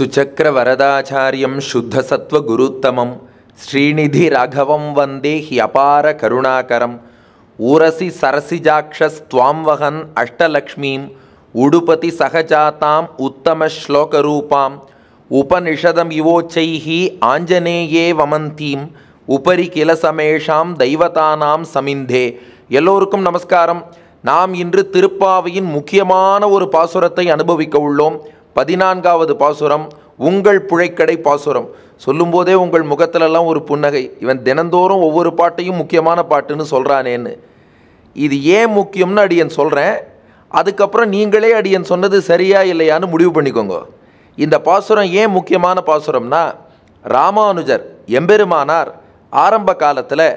சுச்சக்கரவரதாச்சாரியம் சுத்தசத்வகுருத்தமம் ஸ்ரீநிதி ராகவம் வந்தே ஹியபார கருணாகரம் ஊரசி சரசிஜாட்சஸ்துவாம் வகன் அஷ்டலக்ஷ்மீம் உடுபதி சகஜாத்தாம் உத்தமஸ்லோகரூபாம் உபனிஷதம் இவோச்சைஹி ஆஞ்சநேயே வமந்தீம் உபரி கில சமேஷாம் தெய்வதானாம் சமிந்தே எல்லோருக்கும் நமஸ்காரம் நாம் இன்று திருப்பாவையின் முக்கியமான ஒரு பாசுரத்தை அனுபவிக்க உள்ளோம் பதினான்காவது பாசுரம் உங்கள் புழைக்கடை பாசுரம் சொல்லும்போதே உங்கள் முகத்திலெல்லாம் ஒரு புன்னகை இவன் தினந்தோறும் ஒவ்வொரு பாட்டையும் முக்கியமான பாட்டுன்னு சொல்கிறானேன்னு இது ஏன் முக்கியம்னு அடியன் சொல்கிறேன் அதுக்கப்புறம் நீங்களே அடியன் சொன்னது சரியா இல்லையான்னு முடிவு பண்ணிக்கோங்க இந்த பாசுரம் ஏன் முக்கியமான பாசுரம்னா ராமானுஜர் எம்பெருமானார் ஆரம்ப காலத்தில்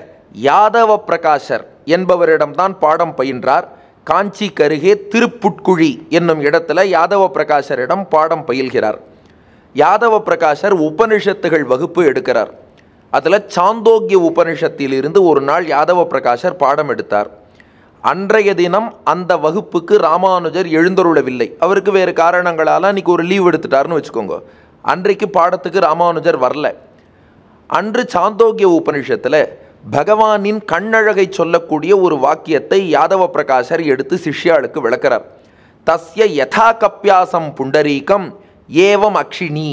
யாதவ பிரகாஷர் என்பவரிடம்தான் பாடம் பயின்றார் காஞ்சி கருகே திருப்புட்குழி என்னும் இடத்துல யாதவ பிரகாஷரிடம் பாடம் பயில்கிறார் யாதவ பிரகாஷர் உபனிஷத்துகள் வகுப்பு எடுக்கிறார் அதில் சாந்தோக்கிய உபனிஷத்திலிருந்து ஒரு நாள் யாதவ பிரகாஷர் பாடம் எடுத்தார் அன்றைய தினம் அந்த வகுப்புக்கு ராமானுஜர் எழுந்தருளவில்லை அவருக்கு வேறு காரணங்களால் அன்றைக்கி ஒரு லீவ் எடுத்துட்டார்னு வச்சுக்கோங்க அன்றைக்கு பாடத்துக்கு ராமானுஜர் வரல அன்று சாந்தோக்கிய உபனிஷத்தில் பகவானின் கண்ணழகை சொல்லக்கூடிய ஒரு வாக்கியத்தை யாதவ பிரகாஷர் எடுத்து சிஷ்யாளுக்கு விளக்கிறார் தஸ்ய யதா கப்பியாசம் புண்டரீகம் ஏவம் அக்ஷினி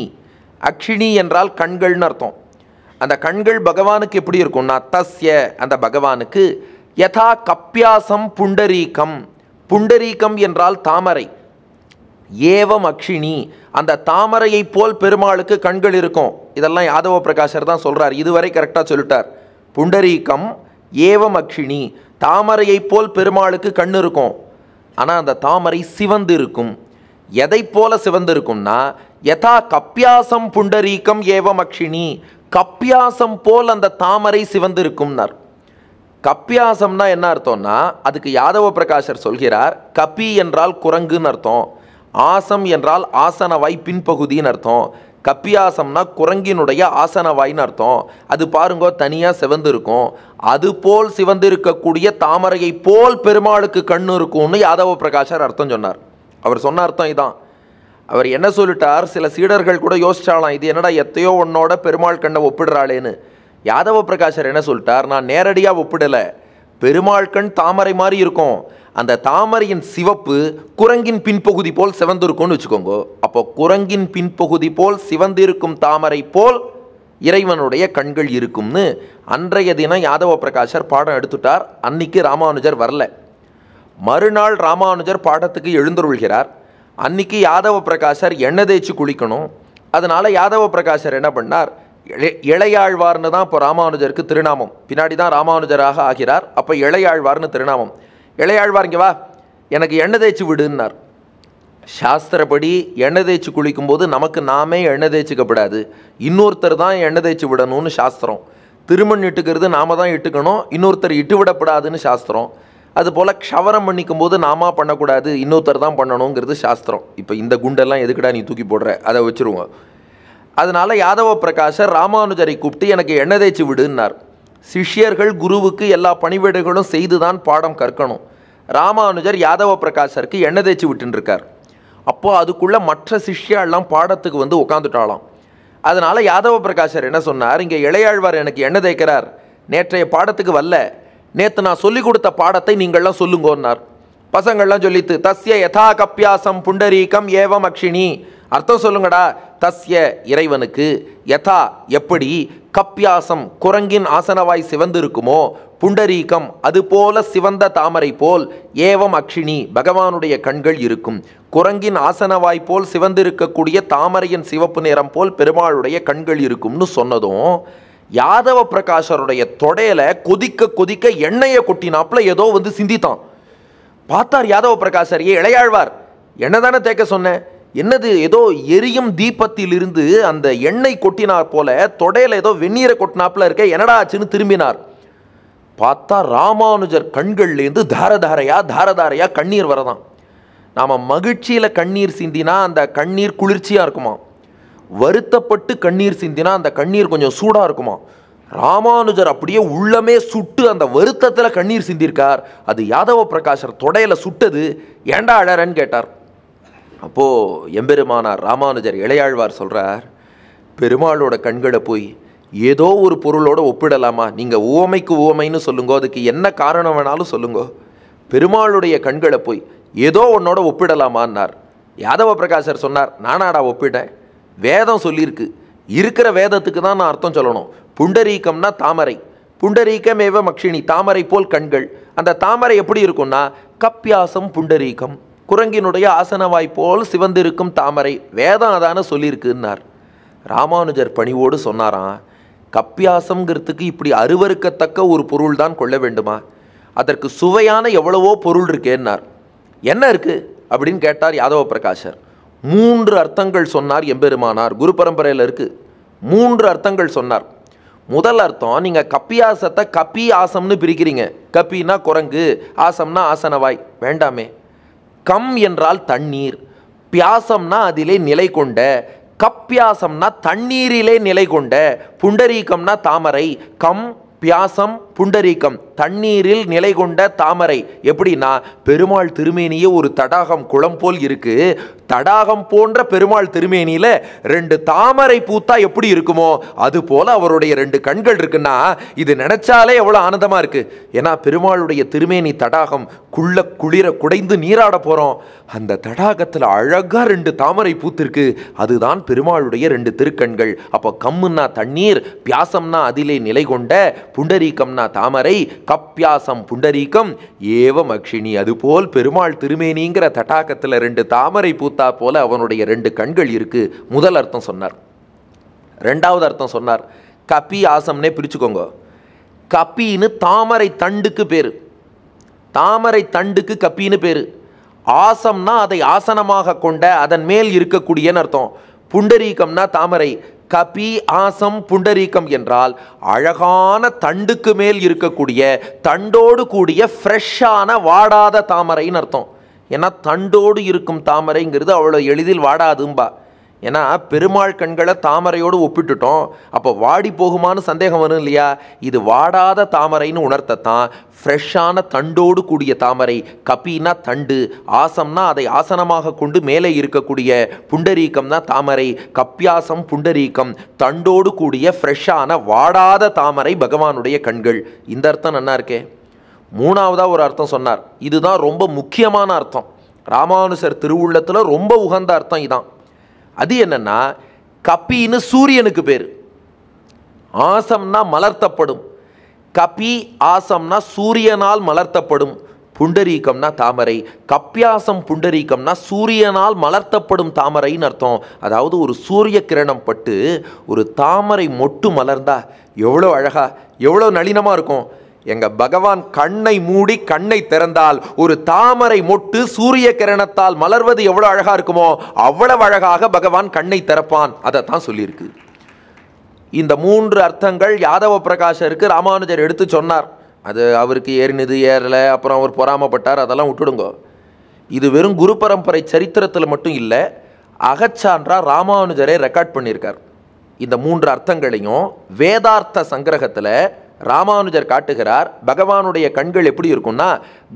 அக்ஷினி என்றால் கண்கள்னு அர்த்தம் அந்த கண்கள் பகவானுக்கு எப்படி இருக்கும்னா தஸ்ய அந்த பகவானுக்கு யதா கப்பியாசம் புண்டரீகம் புண்டரீகம் என்றால் தாமரை ஏவம் அக்ஷினி அந்த தாமரையை போல் பெருமாளுக்கு கண்கள் இருக்கும் இதெல்லாம் யாதவ பிரகாஷர் தான் சொல்கிறார் இதுவரை கரெக்டாக சொல்லிட்டார் புண்டரீக்கம் ஏவமக்ஷினி தாமரையைப் போல் பெருமாளுக்கு கண் இருக்கும் ஆனால் அந்த தாமரை சிவந்து இருக்கும் எதை போல சிவந்து இருக்கும்னா யதா கப்பியாசம் புண்டரீக்கம் ஏவமக்ஷினி கப்பியாசம் போல் அந்த தாமரை சிவந்து இருக்கும்னார் கப்பியாசம்னா என்ன அர்த்தம்னா அதுக்கு யாதவ பிரகாஷர் சொல்கிறார் கபி என்றால் குரங்குன்னு அர்த்தம் ஆசம் என்றால் ஆசனவாய் பின்பகுதின்னு அர்த்தம் கப்பியாசம்னா குரங்கினுடைய ஆசனவாயின்னு அர்த்தம் அது பாருங்க தனியாக சிவந்து இருக்கும் போல் சிவந்து இருக்கக்கூடிய தாமரையை போல் பெருமாளுக்கு கண்ணு இருக்கும்னு யாதவ பிரகாஷர் அர்த்தம் சொன்னார் அவர் சொன்ன அர்த்தம் இதுதான் அவர் என்ன சொல்லிட்டார் சில சீடர்கள் கூட யோசிச்சாலாம் இது என்னடா எத்தையோ உன்னோட பெருமாள் கண்ணை ஒப்பிடுறாளேன்னு யாதவ பிரகாஷர் என்ன சொல்லிட்டார் நான் நேரடியாக ஒப்பிடலை பெருமாள் கண் தாமரை மாதிரி இருக்கும் அந்த தாமரையின் சிவப்பு குரங்கின் பின்பகுதி போல் சிவந்திருக்கும்னு வச்சுக்கோங்க அப்போ குரங்கின் பின்பகுதி போல் சிவந்திருக்கும் தாமரை போல் இறைவனுடைய கண்கள் இருக்கும்னு அன்றைய தினம் யாதவ பிரகாஷர் பாடம் எடுத்துட்டார் அன்னைக்கு ராமானுஜர் வரல மறுநாள் ராமானுஜர் பாடத்துக்கு எழுந்தருள்கிறார் அன்னைக்கு யாதவ பிரகாஷர் எண்ணெய் தேய்ச்சி குளிக்கணும் அதனால் யாதவ பிரகாஷர் என்ன பண்ணார் இளையாழ்வார்னு தான் இப்போ ராமானுஜருக்கு திருநாமம் பின்னாடி தான் ராமானுஜராக ஆகிறார் அப்போ இளையாழ்வார்னு திருநாமம் இளையாழ்வார் இங்கே வா எனக்கு எண்ணெய் தேய்ச்சி விடுன்னார் சாஸ்திரப்படி எண்ணெய் தேய்ச்சி குளிக்கும்போது நமக்கு நாமே எண்ணெய் தேய்ச்சிக்கப்படாது இன்னொருத்தர் தான் எண்ணெய் தேய்ச்சி விடணும்னு சாஸ்திரம் திருமண் இட்டுக்கிறது நாம தான் இட்டுக்கணும் இன்னொருத்தர் இட்டு விடப்படாதுன்னு சாஸ்திரம் அதுபோல் க்ஷவரம் பண்ணிக்கும் போது நாமா பண்ணக்கூடாது இன்னொருத்தர் தான் பண்ணணுங்கிறது சாஸ்திரம் இப்போ இந்த குண்டெல்லாம் எதுக்குடா நீ தூக்கி போடுற அதை வச்சுருவோம் அதனால் யாதவ பிரகாஷர் ராமானுஜரை கூப்பிட்டு எனக்கு எண்ணெய் தேய்ச்சி விடுன்னார் சிஷ்யர்கள் குருவுக்கு எல்லா பணிவிடைகளும் செய்து தான் பாடம் கற்கணும் ராமானுஜர் யாதவ பிரகாஷருக்கு எண்ணெய் தேய்ச்சி விட்டுருக்கார் அப்போது அதுக்குள்ளே மற்ற சிஷ்யாலாம் பாடத்துக்கு வந்து உட்காந்துட்டாலாம் அதனால் யாதவ பிரகாஷர் என்ன சொன்னார் இங்கே இளையாழ்வார் எனக்கு எண்ணெய் தேய்க்கிறார் நேற்றைய பாடத்துக்கு வரல நேற்று நான் சொல்லிக் கொடுத்த பாடத்தை நீங்கள்லாம் சொல்லுங்கன்னார் பசங்கள்லாம் சொல்லித்து தஸ்ய யதா கப்பியாசம் புண்டரீகம் ஏவம் அக்ஷினி அர்த்தம் சொல்லுங்கடா தஸ்ய இறைவனுக்கு யதா எப்படி கப்பியாசம் குரங்கின் ஆசனவாய் சிவந்திருக்குமோ புண்டரீகம் அதுபோல சிவந்த தாமரை போல் ஏவம் அக்ஷினி பகவானுடைய கண்கள் இருக்கும் குரங்கின் ஆசனவாய் போல் சிவந்திருக்கக்கூடிய தாமரையின் சிவப்பு நிறம் போல் பெருமாளுடைய கண்கள் இருக்கும்னு சொன்னதும் யாதவ பிரகாஷருடைய தொடையில கொதிக்க கொதிக்க எண்ணெயை கொட்டினாப்புல ஏதோ வந்து சிந்தித்தான் பார்த்தார் யாதவ பிரகாஷர் ஏ இளையாழ்வார் என்ன தானே தேக்க சொன்னேன் என்னது ஏதோ எரியும் தீபத்திலிருந்து அந்த எண்ணெய் கொட்டினார் போல தொடையில் ஏதோ வெந்நீரை கொட்டினாப்புல இருக்க என்னடா ஆச்சுன்னு திரும்பினார் பார்த்தா ராமானுஜர் கண்கள்லேருந்து தாரதாரையா தாரதாரையா கண்ணீர் வரதான் நாம் மகிழ்ச்சியில் கண்ணீர் சிந்தினா அந்த கண்ணீர் குளிர்ச்சியாக இருக்குமா வருத்தப்பட்டு கண்ணீர் சிந்தினா அந்த கண்ணீர் கொஞ்சம் சூடாக இருக்குமா ராமானுஜர் அப்படியே உள்ளமே சுட்டு அந்த வருத்தத்தில் கண்ணீர் சிந்திருக்கார் அது யாதவ பிரகாஷர் தொடையில் சுட்டது ஏண்டா அழறன்னு கேட்டார் அப்போது எம்பெருமானார் ராமானுஜர் இளையாழ்வார் சொல்கிறார் பெருமாளோட கண்களை போய் ஏதோ ஒரு பொருளோடு ஒப்பிடலாமா நீங்கள் உவமைக்கு உவமைன்னு சொல்லுங்க அதுக்கு என்ன காரணம் வேணாலும் சொல்லுங்க பெருமாளுடைய கண்களை போய் ஏதோ உன்னோட ஒப்பிடலாமான்னார் யாதவ பிரகாசர் சொன்னார் நானாடா ஒப்பிட்டேன் வேதம் சொல்லியிருக்கு இருக்கிற வேதத்துக்கு தான் நான் அர்த்தம் சொல்லணும் புண்டரீக்கம்னா தாமரை புண்டரீக்கம் மக்ஷினி தாமரை போல் கண்கள் அந்த தாமரை எப்படி இருக்கும்னா கப்பியாசம் புண்டரீக்கம் குரங்கினுடைய ஆசனவாய் போல் சிவந்திருக்கும் தாமரை வேதம் அதான சொல்லியிருக்குன்னார் ராமானுஜர் பணிவோடு சொன்னாராம் கப்பியாசம்ங்கிறதுக்கு இப்படி அருவறுக்கத்தக்க ஒரு பொருள் தான் கொள்ள வேண்டுமா அதற்கு சுவையான எவ்வளவோ பொருள் இருக்கேன்னார் என்ன இருக்குது அப்படின்னு கேட்டார் யாதவ பிரகாஷர் மூன்று அர்த்தங்கள் சொன்னார் எம்பெருமானார் குரு பரம்பரையில் இருக்குது மூன்று அர்த்தங்கள் சொன்னார் முதல் அர்த்தம் நீங்கள் கப்பியாசத்தை கப்பி ஆசம்னு பிரிக்கிறீங்க கப்பின்னா குரங்கு ஆசம்னா ஆசனவாய் வேண்டாமே கம் என்றால் தண்ணீர் பியாசம்னா அதிலே நிலை கொண்ட கப்பியாசம்னா தண்ணீரிலே நிலை கொண்ட புண்டரீகம்னா தாமரை கம் பியாசம் புண்டரீக்கம் தண்ணீரில் நிலை கொண்ட தாமரை எப்படின்னா பெருமாள் திருமேனியே ஒரு தடாகம் குளம் போல் இருக்கு தடாகம் போன்ற பெருமாள் திருமேனியில ரெண்டு தாமரை பூத்தா எப்படி இருக்குமோ அது போல அவருடைய ரெண்டு கண்கள் இருக்குன்னா இது நினைச்சாலே எவ்வளோ ஆனந்தமா இருக்கு ஏன்னா பெருமாளுடைய திருமேனி தடாகம் குள்ள குளிர குடைந்து நீராட போறோம் அந்த தடாகத்தில் அழகா ரெண்டு தாமரை பூத்திருக்கு அதுதான் பெருமாளுடைய ரெண்டு திருக்கண்கள் அப்போ கம்முன்னா தண்ணீர் பியாசம்னா அதிலே நிலை கொண்ட புண்டரீகம்னா தாமரை கப்யாசம் புண்டரீகம் ஏவம் அக்ஷினி அதுபோல் பெருமாள் திருமேனிங்கிற தட்டாக்கத்தில் ரெண்டு தாமரை பூத்தா போல அவனுடைய ரெண்டு கண்கள் இருக்கு முதல் அர்த்தம் சொன்னார் ரெண்டாவது அர்த்தம் சொன்னார் கபி ஆசம்னே பிரிச்சுக்கோங்க கப்பின்னு தாமரை தண்டுக்கு பேர் தாமரை தண்டுக்கு கப்பின்னு பேர் ஆசம்னா அதை ஆசனமாக கொண்ட அதன் மேல் இருக்கக்கூடியன்னு அர்த்தம் புண்டரீகம்னா தாமரை கபி ஆசம் புண்டரீக்கம் என்றால் அழகான தண்டுக்கு மேல் இருக்கக்கூடிய தண்டோடு கூடிய ஃப்ரெஷ்ஷான வாடாத தாமரைன்னு அர்த்தம் ஏன்னா தண்டோடு இருக்கும் தாமரைங்கிறது அவ்வளோ எளிதில் வாடாதும்பா ஏன்னா பெருமாள் கண்களை தாமரையோடு ஒப்பிட்டுட்டோம் அப்போ வாடி போகுமான்னு சந்தேகம் வரும் இல்லையா இது வாடாத தாமரைன்னு உணர்த்தத்தான் ஃப்ரெஷ்ஷான தண்டோடு கூடிய தாமரை கப்பின்னா தண்டு ஆசம்னா அதை ஆசனமாக கொண்டு மேலே இருக்கக்கூடிய புண்டரீக்கம்னா தாமரை கப்பியாசம் புண்டரீக்கம் தண்டோடு கூடிய ஃப்ரெஷ்ஷான வாடாத தாமரை பகவானுடைய கண்கள் இந்த அர்த்தம் நல்லா இருக்கே மூணாவதாக ஒரு அர்த்தம் சொன்னார் இதுதான் ரொம்ப முக்கியமான அர்த்தம் ராமானுசர் திருவுள்ளத்தில் ரொம்ப உகந்த அர்த்தம் இதான் அது என்னென்னா கப்பின்னு சூரியனுக்கு பேர் ஆசம்னா மலர்த்தப்படும் கபி ஆசம்னா சூரியனால் மலர்த்தப்படும் புண்டரீகம்னா தாமரை கப்பியாசம் புண்டரீகம்னா சூரியனால் மலர்த்தப்படும் தாமரைன்னு அர்த்தம் அதாவது ஒரு சூரிய கிரணம் பட்டு ஒரு தாமரை மொட்டு மலர்ந்தா எவ்வளோ அழகா எவ்வளோ நளினமாக இருக்கும் எங்க பகவான் கண்ணை மூடி கண்ணை திறந்தால் ஒரு தாமரை மொட்டு சூரிய கிரணத்தால் மலர்வது எவ்வளோ அழகா இருக்குமோ அவ்வளவு அழகாக பகவான் கண்ணை திறப்பான் அதை தான் சொல்லியிருக்கு இந்த மூன்று அர்த்தங்கள் யாதவ பிரகாஷருக்கு ராமானுஜர் எடுத்து சொன்னார் அது அவருக்கு ஏறினது ஏறலை அப்புறம் அவர் பொறாமப்பட்டார் அதெல்லாம் விட்டுடுங்க இது வெறும் குரு பரம்பரை சரித்திரத்தில் மட்டும் இல்லை அகச்சான்றா ராமானுஜரே ரெக்கார்ட் பண்ணியிருக்கார் இந்த மூன்று அர்த்தங்களையும் வேதார்த்த சங்கிரகத்தில் ராமானுஜர் காட்டுகிறார் பகவானுடைய கண்கள் எப்படி இருக்கும்னா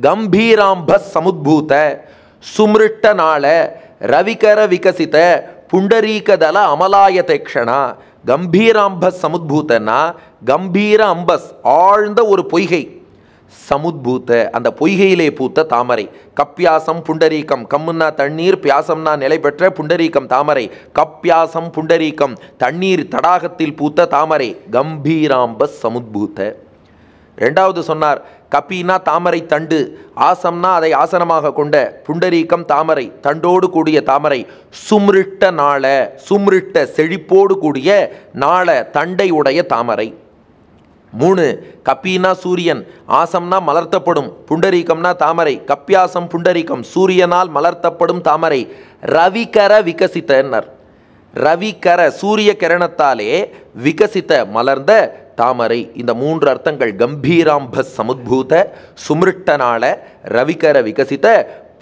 கம்பீராம்ப சமுத்பூத்த சுமிருட்ட நாள ரவிகர விகசித புண்டரீகதல தேக்ஷனா கம்பீராம்பஸ் சமுத்பூத்தன்னா கம்பீர அம்பஸ் ஆழ்ந்த ஒரு பொய்கை சமுத்பூத்த அந்த பொய்கையிலே பூத்த தாமரை கப்பியாசம் புண்டரீக்கம் கம்முன்னா தண்ணீர் பியாசம்னா நிலை பெற்ற புண்டரீக்கம் தாமரை கப்பியாசம் புண்டரீக்கம் தண்ணீர் தடாகத்தில் பூத்த தாமரை கம்பீராம்ப சமுத்பூத்த ரெண்டாவது சொன்னார் கப்பினா தாமரை தண்டு ஆசம்னா அதை ஆசனமாக கொண்ட புண்டரீக்கம் தாமரை தண்டோடு கூடிய தாமரை சும்ரிட்ட நாள சும்ரிட்ட செழிப்போடு கூடிய நாள தண்டை உடைய தாமரை மூணு கப்பினா சூரியன் ஆசம்னா மலர்த்தப்படும் புண்டரீகம்னா தாமரை கப்பியாசம் புண்டரீகம் சூரியனால் மலர்த்தப்படும் தாமரை ரவிகர விகசித்தனர் ரவிகர சூரிய கிரணத்தாலே விகசித்த மலர்ந்த தாமரை இந்த மூன்று அர்த்தங்கள் கம்பீராம்பஸ் சமுத்பூத சுமிருட்டனால ரவிகர விகசித்த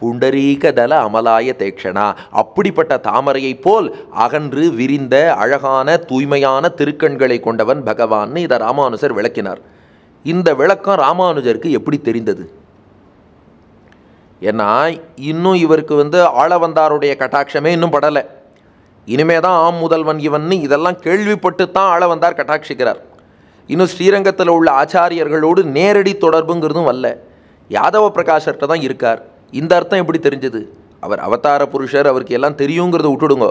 புண்டரீகதல அமலாய தேக்ஷனா அப்படிப்பட்ட தாமரையைப் போல் அகன்று விரிந்த அழகான தூய்மையான திருக்கண்களை கொண்டவன் பகவான் இதை ராமானுஜர் விளக்கினார் இந்த விளக்கம் ராமானுஜருக்கு எப்படி தெரிந்தது ஏன்னா இன்னும் இவருக்கு வந்து ஆளவந்தாருடைய கட்டாட்சமே இன்னும் படலை இனிமே தான் ஆம் முதல்வன் இவன் இதெல்லாம் கேள்விப்பட்டு தான் ஆளவந்தார் கட்டாட்சிக்கிறார் இன்னும் ஸ்ரீரங்கத்தில் உள்ள ஆச்சாரியர்களோடு நேரடி தொடர்புங்கிறதும் வல்ல யாதவ பிரகாஷர்கிட்ட தான் இருக்கார் இந்த அர்த்தம் எப்படி தெரிஞ்சது அவர் அவதார புருஷர் அவருக்கு எல்லாம் தெரியுங்கிறத விட்டுடுங்க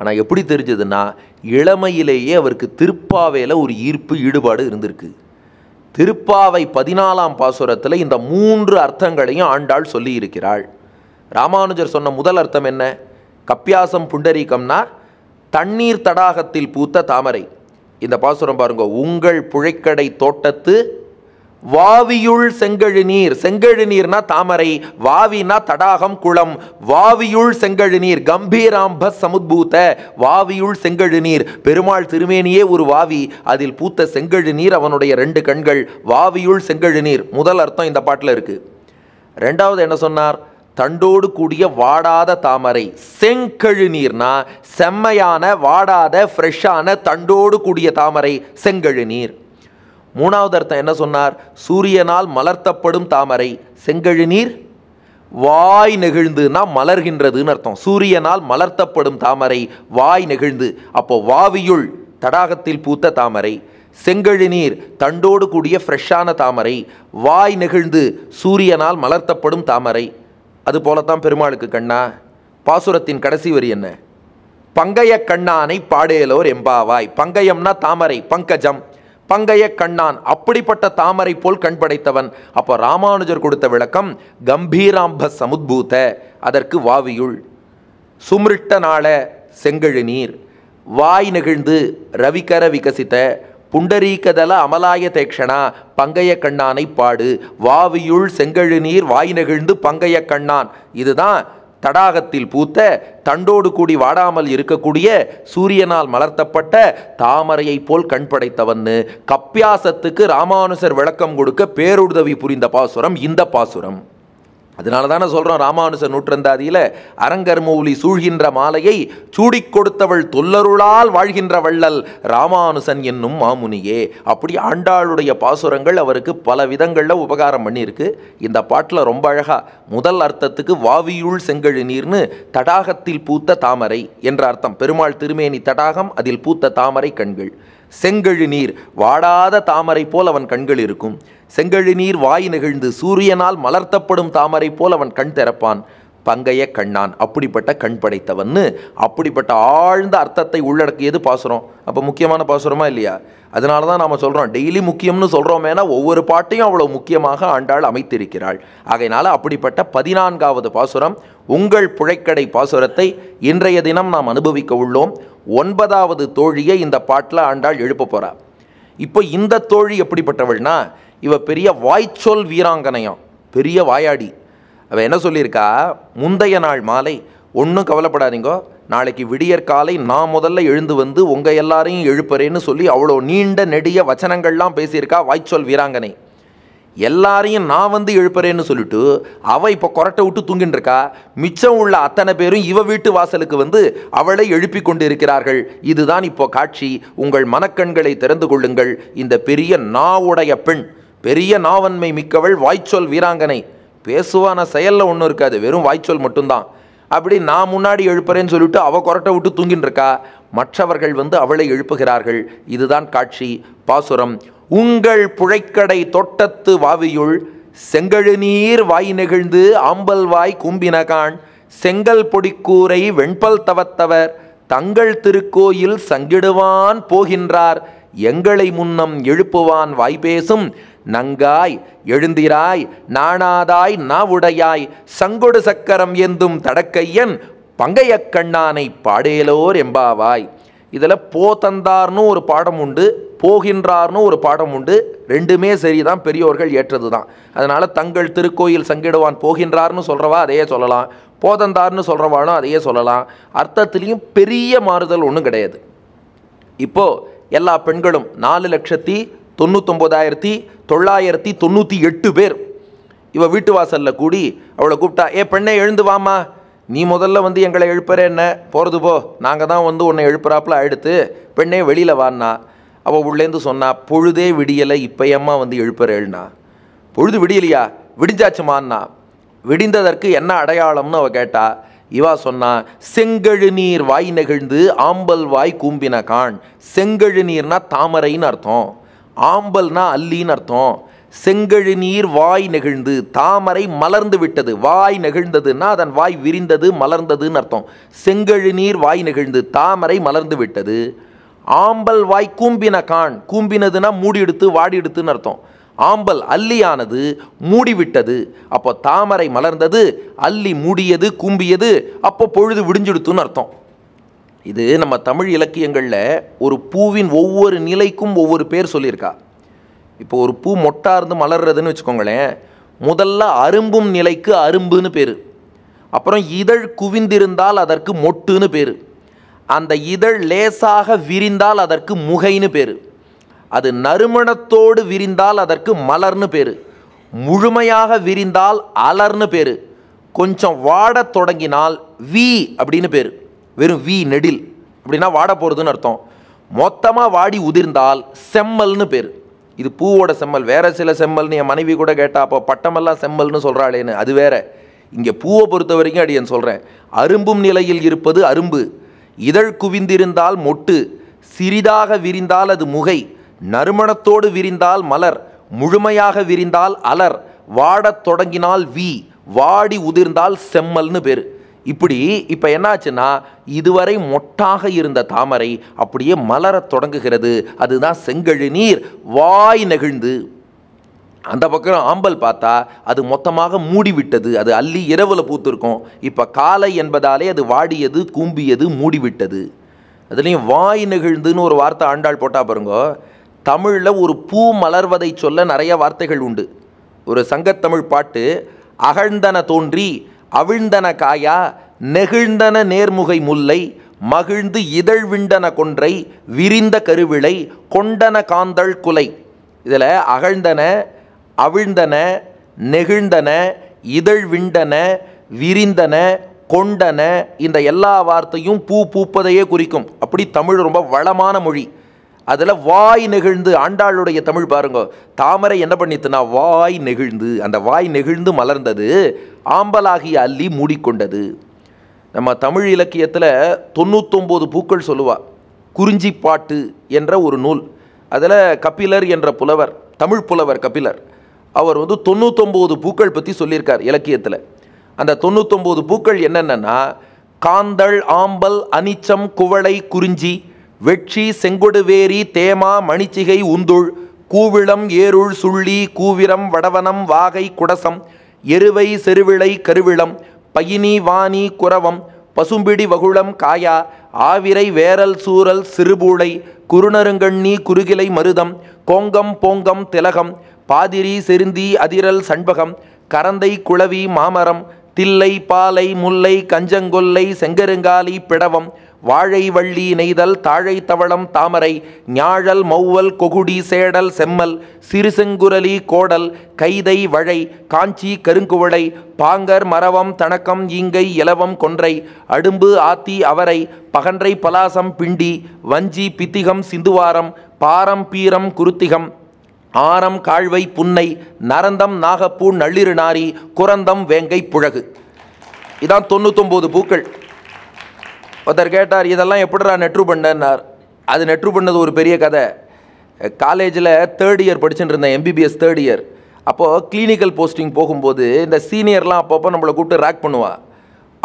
ஆனால் எப்படி தெரிஞ்சதுன்னா இளமையிலேயே அவருக்கு திருப்பாவையில் ஒரு ஈர்ப்பு ஈடுபாடு இருந்திருக்கு திருப்பாவை பதினாலாம் பாசுரத்தில் இந்த மூன்று அர்த்தங்களையும் ஆண்டாள் சொல்லியிருக்கிறாள் ராமானுஜர் சொன்ன முதல் அர்த்தம் என்ன கப்பியாசம் புண்டரீக்கம்னா தண்ணீர் தடாகத்தில் பூத்த தாமரை இந்த பாசுரம் பாருங்க உங்கள் புழைக்கடை தோட்டத்து வாவியுள் செங்கழு நீர் செங்கழு நீர்னா தாமரை வாவினா தடாகம் குளம் வாவியுள் செங்கழு நீர் கம்பீராம்ப சமுத்பூத்த வாவியுள் செங்கழு நீர் பெருமாள் திருமேனியே ஒரு வாவி அதில் பூத்த செங்கழு நீர் அவனுடைய ரெண்டு கண்கள் வாவியுள் செங்கழு நீர் முதல் அர்த்தம் இந்த பாட்டில் இருக்கு ரெண்டாவது என்ன சொன்னார் தண்டோடு கூடிய வாடாத தாமரை செங்கழு நீர்னா செம்மையான வாடாத ஃப்ரெஷ்ஷான தண்டோடு கூடிய தாமரை செங்கழு நீர் மூணாவது அர்த்தம் என்ன சொன்னார் சூரியனால் மலர்த்தப்படும் தாமரை செங்கழு நீர் வாய் நெகிழ்ந்துனா மலர்கின்றதுன்னு அர்த்தம் சூரியனால் மலர்த்தப்படும் தாமரை வாய் நெகிழ்ந்து அப்போ வாவியுள் தடாகத்தில் பூத்த தாமரை செங்கழு நீர் தண்டோடு கூடிய ஃப்ரெஷ்ஷான தாமரை வாய் நெகிழ்ந்து சூரியனால் மலர்த்தப்படும் தாமரை அது போலத்தான் பெருமாளுக்கு கண்ணா பாசுரத்தின் கடைசி வரி என்ன பங்கைய கண்ணானை பாடேலோர் எம்பாவாய் பங்கயம்னா தாமரை பங்கஜம் பங்கைய கண்ணான் அப்படிப்பட்ட தாமரை போல் கண் படைத்தவன் அப்போ ராமானுஜர் கொடுத்த விளக்கம் கம்பீராம்ப சமுத்பூத அதற்கு வாவியுள் சுமிருட்ட நாள செங்கழு நீர் வாய் நெகிழ்ந்து ரவிகர விகசித்த புண்டரீகதல அமலாய தேக்ஷனா பங்கைய கண்ணானை பாடு வாவியுள் செங்கழு நீர் வாய் நெகிழ்ந்து பங்கைய கண்ணான் இதுதான் தடாகத்தில் பூத்த தண்டோடு கூடி வாடாமல் இருக்கக்கூடிய சூரியனால் மலர்த்தப்பட்ட தாமரையைப் போல் கண் படைத்தவன்னு கப்பியாசத்துக்கு ராமானுசர் விளக்கம் கொடுக்க பேருதவி புரிந்த பாசுரம் இந்த பாசுரம் அதனால தானே சொல்கிறோம் ராமானுச நூற்றந்தாதியில் அரங்கர்மூலி சூழ்கின்ற மாலையை சூடி கொடுத்தவள் தொல்லருளால் வாழ்கின்ற வள்ளல் ராமானுசன் என்னும் மாமுனியே அப்படி ஆண்டாளுடைய பாசுரங்கள் அவருக்கு பல விதங்களில் உபகாரம் பண்ணியிருக்கு இந்த பாட்டில் ரொம்ப அழகாக முதல் அர்த்தத்துக்கு வாவியுள் செங்கழு நீர்னு தடாகத்தில் பூத்த தாமரை என்ற அர்த்தம் பெருமாள் திருமேனி தடாகம் அதில் பூத்த தாமரை கண்கள் செங்கழு நீர் வாடாத தாமரை போல் அவன் கண்கள் இருக்கும் செங்கழு நீர் வாய் நெகிழ்ந்து சூரியனால் மலர்த்தப்படும் தாமரை போல் அவன் கண் திறப்பான் பங்கைய கண்ணான் அப்படிப்பட்ட கண் படைத்தவன்னு அப்படிப்பட்ட ஆழ்ந்த அர்த்தத்தை உள்ளடக்கியது பாசுரம் அப்போ முக்கியமான பாசுரமா இல்லையா அதனால தான் நாம் சொல்கிறோம் டெய்லி முக்கியம்னு சொல்கிறோமேனா ஒவ்வொரு பாட்டையும் அவ்வளோ முக்கியமாக ஆண்டாள் அமைத்திருக்கிறாள் ஆகையினால் அப்படிப்பட்ட பதினான்காவது பாசுரம் உங்கள் புழைக்கடை பாசுரத்தை இன்றைய தினம் நாம் அனுபவிக்க உள்ளோம் ஒன்பதாவது தோழியை இந்த பாட்டில் ஆண்டாள் எழுப்ப போகிறாள் இப்போ இந்த தோழி எப்படிப்பட்டவள்னா இவ பெரிய வாய்ச்சொல் வீராங்கனையும் பெரிய வாயாடி அவள் என்ன சொல்லியிருக்கா முந்தைய நாள் மாலை ஒன்றும் கவலைப்படாதீங்கோ நாளைக்கு விடியற் காலை நான் முதல்ல எழுந்து வந்து உங்கள் எல்லாரையும் எழுப்புறேன்னு சொல்லி அவ்வளோ நீண்ட நெடிய வச்சனங்கள்லாம் பேசியிருக்கா வாய்ச்சொல் வீராங்கனை எல்லாரையும் நான் வந்து எழுப்புறேன்னு சொல்லிட்டு அவள் இப்போ கொரட்டை விட்டு தூங்கின்றிருக்கா இருக்கா மிச்சம் உள்ள அத்தனை பேரும் இவ வீட்டு வாசலுக்கு வந்து அவளை எழுப்பி கொண்டு இருக்கிறார்கள் இதுதான் இப்போ காட்சி உங்கள் மனக்கண்களை திறந்து கொள்ளுங்கள் இந்த பெரிய நாவுடைய பெண் பெரிய நாவன்மை மிக்கவள் வாய்ச்சொல் வீராங்கனை பேசுவான செயலில் ஒன்றும் இருக்காது வெறும் வாய்ச்சொல் மட்டும்தான் அப்படி நான் முன்னாடி எழுப்புறேன்னு சொல்லிட்டு அவள் கொரட்டை விட்டு தூங்கின்னு இருக்கா மற்றவர்கள் வந்து அவளை எழுப்புகிறார்கள் இதுதான் காட்சி பாசுரம் உங்கள் புழைக்கடை தோட்டத்து வாவியுள் செங்கழு நீர் வாய் நெகிழ்ந்து ஆம்பல் வாய் கும்பினகான் செங்கல் பொடிக்கூரை வெண்பல் தவத்தவர் தங்கள் திருக்கோயில் சங்கிடுவான் போகின்றார் எங்களை முன்னம் எழுப்புவான் வாய்பேசும் நங்காய் எழுந்திராய் நாணாதாய் நாவுடையாய் சங்கொடு சக்கரம் எந்தும் தடக்கையன் பங்கையக்கண்ணானை பாடேலோர் எம்பாவாய் இதில் போ தந்தார்னு ஒரு பாடம் உண்டு போகின்றார்னு ஒரு பாடம் உண்டு ரெண்டுமே சரிதான் பெரியோர்கள் ஏற்றது தான் அதனால் தங்கள் திருக்கோயில் சங்கிடுவான் போகின்றார்னு சொல்கிறவா அதையே சொல்லலாம் போதந்தார்னு சொல்கிறவானோ அதையே சொல்லலாம் அர்த்தத்துலேயும் பெரிய மாறுதல் ஒன்றும் கிடையாது இப்போது எல்லா பெண்களும் நாலு லட்சத்தி தொண்ணூத்தொம்போதாயிரத்தி தொள்ளாயிரத்தி தொண்ணூற்றி எட்டு பேர் இவள் வீட்டு வாசலில் கூடி அவளை கூப்பிட்டா ஏ பெண்ணை எழுந்து வாமா நீ முதல்ல வந்து எங்களை எழுப்புற என்ன போகிறது போ நாங்கள் தான் வந்து உன்னை எழுப்புறாப்புல அழுத்து பெண்ணே வெளியில் வானா அவள் உள்ளேருந்து சொன்னா பொழுதே விடியலை இப்பயம்மா வந்து எழுப்புறேள்னா பொழுது விடியலையா விடிஞ்சாச்சுமான்னா விடிந்ததற்கு என்ன அடையாளம்னு அவள் கேட்டா இவா சொன்னா செங்கழு நீர் வாய் நெகிழ்ந்து ஆம்பல் வாய் கூம்பின கான் செங்கழு நீர்னா தாமரைன்னு அர்த்தம் ஆம்பல்னா அல்லின்னு அர்த்தம் செங்கழு நீர் வாய் நெகிழ்ந்து தாமரை மலர்ந்து விட்டது வாய் நெகிழ்ந்ததுன்னா அதன் வாய் விரிந்தது மலர்ந்ததுன்னு அர்த்தம் செங்கழு நீர் வாய் நெகிழ்ந்து தாமரை மலர்ந்து விட்டது ஆம்பல் வாய் கூம்பின கான் கூம்பினதுன்னா மூடி எடுத்து வாடி எடுத்துன்னு அர்த்தம் ஆம்பல் அல்லியானது மூடிவிட்டது அப்போ தாமரை மலர்ந்தது அல்லி மூடியது கூம்பியது அப்போ பொழுது விடிஞ்சுடுத்துன்னு அர்த்தம் இது நம்ம தமிழ் இலக்கியங்களில் ஒரு பூவின் ஒவ்வொரு நிலைக்கும் ஒவ்வொரு பேர் சொல்லியிருக்கா இப்போ ஒரு பூ மொட்டாக இருந்து மலர்றதுன்னு வச்சுக்கோங்களேன் முதல்ல அரும்பும் நிலைக்கு அரும்புன்னு பேர் அப்புறம் இதழ் குவிந்திருந்தால் அதற்கு மொட்டுன்னு பேர் அந்த இதழ் லேசாக விரிந்தால் அதற்கு முகைன்னு பேர் அது நறுமணத்தோடு விரிந்தால் அதற்கு மலர்னு பேர் முழுமையாக விரிந்தால் அலர்னு பேர் கொஞ்சம் வாட தொடங்கினால் வி அப்படின்னு பேர் வெறும் வி நெடில் அப்படின்னா வாட போகிறதுன்னு அர்த்தம் மொத்தமாக வாடி உதிர்ந்தால் செம்மல்னு பேர் இது பூவோட செம்மல் வேறு சில செம்மல்னு என் மனைவி கூட கேட்டால் அப்போ பட்டமெல்லாம் செம்மல்னு சொல்கிறாளேன்னு அது வேற இங்கே பூவை பொறுத்த வரைக்கும் என் சொல்கிறேன் அரும்பும் நிலையில் இருப்பது அரும்பு இதழ் குவிந்திருந்தால் மொட்டு சிறிதாக விரிந்தால் அது முகை நறுமணத்தோடு விரிந்தால் மலர் முழுமையாக விரிந்தால் அலர் வாடத் தொடங்கினால் வி வாடி உதிர்ந்தால் செம்மல்னு பேர் இப்படி இப்போ என்னாச்சுன்னா இதுவரை மொட்டாக இருந்த தாமரை அப்படியே மலரத் தொடங்குகிறது அதுதான் செங்கழு நீர் வாய் நெகிழ்ந்து அந்த பக்கம் ஆம்பல் பார்த்தா அது மொத்தமாக மூடிவிட்டது அது அள்ளி இரவில் பூத்திருக்கும் இப்போ காலை என்பதாலே அது வாடியது கூம்பியது மூடிவிட்டது அதுலேயும் வாய் நெகிழ்ந்துன்னு ஒரு வார்த்தை ஆண்டாள் போட்டால் பாருங்க தமிழில் ஒரு பூ மலர்வதை சொல்ல நிறைய வார்த்தைகள் உண்டு ஒரு சங்கத்தமிழ் பாட்டு அகழ்ந்தன தோன்றி அவிழ்ந்தன காயா நெகிழ்ந்தன நேர்முகை முல்லை மகிழ்ந்து இதழ் விண்டன கொன்றை விரிந்த கருவிளை கொண்டன காந்தள் குலை இதில் அகழ்ந்தன அவிழ்ந்தன நெகிழ்ந்தன இதழ் விண்டன விரிந்தன கொண்டன இந்த எல்லா வார்த்தையும் பூ பூப்பதையே குறிக்கும் அப்படி தமிழ் ரொம்ப வளமான மொழி அதில் வாய் நெகிழ்ந்து ஆண்டாளுடைய தமிழ் பாருங்க தாமரை என்ன பண்ணித்துனா வாய் நெகிழ்ந்து அந்த வாய் நெகிழ்ந்து மலர்ந்தது ஆம்பலாகிய அள்ளி மூடிக்கொண்டது நம்ம தமிழ் இலக்கியத்தில் தொண்ணூத்தொம்போது பூக்கள் சொல்லுவா பாட்டு என்ற ஒரு நூல் அதில் கபிலர் என்ற புலவர் தமிழ் புலவர் கபிலர் அவர் வந்து தொண்ணூத்தொம்போது பூக்கள் பற்றி சொல்லியிருக்கார் இலக்கியத்தில் அந்த தொண்ணூத்தொம்போது பூக்கள் என்னென்னா காந்தள் ஆம்பல் அனிச்சம் குவளை குறிஞ்சி வெட்சி செங்கொடுவேரி தேமா மணிச்சிகை உந்துள் கூவிளம் ஏருள் சுள்ளி கூவிரம் வடவனம் வாகை குடசம் எருவை செருவிளை கருவிளம் பயினி வாணி குரவம் பசும்பிடி வகுளம் காயா ஆவிரை வேரல் சூரல் சிறுபூளை குருநருங்கண்ணி குறுகிலை மருதம் கோங்கம் போங்கம் திலகம் பாதிரி செருந்தி அதிரல் சண்பகம் கரந்தை குளவி மாமரம் தில்லை பாலை முல்லை கஞ்சங்கொல்லை செங்கருங்காலி பிடவம் வாழை வள்ளி நெய்தல் தாழை தவளம் தாமரை ஞாழல் மௌவல் கொகுடி சேடல் செம்மல் சிறுசெங்குரலி கோடல் கைதை வழை காஞ்சி கருங்குவளை பாங்கர் மரவம் தணக்கம் ஈங்கை இலவம் கொன்றை அடும்பு ஆத்தி அவரை பகன்றை பலாசம் பிண்டி வஞ்சி பித்திகம் சிந்துவாரம் பாரம் பீரம் குருத்திகம் ஆரம் காழ்வை புன்னை நரந்தம் நாகப்பூ நள்ளிருநாரி குரந்தம் வேங்கை புழகு இதான் தொண்ணூத்தொம்பது பூக்கள் ஒருத்தர் கேட்டார் இதெல்லாம் எப்படிடா நெட்ரு பண்ணார் அது நெட்ரு பண்ணது ஒரு பெரிய கதை காலேஜில் தேர்ட் இயர் படிச்சுட்டு இருந்தேன் எம்பிபிஎஸ் தேர்ட் இயர் அப்போது கிளினிக்கல் போஸ்டிங் போகும்போது இந்த சீனியர்லாம் அப்பப்போ நம்மளை கூப்பிட்டு ரேக் பண்ணுவாள்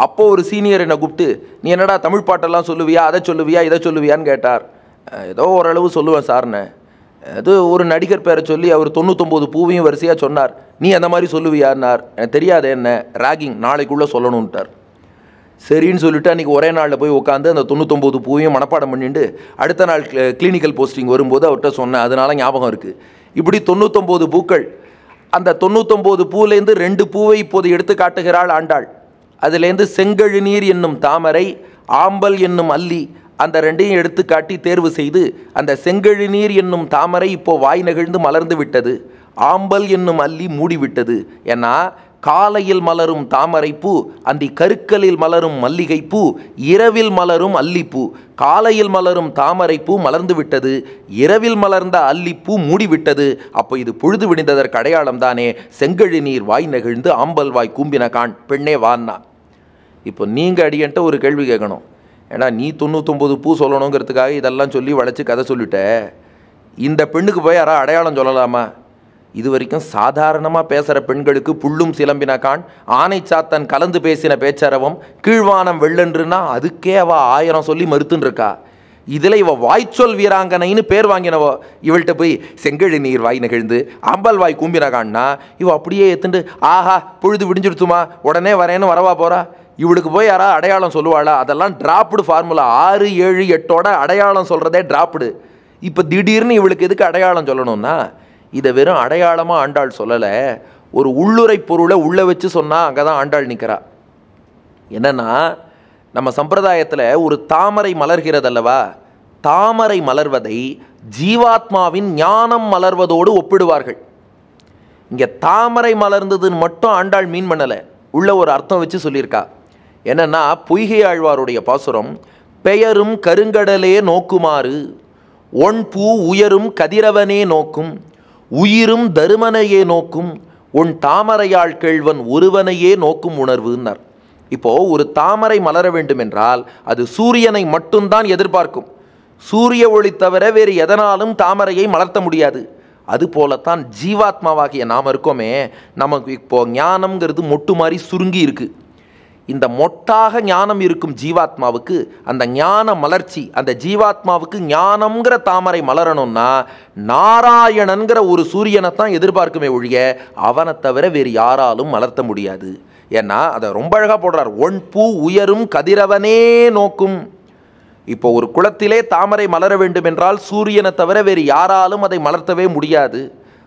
அப்போது ஒரு சீனியர் என்னை கூப்பிட்டு நீ என்னடா தமிழ் பாட்டெல்லாம் சொல்லுவியா அதை சொல்லுவியா இதை சொல்லுவியான்னு கேட்டார் ஏதோ ஓரளவு சொல்லுவேன் சார்னு அது ஒரு நடிகர் பேரை சொல்லி அவர் தொண்ணூத்தொம்பது பூவையும் வரிசையாக சொன்னார் நீ அந்த மாதிரி சொல்லுவியான்னார் தெரியாது என்ன ராகிங் நாளைக்குள்ளே சொல்லணுன்ட்டார் சரின்னு சொல்லிட்டு அன்றைக்கி ஒரே நாளில் போய் உட்காந்து அந்த தொண்ணூத்தொம்பது பூவையும் மனப்பாடம் பண்ணிட்டு அடுத்த நாள் கிளினிக்கல் போஸ்டிங் வரும்போது அவர்கிட்ட சொன்னேன் அதனால் ஞாபகம் இருக்குது இப்படி தொண்ணூத்தொம்பது பூக்கள் அந்த தொண்ணூத்தொம்பது பூலேருந்து ரெண்டு பூவை இப்போது எடுத்து காட்டுகிறாள் ஆண்டாள் அதுலேருந்து செங்கழு நீர் என்னும் தாமரை ஆம்பல் என்னும் அல்லி அந்த ரெண்டையும் எடுத்து காட்டி தேர்வு செய்து அந்த செங்கழு நீர் என்னும் தாமரை இப்போ வாய் நெகிழ்ந்து மலர்ந்து விட்டது ஆம்பல் என்னும் அல்லி மூடிவிட்டது ஏன்னா காலையில் மலரும் தாமரைப்பூ அந்தி கருக்கலில் மலரும் மல்லிகைப்பூ இரவில் மலரும் அல்லிப்பூ காலையில் மலரும் தாமரைப்பூ மலர்ந்து விட்டது இரவில் மலர்ந்த அல்லிப்பூ மூடிவிட்டது அப்போ இது பொழுது விடிந்ததற்கு அடையாளம் தானே செங்கழி நீர் வாய் நெகிழ்ந்து ஆம்பல் வாய் கூம்பின கான் பெண்ணே வான்னா இப்போ நீங்கள் அடியன்ட்ட ஒரு கேள்வி கேட்கணும் ஏன்னா நீ தொண்ணூத்தொம்பது பூ சொல்லணுங்கிறதுக்காக இதெல்லாம் சொல்லி வளைச்சி கதை சொல்லிட்ட இந்த பெண்ணுக்கு போய் யாரா அடையாளம் சொல்லலாமா இது வரைக்கும் சாதாரணமாக பேசுகிற பெண்களுக்கு புல்லும் சிலம்பின கான் ஆனை சாத்தன் கலந்து பேசின பேச்சரவம் கீழ்வானம் வெள்ளன்றுனா அதுக்கே அவ ஆயிரம் சொல்லி மறுத்துன்னு இதில் இவள் வாய்ச்சொல் வீராங்கனைன்னு பேர் வாங்கினவோ இவள்கிட்ட போய் செங்கழி நீர் வாய் நிகழ்ந்து அம்பல் வாய் கும்பினகான்னா இவள் அப்படியே எத்துண்டு ஆஹா பொழுது விடிஞ்சிடுத்துமா உடனே வரேன்னு வரவா போகிறா இவளுக்கு போய் யாரா அடையாளம் சொல்லுவாளா அதெல்லாம் ட்ராப்டு ஃபார்முலா ஆறு ஏழு எட்டோட அடையாளம் சொல்கிறதே ட்ராப்டு இப்போ திடீர்னு இவளுக்கு எதுக்கு அடையாளம் சொல்லணும்னா இதை வெறும் அடையாளமாக ஆண்டாள் சொல்லலை ஒரு உள்ளுரை பொருளை உள்ளே வச்சு சொன்னால் அங்கே தான் ஆண்டாள் நிற்கிறா என்னென்னா நம்ம சம்பிரதாயத்தில் ஒரு தாமரை மலர்கிறதல்லவா தாமரை மலர்வதை ஜீவாத்மாவின் ஞானம் மலர்வதோடு ஒப்பிடுவார்கள் இங்கே தாமரை மலர்ந்ததுன்னு மட்டும் ஆண்டாள் மீன் பண்ணலை உள்ள ஒரு அர்த்தம் வச்சு சொல்லியிருக்கா என்னென்னா பொய்கை ஆழ்வாருடைய பாசுரம் பெயரும் கருங்கடலே நோக்குமாறு ஒன் பூ உயரும் கதிரவனே நோக்கும் உயிரும் தருமனையே நோக்கும் உன் தாமரையால் கேழ்வன் ஒருவனையே நோக்கும் உணர்வுன்னார் இப்போது ஒரு தாமரை மலர வேண்டும் என்றால் அது சூரியனை மட்டும்தான் எதிர்பார்க்கும் சூரிய ஒளி தவிர வேறு எதனாலும் தாமரையை மலர்த்த முடியாது அது போலத்தான் ஜீவாத்மாவாகிய நாம் இருக்கோமே நமக்கு இப்போ ஞானம்ங்கிறது மொட்டு மாதிரி சுருங்கி இருக்குது இந்த மொட்டாக ஞானம் இருக்கும் ஜீவாத்மாவுக்கு அந்த ஞான மலர்ச்சி அந்த ஜீவாத்மாவுக்கு ஞானம்ங்கிற தாமரை மலரணும்னா நாராயணன்கிற ஒரு சூரியனை தான் எதிர்பார்க்குமே ஒழிய அவனை தவிர வேறு யாராலும் மலர்த்த முடியாது ஏன்னா அதை ரொம்ப அழகாக போடுறார் ஒன் பூ உயரும் கதிரவனே நோக்கும் இப்போ ஒரு குளத்திலே தாமரை மலர வேண்டும் என்றால் சூரியனை தவிர வேறு யாராலும் அதை மலர்த்தவே முடியாது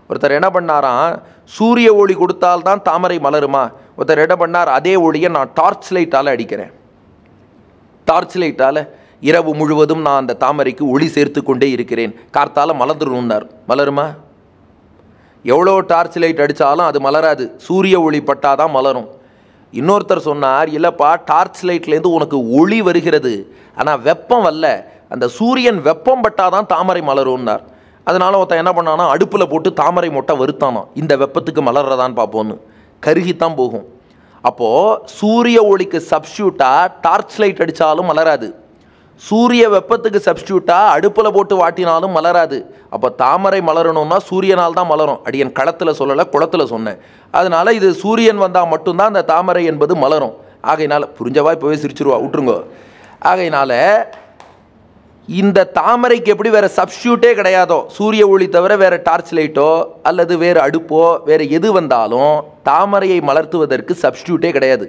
ஒருத்தர் என்ன பண்ணாராம் சூரிய ஒளி கொடுத்தால்தான் தாமரை மலருமா ஒருத்தர் என்ன பண்ணார் அதே ஒழிய நான் டார்ச் லைட்டால் அடிக்கிறேன் டார்ச் லைட்டால் இரவு முழுவதும் நான் அந்த தாமரைக்கு ஒளி சேர்த்து கொண்டே இருக்கிறேன் கார்த்தால் மலர்ந்துருந்தார் மலருமா எவ்வளோ டார்ச் லைட் அடித்தாலும் அது மலராது சூரிய ஒளி பட்டால் தான் மலரும் இன்னொருத்தர் சொன்னார் இல்லைப்பா டார்ச் லைட்லேருந்து உனக்கு ஒளி வருகிறது ஆனால் வெப்பம் வரல அந்த சூரியன் வெப்பம் பட்டால் தான் தாமரை மலரும்னார் அதனால் ஒருத்தன் என்ன பண்ணான்னா அடுப்பில் போட்டு தாமரை மொட்டை வருத்தானோ இந்த வெப்பத்துக்கு மலர்றதான்னு பார்ப்போன்னு கருகித்தான் போகும் அப்போது சூரிய ஒளிக்கு சப்ஸ்டியூட்டாக டார்ச் லைட் அடித்தாலும் மலராது சூரிய வெப்பத்துக்கு சப்ஸ்டியூட்டாக அடுப்பில் போட்டு வாட்டினாலும் மலராது அப்போ தாமரை மலரணும்னா சூரியனால் தான் மலரும் அடியன் களத்தில் சொல்லலை குளத்தில் சொன்னேன் அதனால் இது சூரியன் வந்தால் மட்டும்தான் அந்த தாமரை என்பது மலரும் ஆகையினால் புரிஞ்சவா இப்போவே சிரிச்சிருவா விட்டுருங்கோ ஆகையினால் இந்த தாமரைக்கு எப்படி வேறு சப்ஸ்டியூட்டே கிடையாதோ சூரிய ஒளி தவிர வேறு டார்ச் லைட்டோ அல்லது வேறு அடுப்போ வேறு எது வந்தாலும் தாமரையை மலர்த்துவதற்கு சப்ஸ்டியூட்டே கிடையாது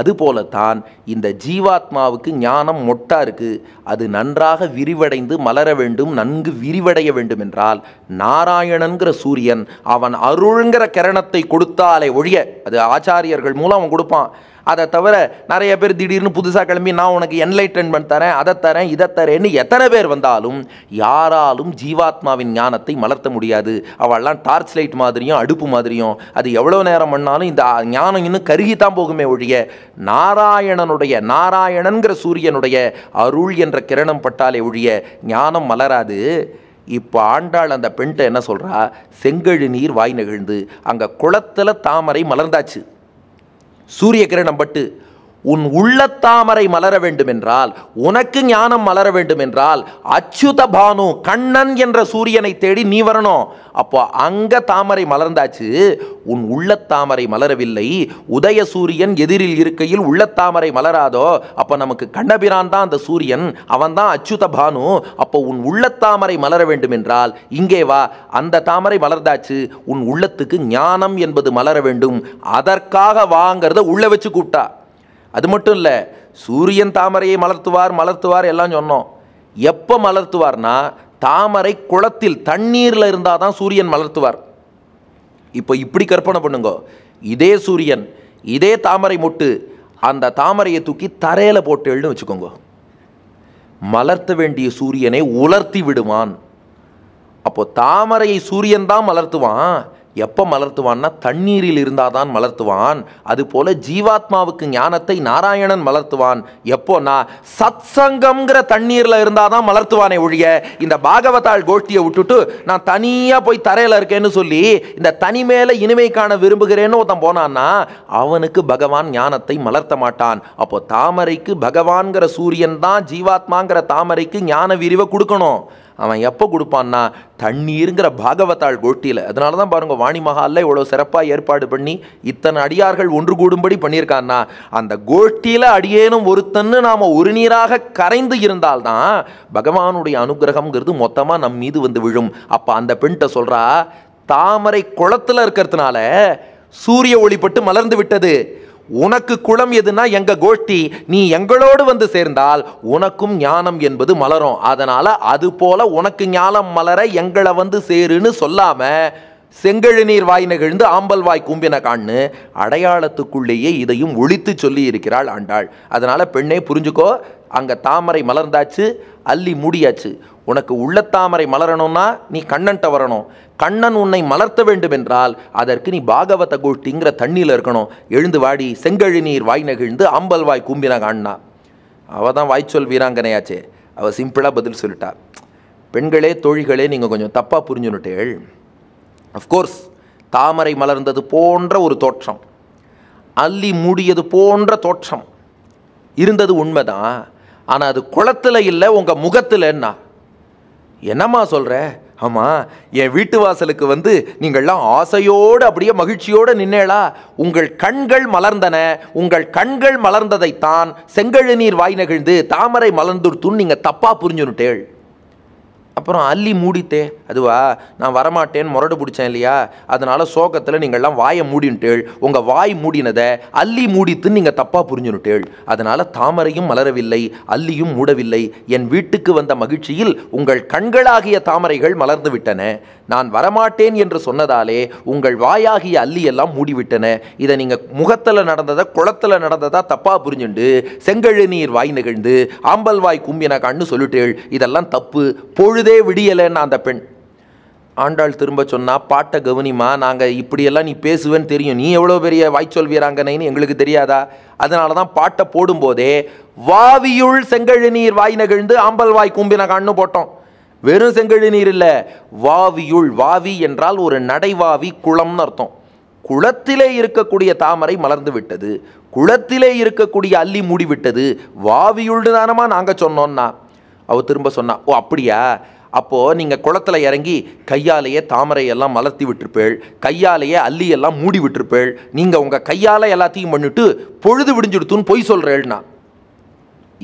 அதுபோலத்தான் இந்த ஜீவாத்மாவுக்கு ஞானம் மொட்டா இருக்குது அது நன்றாக விரிவடைந்து மலர வேண்டும் நன்கு விரிவடைய வேண்டும் என்றால் நாராயணன்கிற சூரியன் அவன் அருள்ங்கிற கிரணத்தை கொடுத்தாலே ஒழிய அது ஆச்சாரியர்கள் மூலம் அவன் கொடுப்பான் அதை தவிர நிறைய பேர் திடீர்னு புதுசாக கிளம்பி நான் உனக்கு என்லைட்டன்மெண்ட் தரேன் அதை தரேன் இதை தரேன்னு எத்தனை பேர் வந்தாலும் யாராலும் ஜீவாத்மாவின் ஞானத்தை மலர்த்த முடியாது அவள்லாம் டார்ச் லைட் மாதிரியும் அடுப்பு மாதிரியும் அது எவ்வளோ நேரம் பண்ணாலும் இந்த ஞானம் இன்னும் கருகி தான் போகுமே ஒழிய நாராயணனுடைய நாராயணன்கிற சூரியனுடைய அருள் என்ற கிரணம் பட்டாலே ஒழிய ஞானம் மலராது இப்போ ஆண்டாள் அந்த பெண்ட்டை என்ன சொல்கிறா செங்கழு நீர் வாய் நெகிழ்ந்து அங்கே குளத்தில் தாமரை மலர்ந்தாச்சு சூரிய கிரகணம் பட்டு உன் உள்ளத்தாமரை மலர வேண்டுமென்றால் உனக்கு ஞானம் மலர வேண்டுமென்றால் அச்சுத பானு கண்ணன் என்ற சூரியனை தேடி நீ வரணும் அப்போ அங்க தாமரை மலர்ந்தாச்சு உன் உள்ளத்தாமரை மலரவில்லை உதய சூரியன் எதிரில் இருக்கையில் உள்ளத்தாமரை மலராதோ அப்போ நமக்கு கண்ணபிரான் தான் அந்த சூரியன் அவன் தான் அச்சுத பானு அப்போ உன் உள்ளத்தாமரை மலர வேண்டுமென்றால் இங்கே வா அந்த தாமரை மலர்ந்தாச்சு உன் உள்ளத்துக்கு ஞானம் என்பது மலர வேண்டும் அதற்காக வாங்கிறத உள்ள வச்சு கூப்பிட்டா அது மட்டும் இல்லை சூரியன் தாமரையை மலர்த்துவார் மலர்த்துவார் எல்லாம் சொன்னோம் எப்போ மலர்த்துவார்னா தாமரை குளத்தில் தண்ணீரில் இருந்தால் தான் சூரியன் மலர்த்துவார் இப்போ இப்படி கற்பனை பண்ணுங்க இதே சூரியன் இதே தாமரை மொட்டு அந்த தாமரையை தூக்கி தரையில் போட்டேள்னு வச்சுக்கோங்க மலர்த்த வேண்டிய சூரியனை உலர்த்தி விடுவான் அப்போ தாமரையை சூரியன் தான் மலர்த்துவான் எப்போ மலர்த்துவான்னா தண்ணீரில் இருந்தாதான் மலர்த்துவான் அதுபோல் ஜீவாத்மாவுக்கு ஞானத்தை நாராயணன் மலர்த்துவான் எப்போனா சத் தண்ணீரில் இருந்தாதான் மலர்த்துவானே ஒழிய இந்த பாகவதாள் கோஷ்டியை விட்டுட்டு நான் தனியாக போய் தரையில் இருக்கேன்னு சொல்லி இந்த தனி மேலே இனிமை காண விரும்புகிறேன்னு ஒருத்தன் போனான்னா அவனுக்கு பகவான் ஞானத்தை மலர்த்த மாட்டான் அப்போ தாமரைக்கு பகவான்கிற சூரியன் தான் ஜீவாத்மாங்கிற தாமரைக்கு ஞான விரிவை கொடுக்கணும் அவன் எப்போ கொடுப்பான்னா தண்ணீருங்கிற பாகவத்தாள் கோட்டியில் அதனால தான் பாருங்கள் வாணி மகாலில் இவ்வளோ சிறப்பாக ஏற்பாடு பண்ணி இத்தனை அடியார்கள் ஒன்று கூடும்படி பண்ணியிருக்கான்னா அந்த கோட்டியில் அடியேனும் ஒருத்தன்னு நாம் ஒரு நீராக கரைந்து இருந்தால்தான் பகவானுடைய அனுகிரகம்ங்கிறது மொத்தமாக நம் மீது வந்து விழும் அப்போ அந்த பெண்கிட்ட சொல்கிறா தாமரை குளத்தில் இருக்கிறதுனால சூரிய ஒளிப்பட்டு மலர்ந்து விட்டது உனக்கு குளம் எதுனா எங்க கோஷ்டி நீ எங்களோடு வந்து சேர்ந்தால் உனக்கும் ஞானம் என்பது மலரும் அதனால அது போல உனக்கு ஞானம் மலர எங்களை வந்து சேருன்னு சொல்லாம செங்கழு நீர் வாய் நெகிழ்ந்து ஆம்பல் வாய் கும்பின காண்ணு அடையாளத்துக்குள்ளேயே இதையும் ஒழித்து சொல்லி இருக்கிறாள் ஆண்டாள் அதனால பெண்ணே புரிஞ்சுக்கோ அங்கே தாமரை மலர்ந்தாச்சு அள்ளி மூடியாச்சு உனக்கு உள்ள தாமரை மலரணும்னா நீ கண்ணன் வரணும் கண்ணன் உன்னை மலர்த்த வேண்டும் என்றால் அதற்கு நீ பாகவத கோஷ்டிங்கிற தண்ணியில் இருக்கணும் எழுந்து வாடி செங்கழி நீர் வாய் நெகிழ்ந்து அம்பல் வாய் கும்பினாங்க அண்ணா அவள் தான் வாய்ச்சொல் வீராங்கனையாச்சே அவள் சிம்பிளாக பதில் சொல்லிட்டா பெண்களே தோழிகளே நீங்கள் கொஞ்சம் தப்பாக புரிஞ்சுனுட்டேள் அஃப்கோர்ஸ் தாமரை மலர்ந்தது போன்ற ஒரு தோற்றம் அள்ளி மூடியது போன்ற தோற்றம் இருந்தது உண்மைதான் ஆனால் அது குளத்தில் இல்லை உங்கள் முகத்தில்ன்னா என்னம்மா சொல்கிற ஆமாம் என் வீட்டு வாசலுக்கு வந்து நீங்கள்லாம் ஆசையோடு அப்படியே மகிழ்ச்சியோடு நின்னேளா உங்கள் கண்கள் மலர்ந்தன உங்கள் கண்கள் மலர்ந்ததைத்தான் செங்கழு நீர் வாய் நெகிழ்ந்து தாமரை மலர்ந்துடுத்துன்னு நீங்கள் தப்பாக புரிஞ்சுனுட்டேள் அப்புறம் அள்ளி மூடித்தே அதுவா நான் வரமாட்டேன்னு முரடு பிடிச்சேன் இல்லையா அதனால் சோகத்தில் நீங்கள்லாம் வாயை மூடின்ட்டேள் உங்கள் வாய் மூடினதை அள்ளி மூடித்துன்னு நீங்கள் தப்பாக புரிஞ்சுனுட்டேள் அதனால் தாமரையும் மலரவில்லை அள்ளியும் மூடவில்லை என் வீட்டுக்கு வந்த மகிழ்ச்சியில் உங்கள் கண்களாகிய தாமரைகள் மலர்ந்து விட்டன நான் வரமாட்டேன் என்று சொன்னதாலே உங்கள் வாயாகிய அள்ளி எல்லாம் மூடிவிட்டன இதை நீங்கள் முகத்தில் நடந்ததை குளத்தில் நடந்ததாக தப்பாக புரிஞ்சுண்டு செங்கழு நீர் வாய் நிகழ்ந்து ஆம்பல் வாய் கும்பின கண்ணு சொல்லிட்டேள் இதெல்லாம் தப்பு பொழு பொழுதே விடியலைன்னா அந்த பெண் ஆண்டாள் திரும்ப சொன்னால் பாட்டை கவனிமா நாங்கள் இப்படியெல்லாம் நீ பேசுவேன்னு தெரியும் நீ எவ்வளோ பெரிய வாய்ச்சொல் வீராங்கனைன்னு எங்களுக்கு தெரியாதா அதனால தான் பாட்டை போடும்போதே வாவியுள் செங்கழு நீர் வாய் நகிழ்ந்து ஆம்பல் வாய் கும்பின கண்ணு போட்டோம் வெறும் செங்கழு நீர் இல்லை வாவியுள் வாவி என்றால் ஒரு நடைவாவி குளம்னு அர்த்தம் குளத்திலே இருக்கக்கூடிய தாமரை மலர்ந்து விட்டது குளத்திலே இருக்கக்கூடிய அள்ளி மூடிவிட்டது வாவியுள் தானமாக நாங்கள் சொன்னோன்னா அவள் திரும்ப சொன்னா ஓ அப்படியா அப்போது நீங்கள் குளத்தில் இறங்கி கையாலேயே தாமரையெல்லாம் மலர்த்தி விட்டுருப்பேள் கையாலேயே அல்லியெல்லாம் மூடி விட்டுருப்பேள் நீங்கள் உங்கள் கையால் எல்லாத்தையும் பண்ணிவிட்டு பொழுது விடிஞ்சுடுத்துன்னு பொய் சொல்கிறேள்னா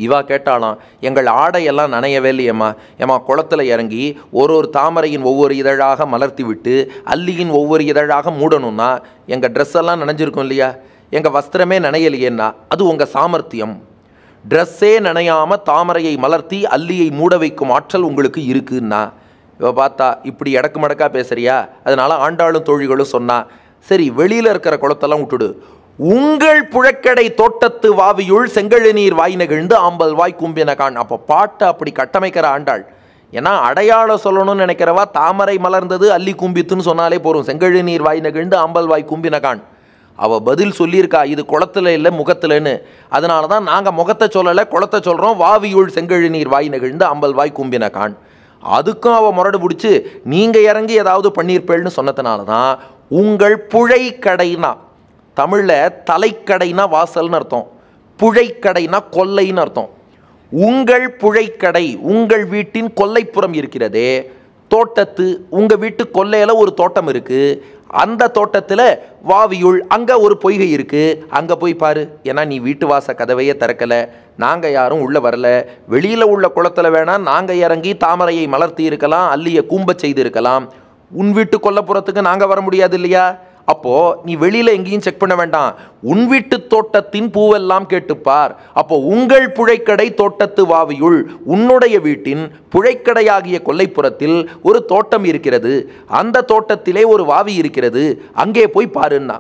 இவா கேட்டாலாம் எங்கள் ஆடையெல்லாம் நனையவே இல்லையம்மா ஏம்மா குளத்தில் இறங்கி ஒரு ஒரு தாமரையின் ஒவ்வொரு இதழாக மலர்த்தி விட்டு அல்லியின் ஒவ்வொரு இதழாக மூடணும்னா எங்கள் ட்ரெஸ் எல்லாம் நனைஞ்சிருக்கும் இல்லையா எங்கள் வஸ்திரமே நனையலையேன்னா அது உங்கள் சாமர்த்தியம் ட்ரெஸ்ஸே நனையாமல் தாமரையை மலர்த்தி அல்லியை மூட வைக்கும் ஆற்றல் உங்களுக்கு இருக்குன்னா இப்போ பார்த்தா இப்படி எடக்கு மடக்கா பேசுகிறியா அதனால் ஆண்டாளும் தோழிகளும் சொன்னா சரி வெளியில் இருக்கிற குளத்தெல்லாம் விட்டுடு உங்கள் புழக்கடை தோட்டத்து வாவியுள் செங்கழு நீர் வாய் நெகிழ்ந்து ஆம்பல் வாய் கும்பின காண் அப்போ பாட்டை அப்படி கட்டமைக்கிற ஆண்டாள் ஏன்னா அடையாளம் சொல்லணும்னு நினைக்கிறவா தாமரை மலர்ந்தது அல்லி கும்பித்துன்னு சொன்னாலே போகும் செங்கழு நீர் வாய் நெகிழ்ந்து ஆம்பல் வாய் கும்பின காண் அவள் பதில் சொல்லியிருக்கா இது குளத்தில் இல்லை முகத்தில்னு அதனால தான் நாங்கள் முகத்தை சொல்லலை குளத்தை சொல்கிறோம் வாவியுள் செங்கழி நீர் வாய் நெகிழ்ந்து அம்பல் வாய் கும்பின கான் அதுக்கும் அவள் முரடு பிடிச்சி நீங்கள் இறங்கி ஏதாவது பண்ணியிருப்பேள்னு சொன்னதுனால தான் உங்கள் புழை கடைனா தமிழில் தலைக்கடைனா வாசல்னு அர்த்தம் புழைக்கடைனா கொல்லைன்னு அர்த்தம் உங்கள் புழைக்கடை உங்கள் வீட்டின் கொல்லைப்புறம் இருக்கிறதே தோட்டத்து உங்கள் வீட்டு கொல்லையில் ஒரு தோட்டம் இருக்குது அந்த தோட்டத்தில் வாவியுள் அங்கே ஒரு பொய்கை இருக்குது அங்கே போய் பாரு ஏன்னா நீ வீட்டு வாச கதவையே திறக்கலை நாங்கள் யாரும் உள்ளே வரல வெளியில் உள்ள குளத்தில் வேணால் நாங்கள் இறங்கி தாமரையை மலர்த்தி இருக்கலாம் அல்லிய கூம்ப செய்திருக்கலாம் உன் வீட்டு கொல்லப்புறத்துக்கு நாங்கள் வர முடியாது இல்லையா அப்போது நீ வெளியில் எங்கேயும் செக் பண்ண வேண்டாம் உன் வீட்டு தோட்டத்தின் பூவெல்லாம் கேட்டுப்பார் அப்போ உங்கள் புழைக்கடை தோட்டத்து வாவியுள் உன்னுடைய வீட்டின் புழைக்கடையாகிய கொல்லைப்புறத்தில் ஒரு தோட்டம் இருக்கிறது அந்த தோட்டத்திலே ஒரு வாவி இருக்கிறது அங்கே போய் பாருன்னா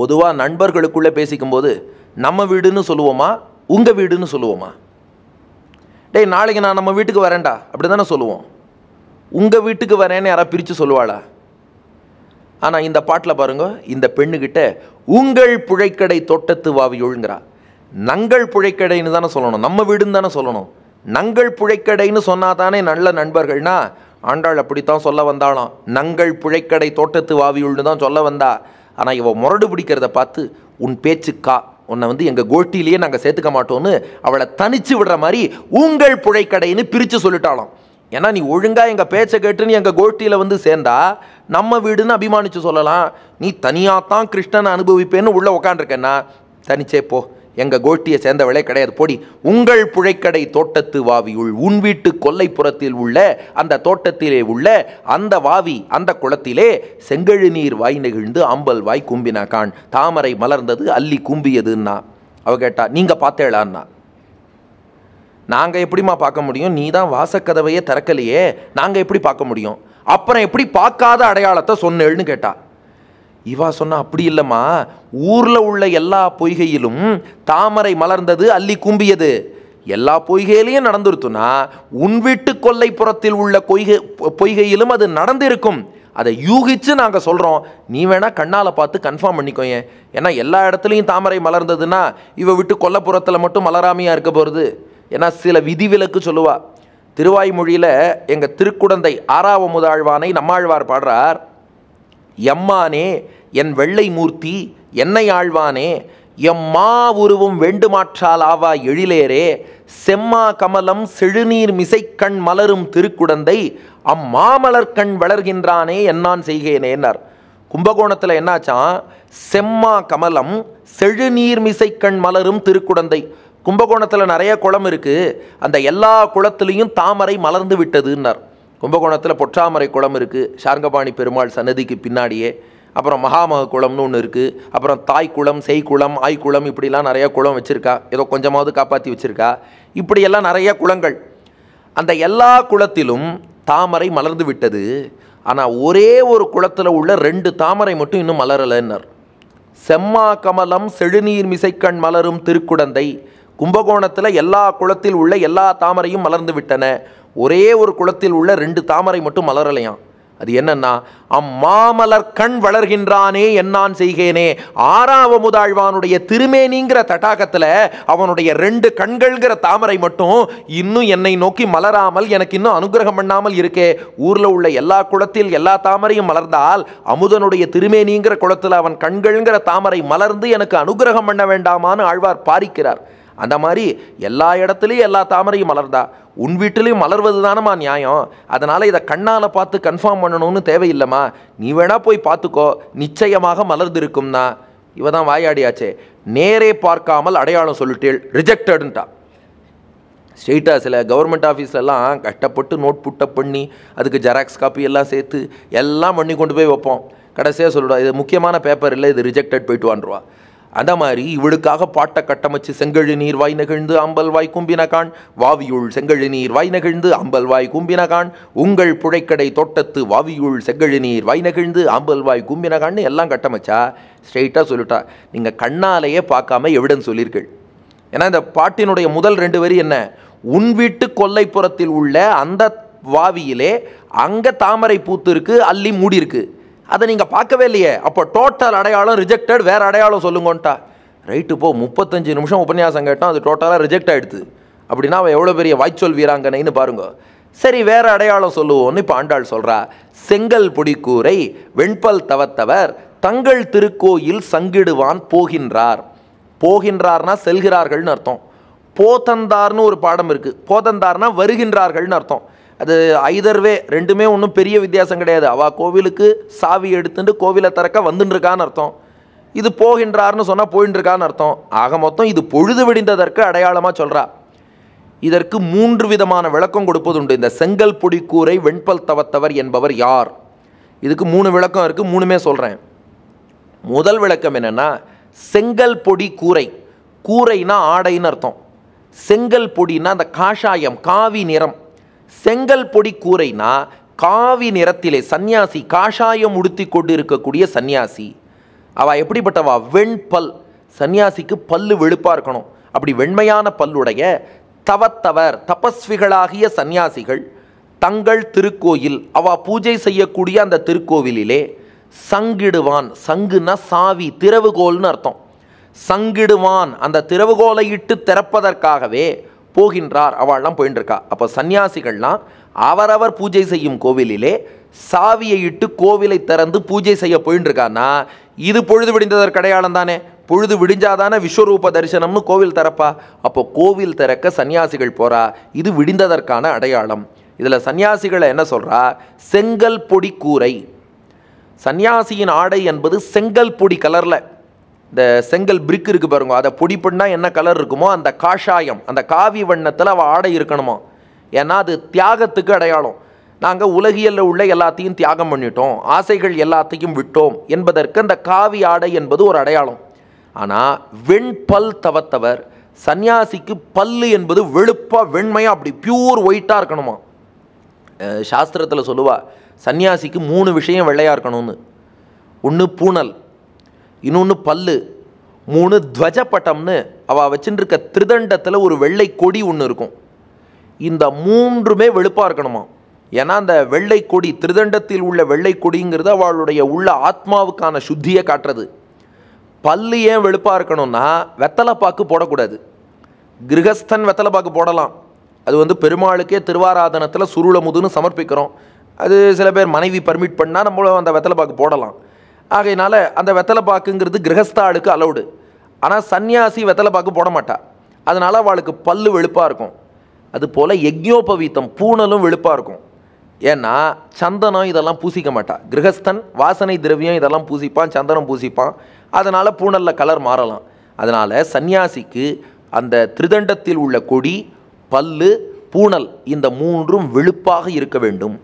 பொதுவாக நண்பர்களுக்குள்ளே பேசிக்கும்போது நம்ம வீடுன்னு சொல்லுவோமா உங்கள் வீடுன்னு சொல்லுவோமா டேய் நாளைக்கு நான் நம்ம வீட்டுக்கு வரேன்டா அப்படி தானே சொல்லுவோம் உங்கள் வீட்டுக்கு வரேன்னு யாராவது பிரித்து சொல்லுவாளா ஆனால் இந்த பாட்டில் பாருங்க இந்த பெண்ணுக்கிட்ட உங்கள் புழைக்கடை தோட்டத்து வாவி ஒழுங்குறா நங்கள் புழைக்கடைன்னு தானே சொல்லணும் நம்ம வீடுன்னு தானே சொல்லணும் நங்கள் புழைக்கடைன்னு சொன்னால் தானே நல்ல நண்பர்கள்னா ஆண்டாள் அப்படித்தான் சொல்ல வந்தாலும் நங்கள் புழைக்கடை தோட்டத்து வாவியுள்னு தான் சொல்ல வந்தா ஆனால் இவள் முரடு பிடிக்கிறத பார்த்து உன் பேச்சுக்கா உன்னை வந்து எங்கள் கோட்டிலேயே நாங்கள் சேர்த்துக்க மாட்டோன்னு அவளை தனிச்சு விடுற மாதிரி உங்கள் புழைக்கடைன்னு பிரித்து சொல்லிட்டாலும் ஏன்னா நீ ஒழுங்காக எங்கள் பேச்சை கேட்டுன்னு எங்கள் கோட்டியில் வந்து சேர்ந்தா நம்ம வீடுன்னு அபிமானித்து சொல்லலாம் நீ தனியாக தான் கிருஷ்ணனை அனுபவிப்பேன்னு உள்ளே உக்காண்டிருக்கேன்னா தனிச்சே போ எங்கள் கோஷ்டியை சேர்ந்தவளே கிடையாது போடி உங்கள் புழைக்கடை தோட்டத்து வாவி உள் உன் வீட்டு கொல்லைப்புறத்தில் உள்ள அந்த தோட்டத்திலே உள்ள அந்த வாவி அந்த குளத்திலே செங்கழு நீர் வாய் நெகிழ்ந்து அம்பல் வாய் கும்பினா கான் தாமரை மலர்ந்தது அள்ளி கும்பியதுன்னா அவ கேட்டா நீங்கள் பார்த்தேளான்னா நாங்கள் எப்படிமா பார்க்க முடியும் நீ தான் வாசக்கதவையே திறக்கலையே நாங்கள் எப்படி பார்க்க முடியும் அப்புறம் எப்படி பார்க்காத அடையாளத்தை சொன்னேன்னு கேட்டா இவா சொன்ன அப்படி இல்லைம்மா ஊரில் உள்ள எல்லா பொய்கையிலும் தாமரை மலர்ந்தது அள்ளி கும்பியது எல்லா பொய்கையிலையும் நடந்துருத்துன்னா உன் வீட்டு கொல்லைப்புறத்தில் உள்ள கொய்கை பொய்கையிலும் அது நடந்திருக்கும் அதை யூகிச்சு நாங்கள் சொல்கிறோம் நீ வேணால் கண்ணால் பார்த்து கன்ஃபார்ம் பண்ணிக்கோங்க ஏன்னா எல்லா இடத்துலையும் தாமரை மலர்ந்ததுன்னா இவ விட்டு கொல்லப்புறத்தில் மட்டும் மலராமையாக இருக்க போகிறது ஏன்னா சில விதிவிலக்கு சொல்லுவாள் திருவாய்மொழியில் எங்கள் திருக்குடந்தை ஆறாவ முதாழ்வானை நம்மாழ்வார் பாடுறார் எம்மானே என் வெள்ளை மூர்த்தி என்னை ஆழ்வானே எம்மா உருவும் வேண்டுமாற்றால் ஆவா எழிலேரே செம்மா கமலம் செழுநீர் மிசைக்கண் மலரும் திருக்குடந்தை அம்மாமலர்கண் வளர்கின்றானே என்னான் செய்கிறேனேனர் கும்பகோணத்தில் என்னாச்சான் செம்மா கமலம் செழுநீர் மிசைக்கண் மலரும் திருக்குடந்தை கும்பகோணத்தில் நிறைய குளம் இருக்குது அந்த எல்லா குளத்துலேயும் தாமரை மலர்ந்து விட்டதுன்னார் கும்பகோணத்தில் பொற்றாமரை குளம் இருக்குது சார்கபாணி பெருமாள் சன்னதிக்கு பின்னாடியே அப்புறம் மகாமக குளம்னு ஒன்று இருக்குது அப்புறம் தாய் குளம் செய் குளம் இப்படிலாம் நிறையா குளம் வச்சுருக்கா ஏதோ கொஞ்சமாவது காப்பாற்றி வச்சுருக்கா இப்படியெல்லாம் நிறைய குளங்கள் அந்த எல்லா குளத்திலும் தாமரை மலர்ந்து விட்டது ஆனால் ஒரே ஒரு குளத்தில் உள்ள ரெண்டு தாமரை மட்டும் இன்னும் மலரலைன்னார் செம்மா கமலம் செழுநீர் மிசைக்கண் மலரும் திருக்குடந்தை கும்பகோணத்தில் எல்லா குளத்தில் உள்ள எல்லா தாமரையும் மலர்ந்து விட்டன ஒரே ஒரு குளத்தில் உள்ள ரெண்டு தாமரை மட்டும் மலரலையாம் அது என்னன்னா அம்மாமலர் கண் வளர்கின்றானே என்னான் செய்கேனே ஆறாவ முதாழ்வானுடைய திருமேனிங்கிற தட்டாகத்தில் அவனுடைய ரெண்டு கண்கள்ங்கிற தாமரை மட்டும் இன்னும் என்னை நோக்கி மலராமல் எனக்கு இன்னும் அனுகிரகம் பண்ணாமல் இருக்கே ஊரில் உள்ள எல்லா குளத்தில் எல்லா தாமரையும் மலர்ந்தால் அமுதனுடைய திருமேனிங்கிற குளத்தில் அவன் கண்கள்ங்கிற தாமரை மலர்ந்து எனக்கு அனுகிரகம் பண்ண வேண்டாமான்னு ஆழ்வார் பாரிக்கிறார் அந்த மாதிரி எல்லா இடத்துலையும் எல்லா தாமரையும் மலர்ந்தா உன் வீட்டிலையும் மலர்வது தானம்மா நியாயம் அதனால் இதை கண்ணால் பார்த்து கன்ஃபார்ம் பண்ணணும்னு தேவையில்லைம்மா நீ வேணால் போய் பார்த்துக்கோ நிச்சயமாக மலர்ந்து இருக்கும்னா இவ தான் வாயாடியாச்சே நேரே பார்க்காமல் அடையாளம் சொல்லிட்டேள் ரிஜெக்டடுன்ட்டா ஸ்ட்ரெயிட்டாக சில கவர்மெண்ட் ஆஃபீஸ்லாம் கஷ்டப்பட்டு நோட் புட்டப் பண்ணி அதுக்கு ஜெராக்ஸ் காப்பி எல்லாம் சேர்த்து எல்லாம் பண்ணி கொண்டு போய் வைப்போம் கடைசியாக சொல்லிடுவா இது முக்கியமான பேப்பர் இல்லை இது ரிஜெக்டட் போயிட்டு வாண்டுருவா அத மாதிரி இவளுக்காக பாட்ட கட்டமைச்சு செங்கழு நீர் வாய் நெகிழ்ந்து வாய் கும்பினகான் வாவியுள் செங்கழு நீர் வாய் நெகிழ்ந்து அம்பல் வாய் கும்பினகான் உங்கள் புழைக்கடை தோட்டத்து வாவியுள் செங்கழு நீர் வாய் நெகிழ்ந்து வாய் கும்பினகான்னு எல்லாம் கட்டமைச்சா ஸ்ட்ரெயிட்டாக சொல்லிட்டா நீங்கள் கண்ணாலேயே பார்க்காம எவிடன் சொல்லியிருக்கள் ஏன்னா இந்த பாட்டினுடைய முதல் ரெண்டு வரி என்ன உன் வீட்டு கொல்லைப்புறத்தில் உள்ள அந்த வாவியிலே அங்கே தாமரை பூத்து இருக்குது அள்ளி மூடி இருக்குது அதை நீங்கள் பார்க்கவே இல்லையே அப்போ டோட்டல் அடையாளம் ரிஜெக்டட் வேறு அடையாளம் சொல்லுங்கன்ட்டா ரைட்டு போ முப்பத்தஞ்சு நிமிஷம் உபன்யாசம் கேட்டோம் அது டோட்டலாக ரிஜெக்ட் ஆகிடுது அப்படின்னா அவன் எவ்வளோ பெரிய வாய்ச்சொல் வீராங்கனைன்னு பாருங்க சரி வேறு அடையாளம் சொல்லுவோன்னு இப்போ ஆண்டாள் சொல்கிறா செங்கல் பொடிக்கூரை வெண்பல் தவத்தவர் தங்கள் திருக்கோயில் சங்கிடுவான் போகின்றார் போகின்றார்னா செல்கிறார்கள்னு அர்த்தம் போதந்தார்னு ஒரு பாடம் இருக்குது போதந்தார்னா வருகின்றார்கள்னு அர்த்தம் அது ஐதர்வே ரெண்டுமே ஒன்றும் பெரிய வித்தியாசம் கிடையாது அவள் கோவிலுக்கு சாவி எடுத்துட்டு கோவிலை திறக்க வந்துட்டுருக்கான்னு அர்த்தம் இது போகின்றார்னு சொன்னால் போயின்ட்டுருக்கான்னு அர்த்தம் ஆக மொத்தம் இது பொழுது விடிந்ததற்கு அடையாளமாக சொல்கிறா இதற்கு மூன்று விதமான விளக்கம் கொடுப்பதுண்டு இந்த செங்கல் பொடிக்கூரை வெண்பல் தவத்தவர் என்பவர் யார் இதுக்கு மூணு விளக்கம் இருக்குது மூணுமே சொல்கிறேன் முதல் விளக்கம் என்னென்னா செங்கல் பொடி கூரை கூரைனா ஆடைன்னு அர்த்தம் செங்கல் பொடினா அந்த காஷாயம் காவி நிறம் செங்கல் பொடி கூரைனா காவி நிறத்திலே சந்நியாசி காஷாயம் உடுத்தி கொண்டு இருக்கக்கூடிய சந்நியாசி அவள் எப்படிப்பட்டவா வெண்பல் சந்நியாசிக்கு பல்லு வெளுப்பாக இருக்கணும் அப்படி வெண்மையான பல்லுடைய தவத்தவர் தபஸ்விகளாகிய சந்நியாசிகள் தங்கள் திருக்கோயில் அவ பூஜை செய்யக்கூடிய அந்த திருக்கோவிலிலே சங்கிடுவான் சங்குனா சாவி திறவுகோல்னு அர்த்தம் சங்கிடுவான் அந்த திறவுகோலை இட்டு திறப்பதற்காகவே போகின்றார் அவள்லாம் போயின்னு இருக்கா அப்போ சன்னியாசிகள்லாம் அவரவர் பூஜை செய்யும் கோவிலிலே சாவியை இட்டு கோவிலை திறந்து பூஜை செய்ய போயின்னு இருக்கான்னா இது பொழுது விடிந்ததற்கு அடையாளம் தானே பொழுது விடிஞ்சாதானே விஸ்வரூப தரிசனம்னு கோவில் திறப்பா அப்போ கோவில் திறக்க சன்னியாசிகள் போறா இது விடிந்ததற்கான அடையாளம் இதில் சன்னியாசிகளை என்ன சொல்கிறா செங்கல் பொடி கூரை சன்னியாசியின் ஆடை என்பது செங்கல் பொடி கலரில் இந்த செங்கல் பிரிக் இருக்குது பாருங்க அதை பொடி பண்ணால் என்ன கலர் இருக்குமோ அந்த காஷாயம் அந்த காவி வண்ணத்தில் அவள் ஆடை இருக்கணுமா ஏன்னா அது தியாகத்துக்கு அடையாளம் நாங்கள் உலகியலில் உள்ள எல்லாத்தையும் தியாகம் பண்ணிட்டோம் ஆசைகள் எல்லாத்தையும் விட்டோம் என்பதற்கு அந்த காவி ஆடை என்பது ஒரு அடையாளம் ஆனால் வெண்பல் தவத்தவர் சன்னியாசிக்கு பல்லு என்பது வெளுப்பாக வெண்மையாக அப்படி பியூர் ஒயிட்டாக இருக்கணுமா சாஸ்திரத்தில் சொல்லுவா சன்னியாசிக்கு மூணு விஷயம் வெள்ளையாக இருக்கணும்னு ஒன்று பூனல் இன்னொன்று பல்லு மூணு துவஜப்பட்டம்னு அவள் வச்சுட்டுருக்க திருதண்டத்தில் ஒரு வெள்ளை கொடி ஒன்று இருக்கும் இந்த மூன்றுமே வெளுப்பாக இருக்கணுமா ஏன்னா அந்த வெள்ளை கொடி திருதண்டத்தில் உள்ள வெள்ளை கொடிங்கிறது அவளுடைய உள்ள ஆத்மாவுக்கான சுத்தியை காட்டுறது பல்லு ஏன் வெளுப்பாக இருக்கணும்னா வெத்தலை பாக்கு போடக்கூடாது கிரகஸ்தன் வெத்தலை பாக்கு போடலாம் அது வந்து பெருமாளுக்கே திருவாராதனத்தில் சுருளமுதுன்னு சமர்ப்பிக்கிறோம் அது சில பேர் மனைவி பர்மிட் பண்ணால் நம்மளும் அந்த வெத்தலை பாக்கு போடலாம் ஆகையினால அந்த வெத்தலை பாக்குங்கிறது கிரகஸ்தாளுக்கு அலௌடு ஆனால் சன்னியாசி வெத்தலை பாக்கு போட மாட்டா அதனால் அவளுக்கு பல்லு வெளுப்பாக இருக்கும் அது போல் யக்ஞோபவீத்தம் பூணலும் வெளுப்பாக இருக்கும் ஏன்னா சந்தனம் இதெல்லாம் பூசிக்க மாட்டா கிரகஸ்தன் வாசனை திரவியம் இதெல்லாம் பூசிப்பான் சந்தனம் பூசிப்பான் அதனால் பூணலில் கலர் மாறலாம் அதனால் சன்னியாசிக்கு அந்த திருதண்டத்தில் உள்ள கொடி பல்லு பூணல் இந்த மூன்றும் வெளுப்பாக இருக்க வேண்டும்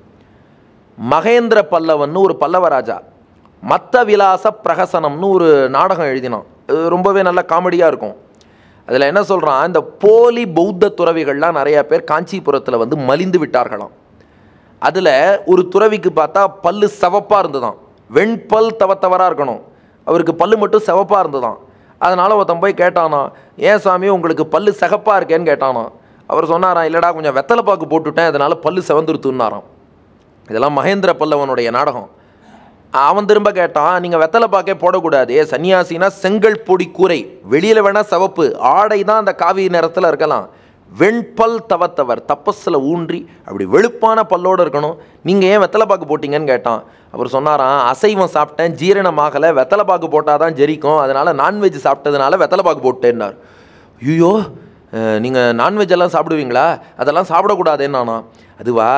மகேந்திர பல்லவன் ஒரு பல்லவராஜா மத்த விலாச பிரகசனம்னு ஒரு நாடகம் எழுதினான் ரொம்பவே நல்ல காமெடியாக இருக்கும் அதில் என்ன சொல்கிறான் இந்த போலி பௌத்த துறவிகள்லாம் நிறையா பேர் காஞ்சிபுரத்தில் வந்து மலிந்து விட்டார்களாம் அதில் ஒரு துறவிக்கு பார்த்தா பல்லு செவப்பாக இருந்ததான் வெண்பல் தவத்தவராக இருக்கணும் அவருக்கு பல்லு மட்டும் செவப்பாக இருந்ததான் அதனால் ஒருத்தன் போய் கேட்டானா ஏன் சாமி உங்களுக்கு பல்லு செகப்பாக இருக்கேன்னு கேட்டானா அவர் சொன்னாராம் இல்லைடா கொஞ்சம் வெத்தலை பாக்கு போட்டுவிட்டேன் அதனால் பல்லு செவந்துருத்துன்னாராம் இதெல்லாம் மகேந்திர பல்லவனுடைய நாடகம் அவன் திரும்ப கேட்டான் நீங்கள் வெத்தலை பாக்கே போடக்கூடாது சன்னியாசினா செங்கல் பொடி கூரை வெளியில் வேணால் சவப்பு ஆடை தான் அந்த காவி நிறத்தில் இருக்கலாம் வெண்பல் தவத்தவர் தப்பஸில் ஊன்றி அப்படி வெளுப்பான பல்லோடு இருக்கணும் நீங்கள் ஏன் வெத்தலை பாக்கு போட்டிங்கன்னு கேட்டான் அவர் சொன்னாரான் அசைவம் சாப்பிட்டேன் ஜீரணமாகலை வெத்தலை பாக்கு போட்டால் தான் ஜெரிக்கும் அதனால் நான்வெஜ் சாப்பிட்டதுனால வெத்தலை பாக்கு போட்டேன்னார் ஐயோ நீங்கள் நான்வெஜ் எல்லாம் சாப்பிடுவீங்களா அதெல்லாம் சாப்பிடக்கூடாதுன்னு நானா அதுவா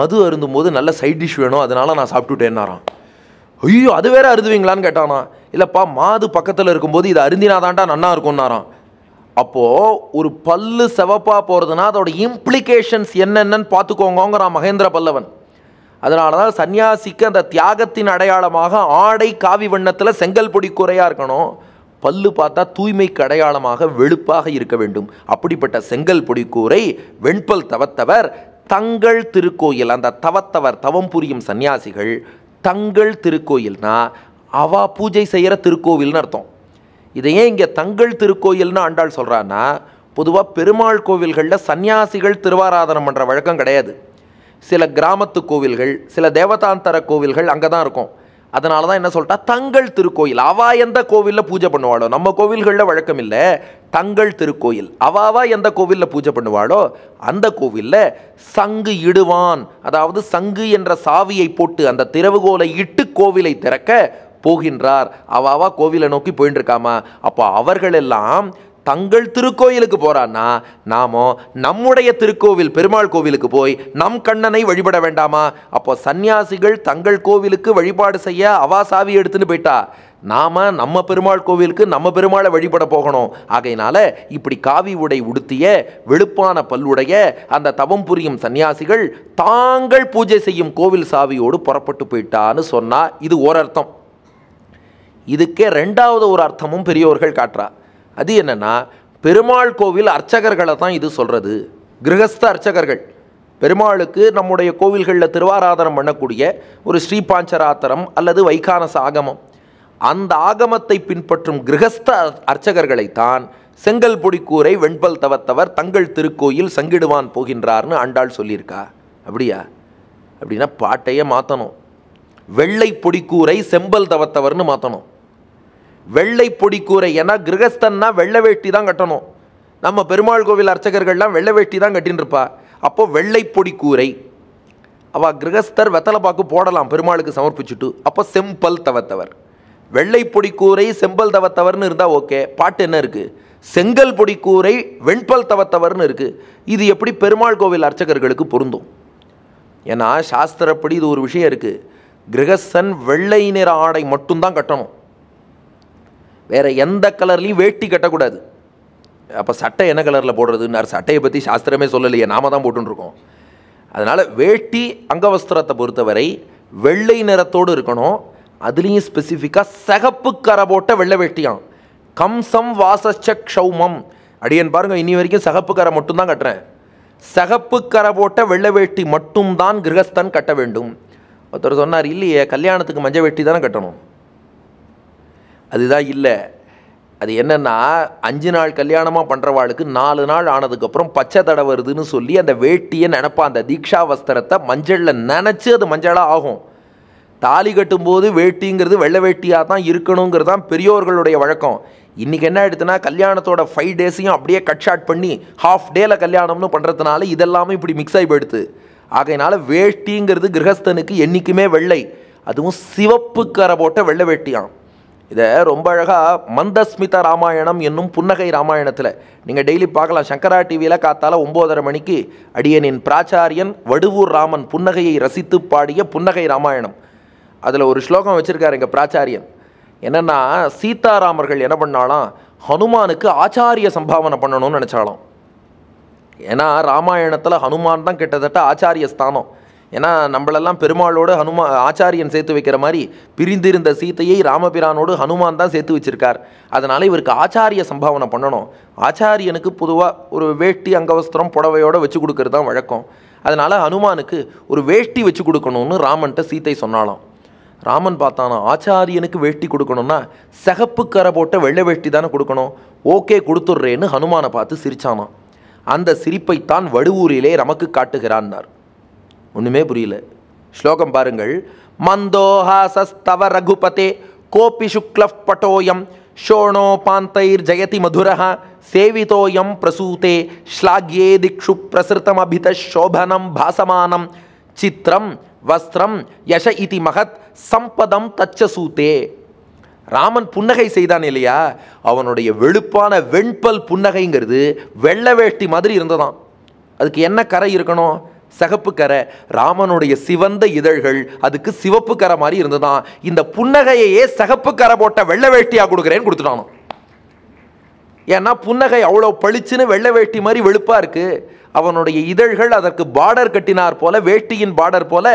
மது அருந்தும் போது நல்ல சைட் டிஷ் வேணும் அதனால் நான் சாப்பிட்டுட்டேன்னாரான் ஐயோ அது வேற அருதுவீங்களான்னு கேட்டானா இல்லைப்பா மாது பக்கத்தில் இருக்கும்போது இது அருந்தினாதான்டா நல்லா இருக்கும்னாராம் அப்போது ஒரு பல்லு செவப்பாக போகிறதுனா அதோட இம்ப்ளிகேஷன்ஸ் என்னென்னு பார்த்துக்கோங்கிறான் மகேந்திர பல்லவன் அதனால தான் சன்னியாசிக்கு அந்த தியாகத்தின் அடையாளமாக ஆடை காவி வண்ணத்தில் செங்கல் பொடி குறையாக இருக்கணும் பல்லு பார்த்தா தூய்மைக்கு அடையாளமாக வெளுப்பாக இருக்க வேண்டும் அப்படிப்பட்ட செங்கல் பொடி கூரை வெண்பல் தவத்தவர் தங்கள் திருக்கோயில் அந்த தவத்தவர் தவம் புரியும் சன்னியாசிகள் தங்கள் திருக்கோயில்னா அவா பூஜை செய்கிற திருக்கோவில்னு அர்த்தம் இதை ஏன் இங்கே தங்கள் திருக்கோயில்னு ஆண்டாள் சொல்கிறான்னா பொதுவாக பெருமாள் கோவில்களில் சன்னியாசிகள் திருவாராதனம் பண்ணுற வழக்கம் கிடையாது சில கிராமத்து கோவில்கள் சில தேவதாந்தர கோவில்கள் அங்கே தான் இருக்கும் அதனால தான் என்ன சொல்லிட்டா தங்கள் திருக்கோயில் அவா எந்த கோவிலில் பூஜை பண்ணுவாளோ நம்ம கோவில்களில் வழக்கம் இல்லை தங்கள் திருக்கோயில் அவாவா எந்த கோவிலில் பூஜை பண்ணுவாளோ அந்த கோவிலில் சங்கு இடுவான் அதாவது சங்கு என்ற சாவியை போட்டு அந்த திறவுகோலை இட்டு கோவிலை திறக்க போகின்றார் அவாவா கோவிலை நோக்கி போயின்னு இருக்காமா அப்போ அவர்களெல்லாம் தங்கள் திருக்கோயிலுக்கு போகிறான்னா நாமோ நம்முடைய திருக்கோவில் பெருமாள் கோவிலுக்கு போய் நம் கண்ணனை வழிபட வேண்டாமா அப்போ சன்னியாசிகள் தங்கள் கோவிலுக்கு வழிபாடு செய்ய அவா சாவி எடுத்துன்னு போயிட்டா நாம நம்ம பெருமாள் கோவிலுக்கு நம்ம பெருமாளை வழிபட போகணும் ஆகையினால இப்படி காவி உடை உடுத்திய வெளுப்பான பல்லுடைய அந்த தவம் புரியும் சன்னியாசிகள் தாங்கள் பூஜை செய்யும் கோவில் சாவியோடு புறப்பட்டு போயிட்டான்னு சொன்னால் இது ஓரர்த்தம் இதுக்கே ரெண்டாவது ஒரு அர்த்தமும் பெரியோர்கள் காட்டுறா அது என்னென்னா பெருமாள் கோவில் அர்ச்சகர்களை தான் இது சொல்கிறது கிரகஸ்த அர்ச்சகர்கள் பெருமாளுக்கு நம்முடைய கோவில்களில் திருவாராதனம் பண்ணக்கூடிய ஒரு ஸ்ரீபாஞ்சராத்திரம் அல்லது வைகானச ஆகமம் அந்த ஆகமத்தை பின்பற்றும் கிரகஸ்த அர்ச்சகர்களைத்தான் செங்கல் பொடிக்கூரை வெண்பல் தவத்தவர் தங்கள் திருக்கோயில் சங்கிடுவான் போகின்றார்னு ஆண்டாள் சொல்லியிருக்கா அப்படியா அப்படின்னா பாட்டையே மாற்றணும் வெள்ளை பொடிக்கூரை செம்பல் தவத்தவர்னு மாற்றணும் வெள்ளை பொடி கூரை ஏன்னா கிரகஸ்தன்னா வெள்ளை வேட்டி தான் கட்டணும் நம்ம பெருமாள் கோவில் அர்ச்சகர்கள்லாம் வெள்ளை வேட்டி தான் கட்டின்னு இருப்பா அப்போது வெள்ளை பொடி கூரை அவ கிரகஸ்தர் வெத்தலை பாக்கு போடலாம் பெருமாளுக்கு சமர்ப்பிச்சுட்டு அப்போ செம்பல் தவத்தவர் வெள்ளை பொடி கூரை செம்பல் தவத்தவர்னு இருந்தால் ஓகே பாட்டு என்ன இருக்குது செங்கல் பொடி கூரை வெண்பல் தவத்தவர்னு இருக்குது இது எப்படி பெருமாள் கோவில் அர்ச்சகர்களுக்கு பொருந்தும் ஏன்னா சாஸ்திரப்படி இது ஒரு விஷயம் இருக்குது கிரகஸ்தன் வெள்ளை நிற ஆடை மட்டும்தான் கட்டணும் வேறு எந்த கலர்லேயும் வேட்டி கட்டக்கூடாது அப்போ சட்டை என்ன கலரில் போடுறதுன்னு சட்டையை பற்றி சாஸ்திரமே சொல்லலையே நாம தான் போட்டுருக்கோம் அதனால் வேட்டி அங்கவஸ்திரத்தை பொறுத்தவரை வெள்ளை நிறத்தோடு இருக்கணும் அதுலேயும் ஸ்பெசிஃபிக்காக சகப்பு கரை போட்ட வெள்ளை வேட்டியாம் கம்சம் வாசச்சௌமம் அடியன் பாருங்கள் இனி வரைக்கும் சகப்பு கரை மட்டும்தான் கட்டுறேன் சகப்பு கரை போட்ட வெள்ளை வேட்டி மட்டும்தான் கிரகஸ்தன் கட்ட வேண்டும் ஒருத்தர் சொன்னார் இல்லையே கல்யாணத்துக்கு மஞ்சள் வேட்டி தானே கட்டணும் அதுதான் இல்லை அது என்னென்னா அஞ்சு நாள் கல்யாணமாக பண்ணுறவாளுக்கு நாலு நாள் ஆனதுக்கப்புறம் பச்சை தடை வருதுன்னு சொல்லி அந்த வேட்டியை நினப்பான் அந்த தீக்ஷா வஸ்திரத்தை மஞ்சளில் நினச்சி அது மஞ்சளாக ஆகும் தாலி கட்டும்போது வேட்டிங்கிறது வெள்ளை வேட்டியாக தான் இருக்கணுங்கிறது தான் பெரியோர்களுடைய வழக்கம் இன்றைக்கி என்ன ஆகிடுதுன்னா கல்யாணத்தோட ஃபைவ் டேஸையும் அப்படியே கட் ஷாட் பண்ணி ஹாஃப் டேல கல்யாணம்னு பண்ணுறதுனால இதெல்லாமே இப்படி மிக்ஸ் ஆகி போயிடுது ஆகையினால வேட்டிங்கிறது கிரகஸ்தனுக்கு என்றைக்குமே வெள்ளை அதுவும் சிவப்பு கரை போட்ட வெள்ளை வேட்டியான் இதை ரொம்ப அழகாக மந்தஸ்மித ராமாயணம் என்னும் புன்னகை ராமாயணத்தில் நீங்கள் டெய்லி பார்க்கலாம் சங்கரா டிவியில் காத்தால ஒம்போதரை மணிக்கு அடியனின் பிராச்சாரியன் வடுவூர் ராமன் புன்னகையை ரசித்து பாடிய புன்னகை ராமாயணம் அதில் ஒரு ஸ்லோகம் வச்சுருக்காரு எங்கள் பிராச்சாரியன் என்னென்னா சீதாராமர்கள் என்ன பண்ணாலும் ஹனுமானுக்கு ஆச்சாரிய சம்பாவனை பண்ணணும்னு நினச்சாலும் ஏன்னா ராமாயணத்தில் ஹனுமான் தான் கிட்டத்தட்ட ஆச்சாரிய ஸ்தானம் ஏன்னா நம்மளெல்லாம் பெருமாளோடு ஹனுமா ஆச்சாரியன் சேர்த்து வைக்கிற மாதிரி பிரிந்திருந்த சீத்தையை ராமபிரானோடு ஹனுமான் தான் சேர்த்து வச்சிருக்கார் அதனால் இவருக்கு ஆச்சாரிய சம்பாவனை பண்ணணும் ஆச்சாரியனுக்கு பொதுவாக ஒரு வேட்டி அங்கவஸ்திரம் புடவையோடு வச்சு கொடுக்கறது தான் வழக்கம் அதனால் ஹனுமானுக்கு ஒரு வேஷ்டி வச்சு கொடுக்கணும்னு ராமன்கிட்ட சீத்தை சொன்னாலும் ராமன் பார்த்தானா ஆச்சாரியனுக்கு வேட்டி கொடுக்கணும்னா சகப்பு கரை போட்ட வெள்ளை வேட்டி தானே கொடுக்கணும் ஓகே கொடுத்துட்றேன்னு ஹனுமானை பார்த்து சிரிச்சானான் அந்த சிரிப்பைத்தான் வடுவூரிலே நமக்கு காட்டுகிறான்னார் ஒன்றுமே புரியல ஸ்லோகம் பாருங்கள் மந்தோஹாசஸ்தவ ரகுபதே கோபி சுக்ல பட்டோயம் பாந்தைர் ஜெயதி மதுரஹ சேவிதோயம் பிரசூதே ஸ்லாகியே திக்ஷு பிரசிருத்தம் அபித சோபனம் பாசமானம் சித்திரம் வஸ்திரம் யஷ இதி மகத் சம்பதம் தச்ச சூத்தே ராமன் புன்னகை செய்தான் இல்லையா அவனுடைய வெளுப்பான வெண்பல் புன்னகைங்கிறது வெள்ளவேஷ்டி மாதிரி இருந்ததான் அதுக்கு என்ன கரை இருக்கணும் சகப்பு கரை ராமனுடைய சிவந்த இதழ்கள் அதுக்கு சிவப்பு கரை மாதிரி இருந்ததுதான் இந்த புன்னகையையே சகப்பு கரை போட்ட வெள்ளை வேட்டியாக கொடுக்குறேன்னு கொடுத்துட்டானோ ஏன்னா புன்னகை அவ்வளோ பளிச்சுன்னு வெள்ளை வேட்டி மாதிரி வெளுப்பாக இருக்குது அவனுடைய இதழ்கள் அதற்கு பார்டர் கட்டினார் போல வேட்டியின் பார்டர் போல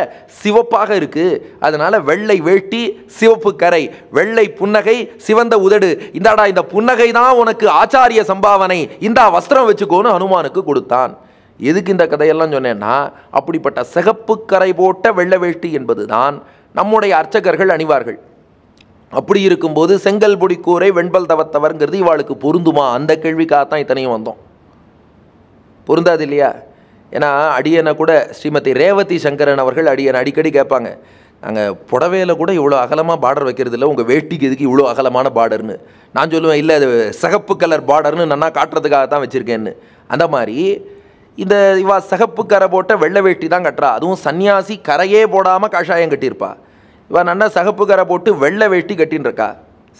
சிவப்பாக இருக்குது அதனால் வெள்ளை வேட்டி சிவப்பு கரை வெள்ளை புன்னகை சிவந்த உதடு இந்தாடா இந்த புன்னகை தான் உனக்கு ஆச்சாரிய சம்பாவனை இந்தா வஸ்திரம் வச்சுக்கோன்னு ஹனுமானுக்கு கொடுத்தான் எதுக்கு இந்த கதையெல்லாம் சொன்னேன்னா அப்படிப்பட்ட சிகப்பு கரை போட்ட வெள்ள வேஷ்டி என்பது தான் நம்முடைய அர்ச்சகர்கள் அணிவார்கள் அப்படி இருக்கும்போது செங்கல் பொடி கூரை வெண்பல் தவத்தவர்ங்கிறது இவாளுக்கு பொருந்துமா அந்த கேள்விக்காகத்தான் இத்தனையும் வந்தோம் பொருந்தாது இல்லையா ஏன்னா அடியனை கூட ஸ்ரீமதி ரேவதி சங்கரன் அவர்கள் அடியனை அடிக்கடி கேட்பாங்க நாங்கள் புடவையில் கூட இவ்வளோ அகலமாக பார்டர் வைக்கிறது இல்லை உங்கள் வேட்டிக்கு எதுக்கு இவ்வளோ அகலமான பார்டர்னு நான் சொல்லுவேன் இல்லை அது சிகப்பு கலர் பார்டர்னு நான் காட்டுறதுக்காக தான் வச்சுருக்கேன்னு அந்த மாதிரி இந்த இவா சகப்பு கரை போட்ட வெள்ளை வேட்டி தான் கட்டுறா அதுவும் சன்னியாசி கரையே போடாமல் கஷாயம் கட்டியிருப்பா இவா நன்னா சகப்பு கரை போட்டு வெள்ளை வேட்டி கட்டின்னு இருக்கா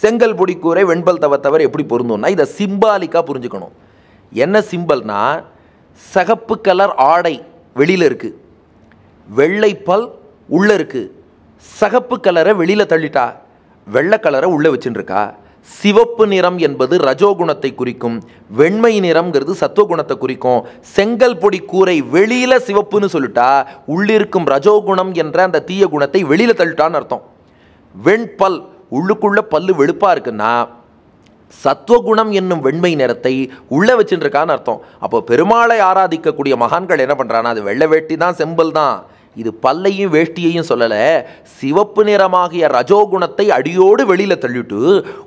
செங்கல் பொடிக்கூரை வெண்பல் தவத்தவர் எப்படி பொருந்தோம்னா இதை சிம்பாலிக்காக புரிஞ்சுக்கணும் என்ன சிம்பல்னா சகப்பு கலர் ஆடை வெளியில் இருக்குது வெள்ளைப்பல் உள்ளே இருக்குது சகப்பு கலரை வெளியில் தள்ளிட்டா வெள்ளை கலரை உள்ளே வச்சுட்டுருக்கா சிவப்பு நிறம் என்பது ரஜோகுணத்தை குறிக்கும் வெண்மை நிறம்ங்கிறது சத்துவகுணத்தை குறிக்கும் செங்கல் பொடி கூரை வெளியில் சிவப்புன்னு சொல்லிட்டா உள்ளிருக்கும் ரஜோகுணம் என்ற அந்த தீய குணத்தை வெளியில் தள்ளிட்டான்னு அர்த்தம் வெண்பல் உள்ளுக்குள்ள பல்லு வெளுப்பாக இருக்குன்னா சத்துவகுணம் என்னும் வெண்மை நிறத்தை உள்ளே இருக்கான்னு அர்த்தம் அப்போ பெருமாளை ஆராதிக்கக்கூடிய மகான்கள் என்ன பண்ணுறான்னா அது வெள்ளை வேட்டி தான் செம்பல் தான் இது பல்லையும் வேஷ்டியையும் சொல்லலை சிவப்பு நிறமாகிய ரஜோகுணத்தை அடியோடு வெளியில் தள்ளிட்டு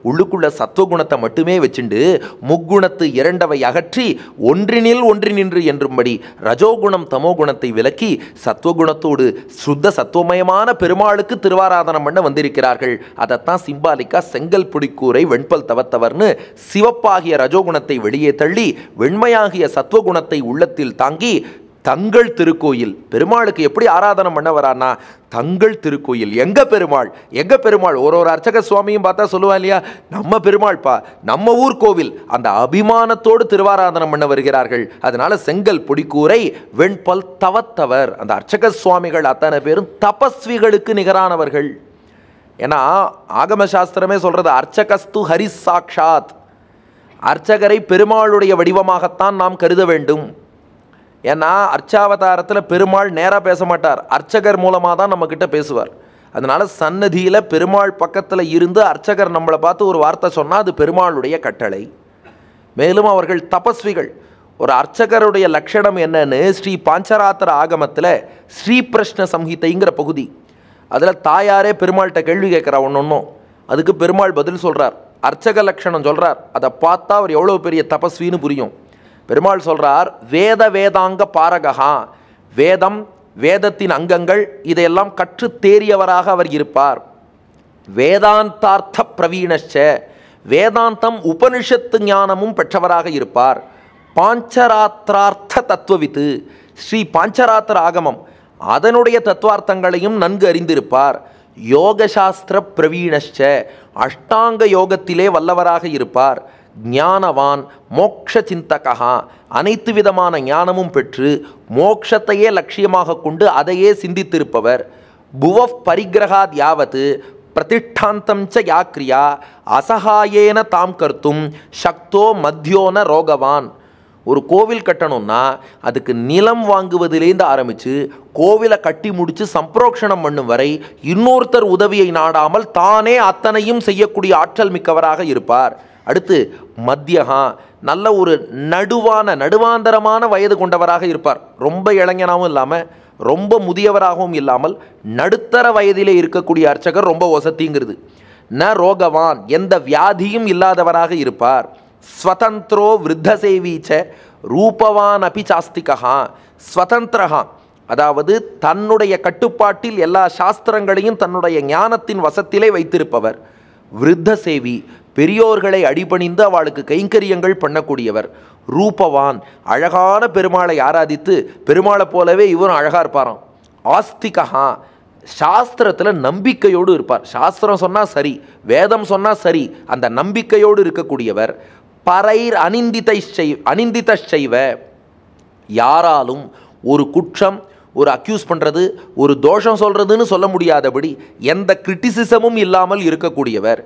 உள்ளுக்குள்ள சத்துவகுணத்தை மட்டுமே வச்சுண்டு முக்குணத்து இரண்டவை அகற்றி ஒன்றினில் ஒன்றினின்று என்றும்படி ரஜோகுணம் தமோகுணத்தை விலக்கி சத்துவகுணத்தோடு சுத்த சத்துவமயமான பெருமாளுக்கு திருவாராதனம் பண்ண வந்திருக்கிறார்கள் அதைத்தான் சிம்பாலிக்கா செங்கல் புடிக்கூரை வெண்பல் தவத்தவர்னு சிவப்பாகிய ரஜோகுணத்தை வெளியே தள்ளி வெண்மையாகிய சத்துவகுணத்தை உள்ளத்தில் தாங்கி தங்கள் திருக்கோயில் பெருமாளுக்கு எப்படி ஆராதனை பண்ண வரானா தங்கள் திருக்கோயில் எங்கள் பெருமாள் எங்கள் பெருமாள் ஒரு ஒரு அர்ச்சக சுவாமியும் பார்த்தா சொல்லுவா இல்லையா நம்ம பெருமாள்ப்பா நம்ம ஊர் கோவில் அந்த அபிமானத்தோடு திருவாராதனம் பண்ண வருகிறார்கள் அதனால செங்கல் பொடிக்கூரை வெண்பல் தவத்தவர் அந்த அர்ச்சக சுவாமிகள் அத்தனை பேரும் தபஸ்விகளுக்கு நிகரானவர்கள் ஏன்னா ஆகம சாஸ்திரமே சொல்கிறது அர்ச்சகஸ்து ஹரி சாக்ஷாத் அர்ச்சகரை பெருமாளுடைய வடிவமாகத்தான் நாம் கருத வேண்டும் ஏன்னா அர்ச்சாவதாரத்தில் பெருமாள் நேராக பேச மாட்டார் அர்ச்சகர் மூலமாக தான் நம்மக்கிட்ட பேசுவார் அதனால் சன்னதியில் பெருமாள் பக்கத்தில் இருந்து அர்ச்சகர் நம்மளை பார்த்து ஒரு வார்த்தை சொன்னால் அது பெருமாளுடைய கட்டளை மேலும் அவர்கள் தபஸ்விகள் ஒரு அர்ச்சகருடைய லட்சணம் என்னன்னு ஸ்ரீ பாஞ்சராத்திர ஆகமத்தில் ஸ்ரீ பிரஷ்ன சம்ஹிதைங்கிற பகுதி அதில் தாயாரே பெருமாள்கிட்ட கேள்வி கேட்குறா ஒன்று ஒன்றும் அதுக்கு பெருமாள் பதில் சொல்கிறார் அர்ச்சக லட்சணம் சொல்கிறார் அதை பார்த்தா அவர் எவ்வளோ பெரிய தபஸ்வின்னு புரியும் பெருமாள் சொல்கிறார் வேத வேதாங்க பாரகஹா வேதம் வேதத்தின் அங்கங்கள் இதையெல்லாம் கற்று தேறியவராக அவர் இருப்பார் வேதாந்தார்த்த பிரவீணச்ச வேதாந்தம் உபனிஷத்து ஞானமும் பெற்றவராக இருப்பார் பாஞ்சராத்திரார்த்த தத்துவவித்து ஸ்ரீ பாஞ்சராத்திர ஆகமம் அதனுடைய தத்துவார்த்தங்களையும் நன்கு அறிந்திருப்பார் யோகசாஸ்திர பிரவீணச்ச அஷ்டாங்க யோகத்திலே வல்லவராக இருப்பார் ஞானவான் மோக்ஷ சிந்தகா அனைத்து விதமான ஞானமும் பெற்று மோக்ஷத்தையே லட்சியமாக கொண்டு அதையே சிந்தித்திருப்பவர் புவ பரிகிரகாத் யாவது பிரதிஷ்டாந்தம் ச யாக்கிரியா அசகாயேன தாம் கருத்தும் சக்தோ மத்தியோன ரோகவான் ஒரு கோவில் கட்டணும்னா அதுக்கு நிலம் வாங்குவதிலேருந்து ஆரம்பித்து கோவிலை கட்டி முடித்து சம்பிரோக்ஷணம் பண்ணும் வரை இன்னொருத்தர் உதவியை நாடாமல் தானே அத்தனையும் செய்யக்கூடிய ஆற்றல் மிக்கவராக இருப்பார் அடுத்து மத்தியகா நல்ல ஒரு நடுவான நடுவாந்தரமான வயது கொண்டவராக இருப்பார் ரொம்ப இளைஞனாகவும் இல்லாமல் ரொம்ப முதியவராகவும் இல்லாமல் நடுத்தர வயதிலே இருக்கக்கூடிய அர்ச்சகர் ரொம்ப வசத்திங்கிறது ந ரோகவான் எந்த வியாதியும் இல்லாதவராக இருப்பார் ஸ்வதந்திரோ விருத்த விருத்தசேவீச்ச ரூபவான் அபி சாஸ்திகா ஸ்வதந்திரகா அதாவது தன்னுடைய கட்டுப்பாட்டில் எல்லா சாஸ்திரங்களையும் தன்னுடைய ஞானத்தின் வசத்திலே வைத்திருப்பவர் விருத்த சேவி பெரியோர்களை அடிபணிந்து அவளுக்கு கைங்கரியங்கள் பண்ணக்கூடியவர் ரூபவான் அழகான பெருமாளை ஆராதித்து பெருமாளை போலவே இவரும் அழகாக இருப்பாராம் ஆஸ்திகா சாஸ்திரத்தில் நம்பிக்கையோடு இருப்பார் சாஸ்திரம் சொன்னால் சரி வேதம் சொன்னால் சரி அந்த நம்பிக்கையோடு இருக்கக்கூடியவர் பறைர் அனிந்தித்தை செய் அனிந்தித செய்வ யாராலும் ஒரு குற்றம் ஒரு அக்யூஸ் பண்ணுறது ஒரு தோஷம் சொல்கிறதுன்னு சொல்ல முடியாதபடி எந்த கிரிட்டிசிசமும் இல்லாமல் இருக்கக்கூடியவர்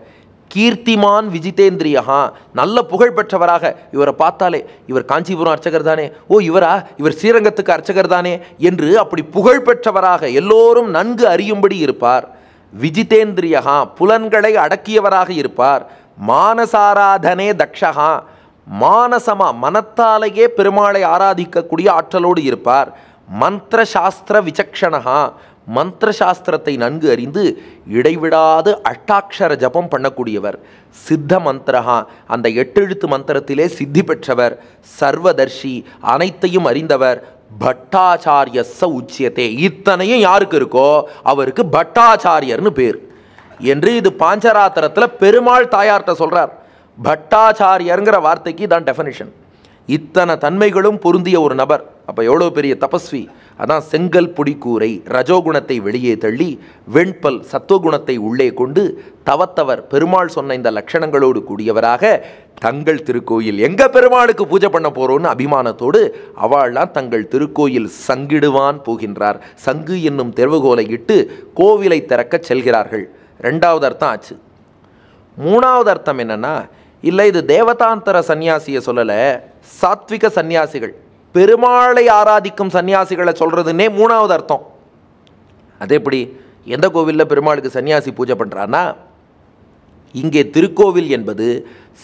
கீர்த்திமான் விஜிதேந்திரியஹா நல்ல புகழ்பெற்றவராக இவரை பார்த்தாலே இவர் காஞ்சிபுரம் அர்ச்சகர் தானே ஓ இவரா இவர் ஸ்ரீரங்கத்துக்கு அர்ச்சகர் தானே என்று அப்படி புகழ்பெற்றவராக எல்லோரும் நன்கு அறியும்படி இருப்பார் விஜிதேந்திரியா புலன்களை அடக்கியவராக இருப்பார் மானசாராதனே தக்ஷகா மானசமா மனத்தாலேயே பெருமாளை ஆராதிக்கக்கூடிய ஆற்றலோடு இருப்பார் மந்திர சாஸ்திர விசக்ஷணகா மந்திர சாஸ்திரத்தை நன்கு அறிந்து இடைவிடாது அட்டாட்சர ஜபம் பண்ணக்கூடியவர் சித்த மந்திரஹா அந்த எட்டெழுத்து மந்திரத்திலே சித்தி பெற்றவர் சர்வதர்ஷி அனைத்தையும் அறிந்தவர் ச உச்சியத்தே இத்தனையும் யாருக்கு இருக்கோ அவருக்கு பட்டாச்சாரியர்னு பேர் என்று இது பாஞ்சராத்திரத்தில் பெருமாள் தாயார்கிட்ட சொல்கிறார் பட்டாச்சாரியருங்கிற வார்த்தைக்கு தான் டெஃபனிஷன் இத்தனை தன்மைகளும் பொருந்திய ஒரு நபர் அப்போ எவ்வளோ பெரிய தபஸ்வி அதான் செங்கல் புடிக்கூரை ரஜோகுணத்தை வெளியே தள்ளி வெண்பல் சத்துவகுணத்தை உள்ளே கொண்டு தவத்தவர் பெருமாள் சொன்ன இந்த லட்சணங்களோடு கூடியவராக தங்கள் திருக்கோயில் எங்கே பெருமாளுக்கு பூஜை பண்ண போகிறோன்னு அபிமானத்தோடு அவள்லாம் தங்கள் திருக்கோயில் சங்கிடுவான் போகின்றார் சங்கு என்னும் தெருவுகோலை இட்டு கோவிலை திறக்கச் செல்கிறார்கள் ரெண்டாவது அர்த்தம் ஆச்சு மூணாவது அர்த்தம் என்னென்னா இல்லை இது தேவதாந்தர சன்னியாசியை சொல்லலை சாத்விக சன்னியாசிகள் பெருமாளை ஆராதிக்கும் சன்னியாசிகளை சொல்கிறதுன்னே மூணாவது அர்த்தம் அது எப்படி எந்த கோவிலில் பெருமாளுக்கு சன்னியாசி பூஜை பண்ணுறான்னா இங்கே திருக்கோவில் என்பது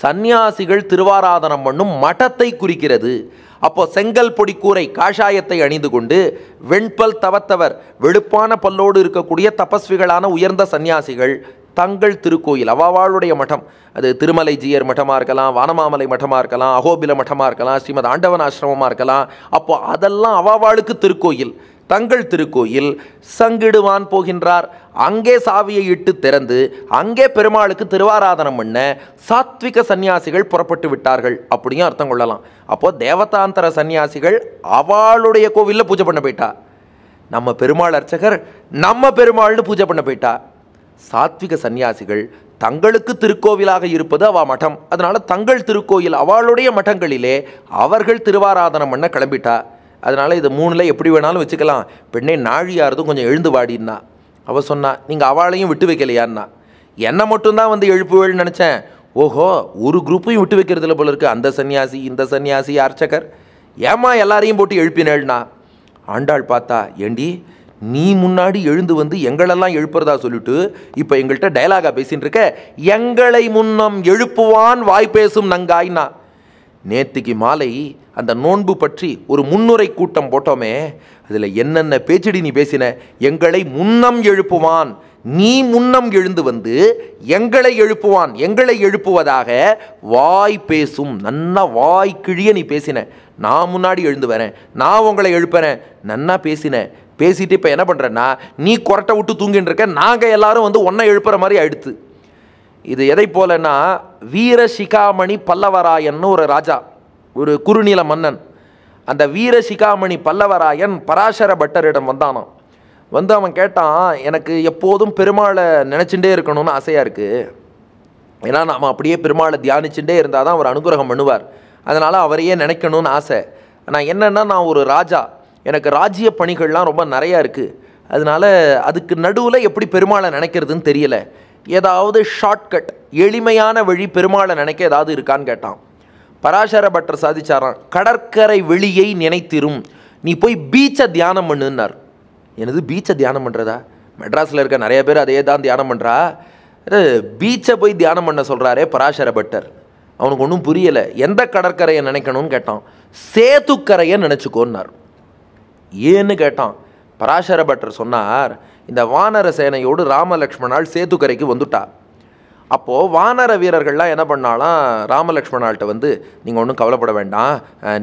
சந்நியாசிகள் திருவாராதனம் பண்ணும் மட்டத்தை குறிக்கிறது அப்போ செங்கல் பொடி கூரை காஷாயத்தை அணிந்து கொண்டு வெண்பல் தவத்தவர் வெளுப்பான பல்லோடு இருக்கக்கூடிய தபஸ்விகளான உயர்ந்த சந்நியாசிகள் தங்கள் திருக்கோயில் அவாவாளுடைய மட்டம் அது திருமலை ஜீயர் மட்டமாக இருக்கலாம் வானமாமலை மட்டமாக இருக்கலாம் அகோபில மட்டமாக இருக்கலாம் ஸ்ரீமத் ஆண்டவன் ஆசிரமமாக இருக்கலாம் அப்போ அதெல்லாம் அவாவாளுக்கு திருக்கோயில் தங்கள் திருக்கோயில் சங்கிடுவான் போகின்றார் அங்கே சாவியை இட்டு திறந்து அங்கே பெருமாளுக்கு திருவாராதனம் பண்ண சாத்விக சன்னியாசிகள் புறப்பட்டு விட்டார்கள் அப்படியும் அர்த்தம் கொள்ளலாம் அப்போது தேவதாந்தர சன்னியாசிகள் அவளுடைய கோவிலில் பூஜை பண்ண போயிட்டா நம்ம பெருமாள் அர்ச்சகர் நம்ம பெருமாள்னு பூஜை பண்ண போயிட்டா சாத்விக சந்நியாசிகள் தங்களுக்கு திருக்கோவிலாக இருப்பது அவா மடம் அதனால் தங்கள் திருக்கோயில் அவளுடைய மட்டங்களிலே அவர்கள் திருவாராதனம் பண்ண கிளம்பிட்டா அதனால் இது மூணில் எப்படி வேணாலும் வச்சுக்கலாம் பெண்ணே நாழியாரதும் கொஞ்சம் எழுந்து வாடினா அவள் சொன்னா நீங்கள் அவளையும் விட்டு வைக்கலையான்னா என்னை மட்டும்தான் வந்து எழுப்புவேள்னு நினச்சேன் ஓஹோ ஒரு குரூப்பையும் விட்டு வைக்கிறதுல போல இருக்குது அந்த சன்னியாசி இந்த சன்னியாசி அர்ச்சகர் ஏமா எல்லாரையும் போட்டு எழுப்பினேள்னா ஆண்டாள் பார்த்தா ஏண்டி நீ முன்னாடி எழுந்து வந்து எங்களெல்லாம் எழுப்புறதா சொல்லிட்டு இப்போ எங்கள்கிட்ட டைலாகா பேசின்னு இருக்க எங்களை முன்னம் எழுப்புவான் வாய் பேசும் நங்காய்னா நேற்றுக்கு மாலை அந்த நோன்பு பற்றி ஒரு முன்னுரை கூட்டம் போட்டோமே அதில் என்னென்ன பேச்சடி நீ பேசின எங்களை முன்னம் எழுப்புவான் நீ முன்னம் எழுந்து வந்து எங்களை எழுப்புவான் எங்களை எழுப்புவதாக வாய் பேசும் நன்னா வாய் கிழிய நீ பேசின நான் முன்னாடி எழுந்து வரேன் நான் உங்களை எழுப்புறேன் நன்னா பேசினேன் பேசிட்டு இப்போ என்ன பண்ணுறேன்னா நீ குரட்டை விட்டு தூங்கிட்டு இருக்க நாங்கள் எல்லாரும் வந்து ஒன்றை எழுப்புற மாதிரி அடுத்து இது எதை போலன்னா வீர சிகாமணி பல்லவராயன்னு ஒரு ராஜா ஒரு குறுநில மன்னன் அந்த வீர சிகாமணி பல்லவராயன் பராசர பட்டரிடம் வந்தானோ வந்து அவன் கேட்டான் எனக்கு எப்போதும் பெருமாளை நினச்சிட்டே இருக்கணும்னு ஆசையாக இருக்குது ஏன்னா நாம் அப்படியே பெருமாளை தியானிச்சுட்டே இருந்தால் தான் அவர் அனுகிரகம் பண்ணுவார் அதனால் அவரையே நினைக்கணும்னு ஆசை நான் என்னென்னா நான் ஒரு ராஜா எனக்கு ராஜ்ய பணிகள்லாம் ரொம்ப நிறையா இருக்குது அதனால் அதுக்கு நடுவில் எப்படி பெருமாளை நினைக்கிறதுன்னு தெரியல ஏதாவது ஷார்ட்கட் எளிமையான வழி பெருமாளை நினைக்க ஏதாவது இருக்கான்னு கேட்டான் பராசர பட்டர் சாதிச்சாராம் கடற்கரை வெளியை நினைத்திரும் நீ போய் பீச்சை தியானம் பண்ணுன்னார் எனது பீச்சை தியானம் பண்ணுறதா மெட்ராஸில் இருக்க நிறைய பேர் அதையே தான் தியானம் பண்ணுறா பீச்சை போய் தியானம் பண்ண சொல்கிறாரே பராசர பட்டர் அவனுக்கு ஒன்றும் புரியலை எந்த கடற்கரையை நினைக்கணும்னு கேட்டான் சேத்துக்கரையை நினச்சிக்கோன்னார் ஏன்னு கேட்டான் பராசர பட்டர் சொன்னார் இந்த வானர சேனையோடு ராமலக்ஷ்மணால் சேத்துக்கரைக்கு வந்துட்டா அப்போது வானர வீரர்கள்லாம் என்ன பண்ணாலாம் ராமலக்ஷ்மணால்கிட்ட வந்து நீங்கள் ஒன்றும் கவலைப்பட வேண்டாம்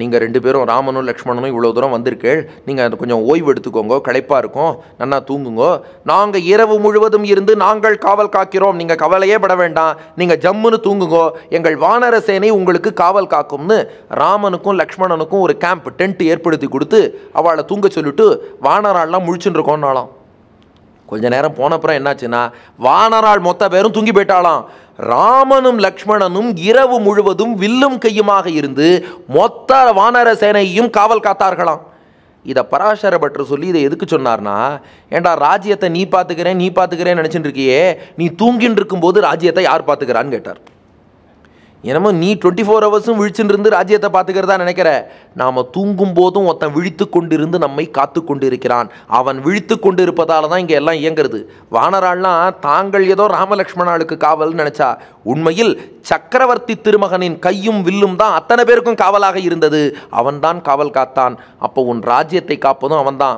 நீங்கள் ரெண்டு பேரும் ராமனும் லக்ஷ்மணனும் இவ்வளோ தூரம் வந்திருக்கேள் நீங்கள் கொஞ்சம் ஓய்வு எடுத்துக்கோங்க களைப்பாக இருக்கும் நல்லா தூங்குங்கோ நாங்கள் இரவு முழுவதும் இருந்து நாங்கள் காவல் காக்கிறோம் நீங்கள் கவலையே பட வேண்டாம் நீங்கள் ஜம்முன்னு தூங்குங்கோ எங்கள் வானர சேனை உங்களுக்கு காவல் காக்கும்னு ராமனுக்கும் லக்ஷ்மணனுக்கும் ஒரு கேம்ப் டென்ட் ஏற்படுத்தி கொடுத்து அவளை தூங்க சொல்லிட்டு வானரால்லாம் முழிச்சுட்டு இருக்கோம்னாலும் கொஞ்ச நேரம் போனப்புறம் என்னாச்சுன்னா வானரால் மொத்த பேரும் தூங்கி போயிட்டாலாம் ராமனும் லக்ஷ்மணனும் இரவு முழுவதும் வில்லும் கையுமாக இருந்து மொத்த வானர சேனையையும் காவல் காத்தார்களாம் இதை பராசர பட்டர் சொல்லி இதை எதுக்கு சொன்னார்னா ஏண்டா ராஜ்யத்தை நீ பார்த்துக்கிறேன் நீ பார்த்துக்கிறேன்னு நினச்சிட்டு இருக்கியே நீ தூங்கின்னு இருக்கும்போது ராஜ்யத்தை யார் பார்த்துக்கிறான்னு கேட்டார் என்னமோ நீ டுவெண்ட்டி ஃபோர் ஹவர்ஸும் இருந்து ராஜ்யத்தை பார்த்துக்கிறதா நினைக்கிற நாம் தூங்கும் போதும் ஒருத்தன் விழித்து கொண்டிருந்து நம்மை காத்து கொண்டிருக்கிறான் அவன் விழித்து கொண்டு தான் இங்கே எல்லாம் இயங்குறது வானராள்னா தாங்கள் ஏதோ ராமலக்ஷ்மணாளுக்கு காவல்னு நினச்சா உண்மையில் சக்கரவர்த்தி திருமகனின் கையும் வில்லும் தான் அத்தனை பேருக்கும் காவலாக இருந்தது அவன்தான் காவல் காத்தான் அப்போ உன் ராஜ்யத்தை காப்பதும் அவன்தான்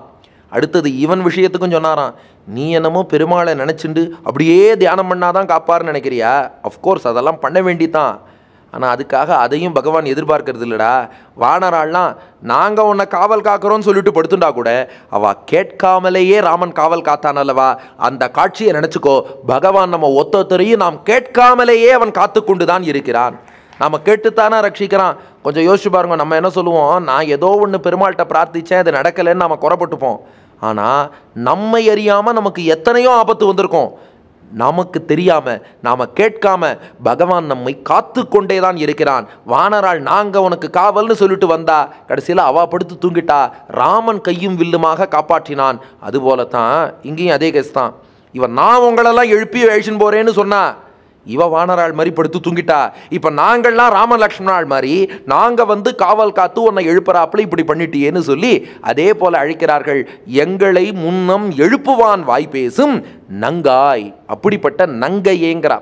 அடுத்தது இவன் விஷயத்துக்கும் சொன்னாரான் நீ என்னமோ பெருமாளை நினச்சிண்டு அப்படியே தியானம் பண்ணாதான் காப்பார்னு நினைக்கிறியா அஃப்கோர்ஸ் அதெல்லாம் பண்ண வேண்டிதான் ஆனால் அதுக்காக அதையும் பகவான் எதிர்பார்க்கறது இல்லைடா வானராள்லாம் நாங்கள் உன்னை காவல் காக்கிறோன்னு சொல்லிட்டு படுத்துண்டா கூட அவ கேட்காமலேயே ராமன் காவல் காத்தான் அல்லவா அந்த காட்சியை நினச்சிக்கோ பகவான் நம்ம ஒத்தொத்தரையும் நாம் கேட்காமலேயே அவன் காத்து கொண்டு தான் இருக்கிறான் நாம் கேட்டுத்தானா ரட்சிக்கிறான் கொஞ்சம் யோசிச்சு பாருங்க நம்ம என்ன சொல்லுவோம் நான் ஏதோ ஒன்று பெருமாள்கிட்ட பிரார்த்தித்தேன் அது நடக்கலைன்னு நம்ம குறப்பட்டுப்போம் ஆனால் நம்மை அறியாமல் நமக்கு எத்தனையோ ஆபத்து வந்திருக்கோம் நமக்கு தெரியாம நாம் கேட்காம பகவான் நம்மை காத்து கொண்டே தான் இருக்கிறான் வானரால் நாங்கள் உனக்கு காவல்னு சொல்லிட்டு வந்தா கடைசியில் அவா படுத்து தூங்கிட்டா ராமன் கையும் வில்லுமாக காப்பாற்றினான் அதுபோல தான் இங்கேயும் அதே கேஸ் தான் இவன் நான் உங்களெல்லாம் எழுப்பி அழிச்சுன்னு போகிறேன்னு சொன்னான் இவ வானராள் மாதிரி படுத்து தூங்கிட்டா இப்போ நாங்கள்லாம் ராம மாதிரி நாங்கள் வந்து காவல் காத்து உன்னை எழுப்புறாப்புல இப்படி பண்ணிட்டியேன்னு சொல்லி அதே போல் அழைக்கிறார்கள் எங்களை முன்னம் எழுப்புவான் வாய்ப்பேசும் நங்காய் அப்படிப்பட்ட நங்கையேங்கிறா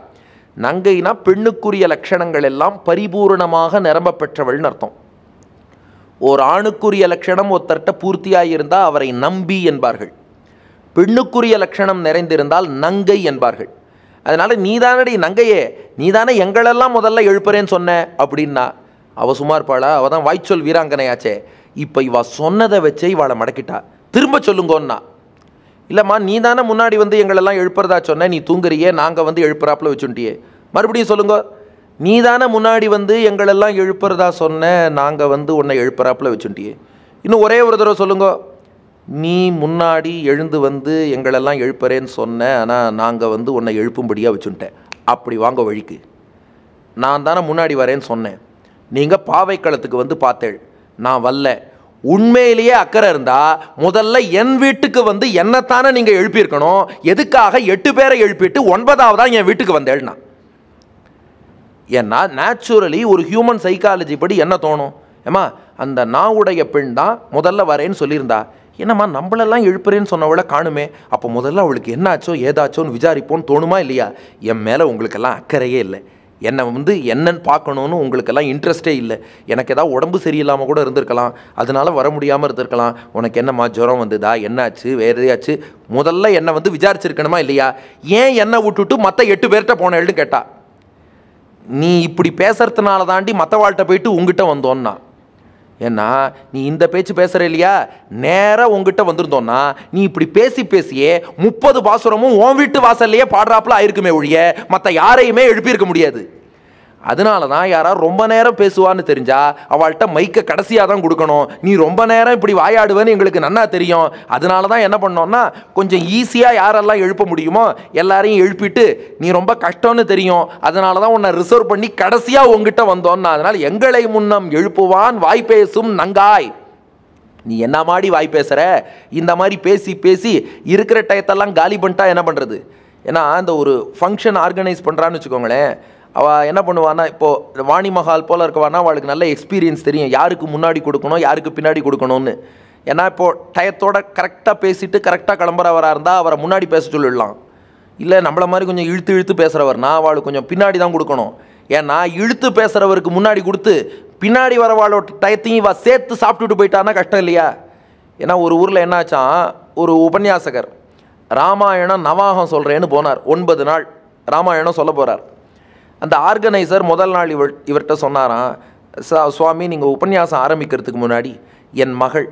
நங்கைனா பெண்ணுக்குரிய லட்சணங்கள் எல்லாம் பரிபூர்ணமாக நிரம்ப பெற்றவள்னு அர்த்தம் ஒரு ஆணுக்குரிய லட்சணம் ஒருத்தர்கிட்ட பூர்த்தியாக இருந்தால் அவரை நம்பி என்பார்கள் பெண்ணுக்குரிய லட்சணம் நிறைந்திருந்தால் நங்கை என்பார்கள் அதனால் நீ தானடி நங்கையே நீ தானே எங்களெல்லாம் முதல்ல எழுப்புறேன்னு சொன்ன அப்படின்னா அவள் சும்மா இருப்பாளா அவள் தான் வாய்ச்சொல் வீராங்கனையாச்சே இப்போ இவ சொன்னதை வச்சே இவளை மடக்கிட்டா திரும்ப சொல்லுங்கோன்னா இல்லைம்மா நீ தானே முன்னாடி வந்து எங்களெல்லாம் எழுப்புறதா சொன்ன நீ தூங்குறியே நாங்கள் வந்து எழுப்புறாப்புல வச்சுட்டியே மறுபடியும் சொல்லுங்க நீ தானே முன்னாடி வந்து எங்களெல்லாம் எழுப்புறதா சொன்ன நாங்கள் வந்து உன்னை எழுப்புறாப்புல வச்சுட்டியே இன்னும் ஒரே ஒரு தடவை சொல்லுங்க நீ முன்னாடி எழுந்து வந்து எங்களெல்லாம் எழுப்புறேன்னு சொன்னேன் ஆனால் நாங்கள் வந்து உன்னை எழுப்பும்படியாக வச்சுட்டேன் அப்படி வாங்க வழிக்கு நான் தானே முன்னாடி வரேன்னு சொன்னேன் நீங்கள் பாவைக்களத்துக்கு வந்து பார்த்தேள் நான் வரல உண்மையிலேயே அக்கறை இருந்தால் முதல்ல என் வீட்டுக்கு வந்து என்னைத்தானே நீங்கள் எழுப்பியிருக்கணும் எதுக்காக எட்டு பேரை எழுப்பிட்டு ஒன்பதாவதாக என் வீட்டுக்கு வந்தேள்னா ஏன்னா நேச்சுரலி ஒரு ஹியூமன் சைக்காலஜி படி என்ன தோணும் ஏமா அந்த நான் உடைய பெண் தான் முதல்ல வரேன்னு சொல்லியிருந்தா என்னம்மா நம்மளெல்லாம் எழுப்புறேன்னு சொன்னவளை காணுமே அப்போ முதல்ல அவளுக்கு என்னாச்சோ ஏதாச்சோன்னு விசாரிப்போன்னு தோணுமா இல்லையா என் மேலே உங்களுக்கெல்லாம் அக்கறையே இல்லை என்னை வந்து என்னன்னு பார்க்கணுன்னு உங்களுக்கெல்லாம் இன்ட்ரெஸ்ட்டே இல்லை எனக்கு ஏதாவது உடம்பு சரியில்லாமல் கூட இருந்திருக்கலாம் அதனால் வர முடியாமல் இருந்திருக்கலாம் உனக்கு என்னம்மா ஜுரம் வந்ததா என்னாச்சு வேறு எதையாச்சு முதல்ல என்னை வந்து விசாரிச்சிருக்கணுமா இல்லையா ஏன் என்னை விட்டுட்டு மற்ற எட்டு பேர்கிட்ட போனேன்னு கேட்டா நீ இப்படி பேசுறதுனால தாண்டி மற்ற வாழ்கிட்ட போயிட்டு உங்ககிட்ட வந்தோன்னா ஏன்னா நீ இந்த பேச்சு பேசுகிற இல்லையா நேராக உங்ககிட்ட வந்திருந்தோன்னா நீ இப்படி பேசி பேசியே முப்பது பாசுரமும் உன் வீட்டு வாசல்லையே பாடுறாப்புல ஆயிருக்குமே ஒழிய மற்ற யாரையுமே எழுப்பியிருக்க முடியாது அதனால தான் யாராவது ரொம்ப நேரம் பேசுவான்னு தெரிஞ்சா அவள்கிட்ட மைக்கை கடைசியாக தான் கொடுக்கணும் நீ ரொம்ப நேரம் இப்படி வாயாடுவேன்னு எங்களுக்கு நன்னா தெரியும் அதனால தான் என்ன பண்ணோன்னா கொஞ்சம் ஈஸியாக யாரெல்லாம் எழுப்ப முடியுமோ எல்லாரையும் எழுப்பிட்டு நீ ரொம்ப கஷ்டம்னு தெரியும் அதனால தான் உன்னை ரிசர்வ் பண்ணி கடைசியாக உங்ககிட்ட வந்தோன்னா அதனால் எங்களை முன்னம் எழுப்புவான் வாய் பேசும் நங்காய் நீ என்ன மாதிரி வாய் பேசுகிற இந்த மாதிரி பேசி பேசி இருக்கிற டயத்தெல்லாம் காலி பண்ணிட்டா என்ன பண்ணுறது ஏன்னா அந்த ஒரு ஃபங்க்ஷன் ஆர்கனைஸ் பண்ணுறான்னு வச்சுக்கோங்களேன் அவள் என்ன பண்ணுவான்னா இப்போது வாணி மஹால் போல் இருக்கவானா அவளுக்கு நல்ல எக்ஸ்பீரியன்ஸ் தெரியும் யாருக்கு முன்னாடி கொடுக்கணும் யாருக்கு பின்னாடி கொடுக்கணும்னு ஏன்னா இப்போது டயத்தோட கரெக்டாக பேசிவிட்டு கரெக்டாக கிளம்புறவராக இருந்தால் அவரை முன்னாடி பேச சொல்லிடலாம் இல்லை நம்மளை மாதிரி கொஞ்சம் இழுத்து இழுத்து பேசுகிறவர்னா அவளுக்கு கொஞ்சம் பின்னாடி தான் கொடுக்கணும் ஏன்னா இழுத்து பேசுகிறவருக்கு முன்னாடி கொடுத்து பின்னாடி வரவாளோட டயத்தையும் இவா சேர்த்து சாப்பிட்டுட்டு போயிட்டான்னா கஷ்டம் இல்லையா ஏன்னா ஒரு ஊரில் என்னாச்சா ஒரு உபன்யாசகர் ராமாயணம் நவாகம் சொல்கிறேன்னு போனார் ஒன்பது நாள் ராமாயணம் சொல்ல போகிறார் அந்த ஆர்கனைசர் முதல் நாள் இவர் இவர்கிட்ட சொன்னாராம் சுவாமி நீங்கள் உபன்யாசம் ஆரம்பிக்கிறதுக்கு முன்னாடி என் மகள்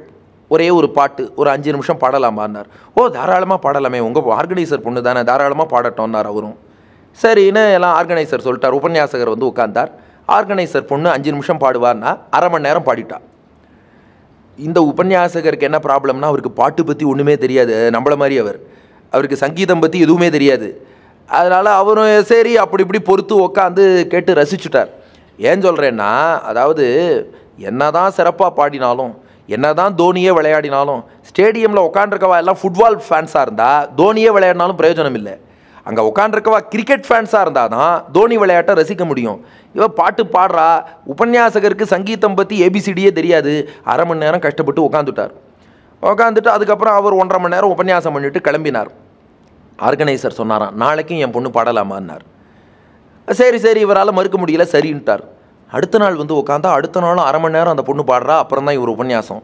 ஒரே ஒரு பாட்டு ஒரு அஞ்சு நிமிஷம் பாடலாமான்னார் ஓ தாராளமாக பாடலாமே உங்கள் ஆர்கனைசர் பொண்ணு தானே தாராளமாக பாடட்டோம்னார் அவரும் சரின்னு எல்லாம் ஆர்கனைசர் சொல்லிட்டார் உபன்யாசகர் வந்து உட்காந்தார் ஆர்கனைசர் பொண்ணு அஞ்சு நிமிஷம் பாடுவார்னா அரை மணி நேரம் பாடிட்டார் இந்த உபன்யாசகருக்கு என்ன ப்ராப்ளம்னா அவருக்கு பாட்டு பற்றி ஒன்றுமே தெரியாது நம்மள மாதிரி அவர் அவருக்கு சங்கீதம் பற்றி எதுவுமே தெரியாது அதனால் அவரும் சரி அப்படி இப்படி பொறுத்து உக்காந்து கேட்டு ரசிச்சுட்டார் ஏன் சொல்கிறேன்னா அதாவது என்ன தான் சிறப்பாக பாடினாலும் என்ன தான் தோனியே விளையாடினாலும் ஸ்டேடியமில் உட்காண்டிருக்கவா எல்லாம் ஃபுட்பால் ஃபேன்ஸாக இருந்தால் தோனியே விளையாடினாலும் பிரயோஜனம் இல்லை அங்கே உட்காண்டிருக்கவா கிரிக்கெட் ஃபேன்ஸாக இருந்தால் தான் தோனி விளையாட்டை ரசிக்க முடியும் இவன் பாட்டு பாடுறா உபன்யாசகருக்கு சங்கீதம் பற்றி ஏபிசிடியே தெரியாது அரை மணி நேரம் கஷ்டப்பட்டு உட்காந்துட்டார் உட்காந்துட்டு அதுக்கப்புறம் அவர் ஒன்றரை மணி நேரம் உபன்யாசம் பண்ணிவிட்டு கிளம்பினார் ஆர்கனைசர் சொன்னாராம் நாளைக்கும் என் பொண்ணு பாடலாமான்னார் சரி சரி இவரால் மறுக்க முடியல சரின்ட்டார் அடுத்த நாள் வந்து உட்காந்தா அடுத்த நாளும் அரை மணி நேரம் அந்த பொண்ணு பாடுறா அப்புறம் தான் இவர் உபன்யாசம்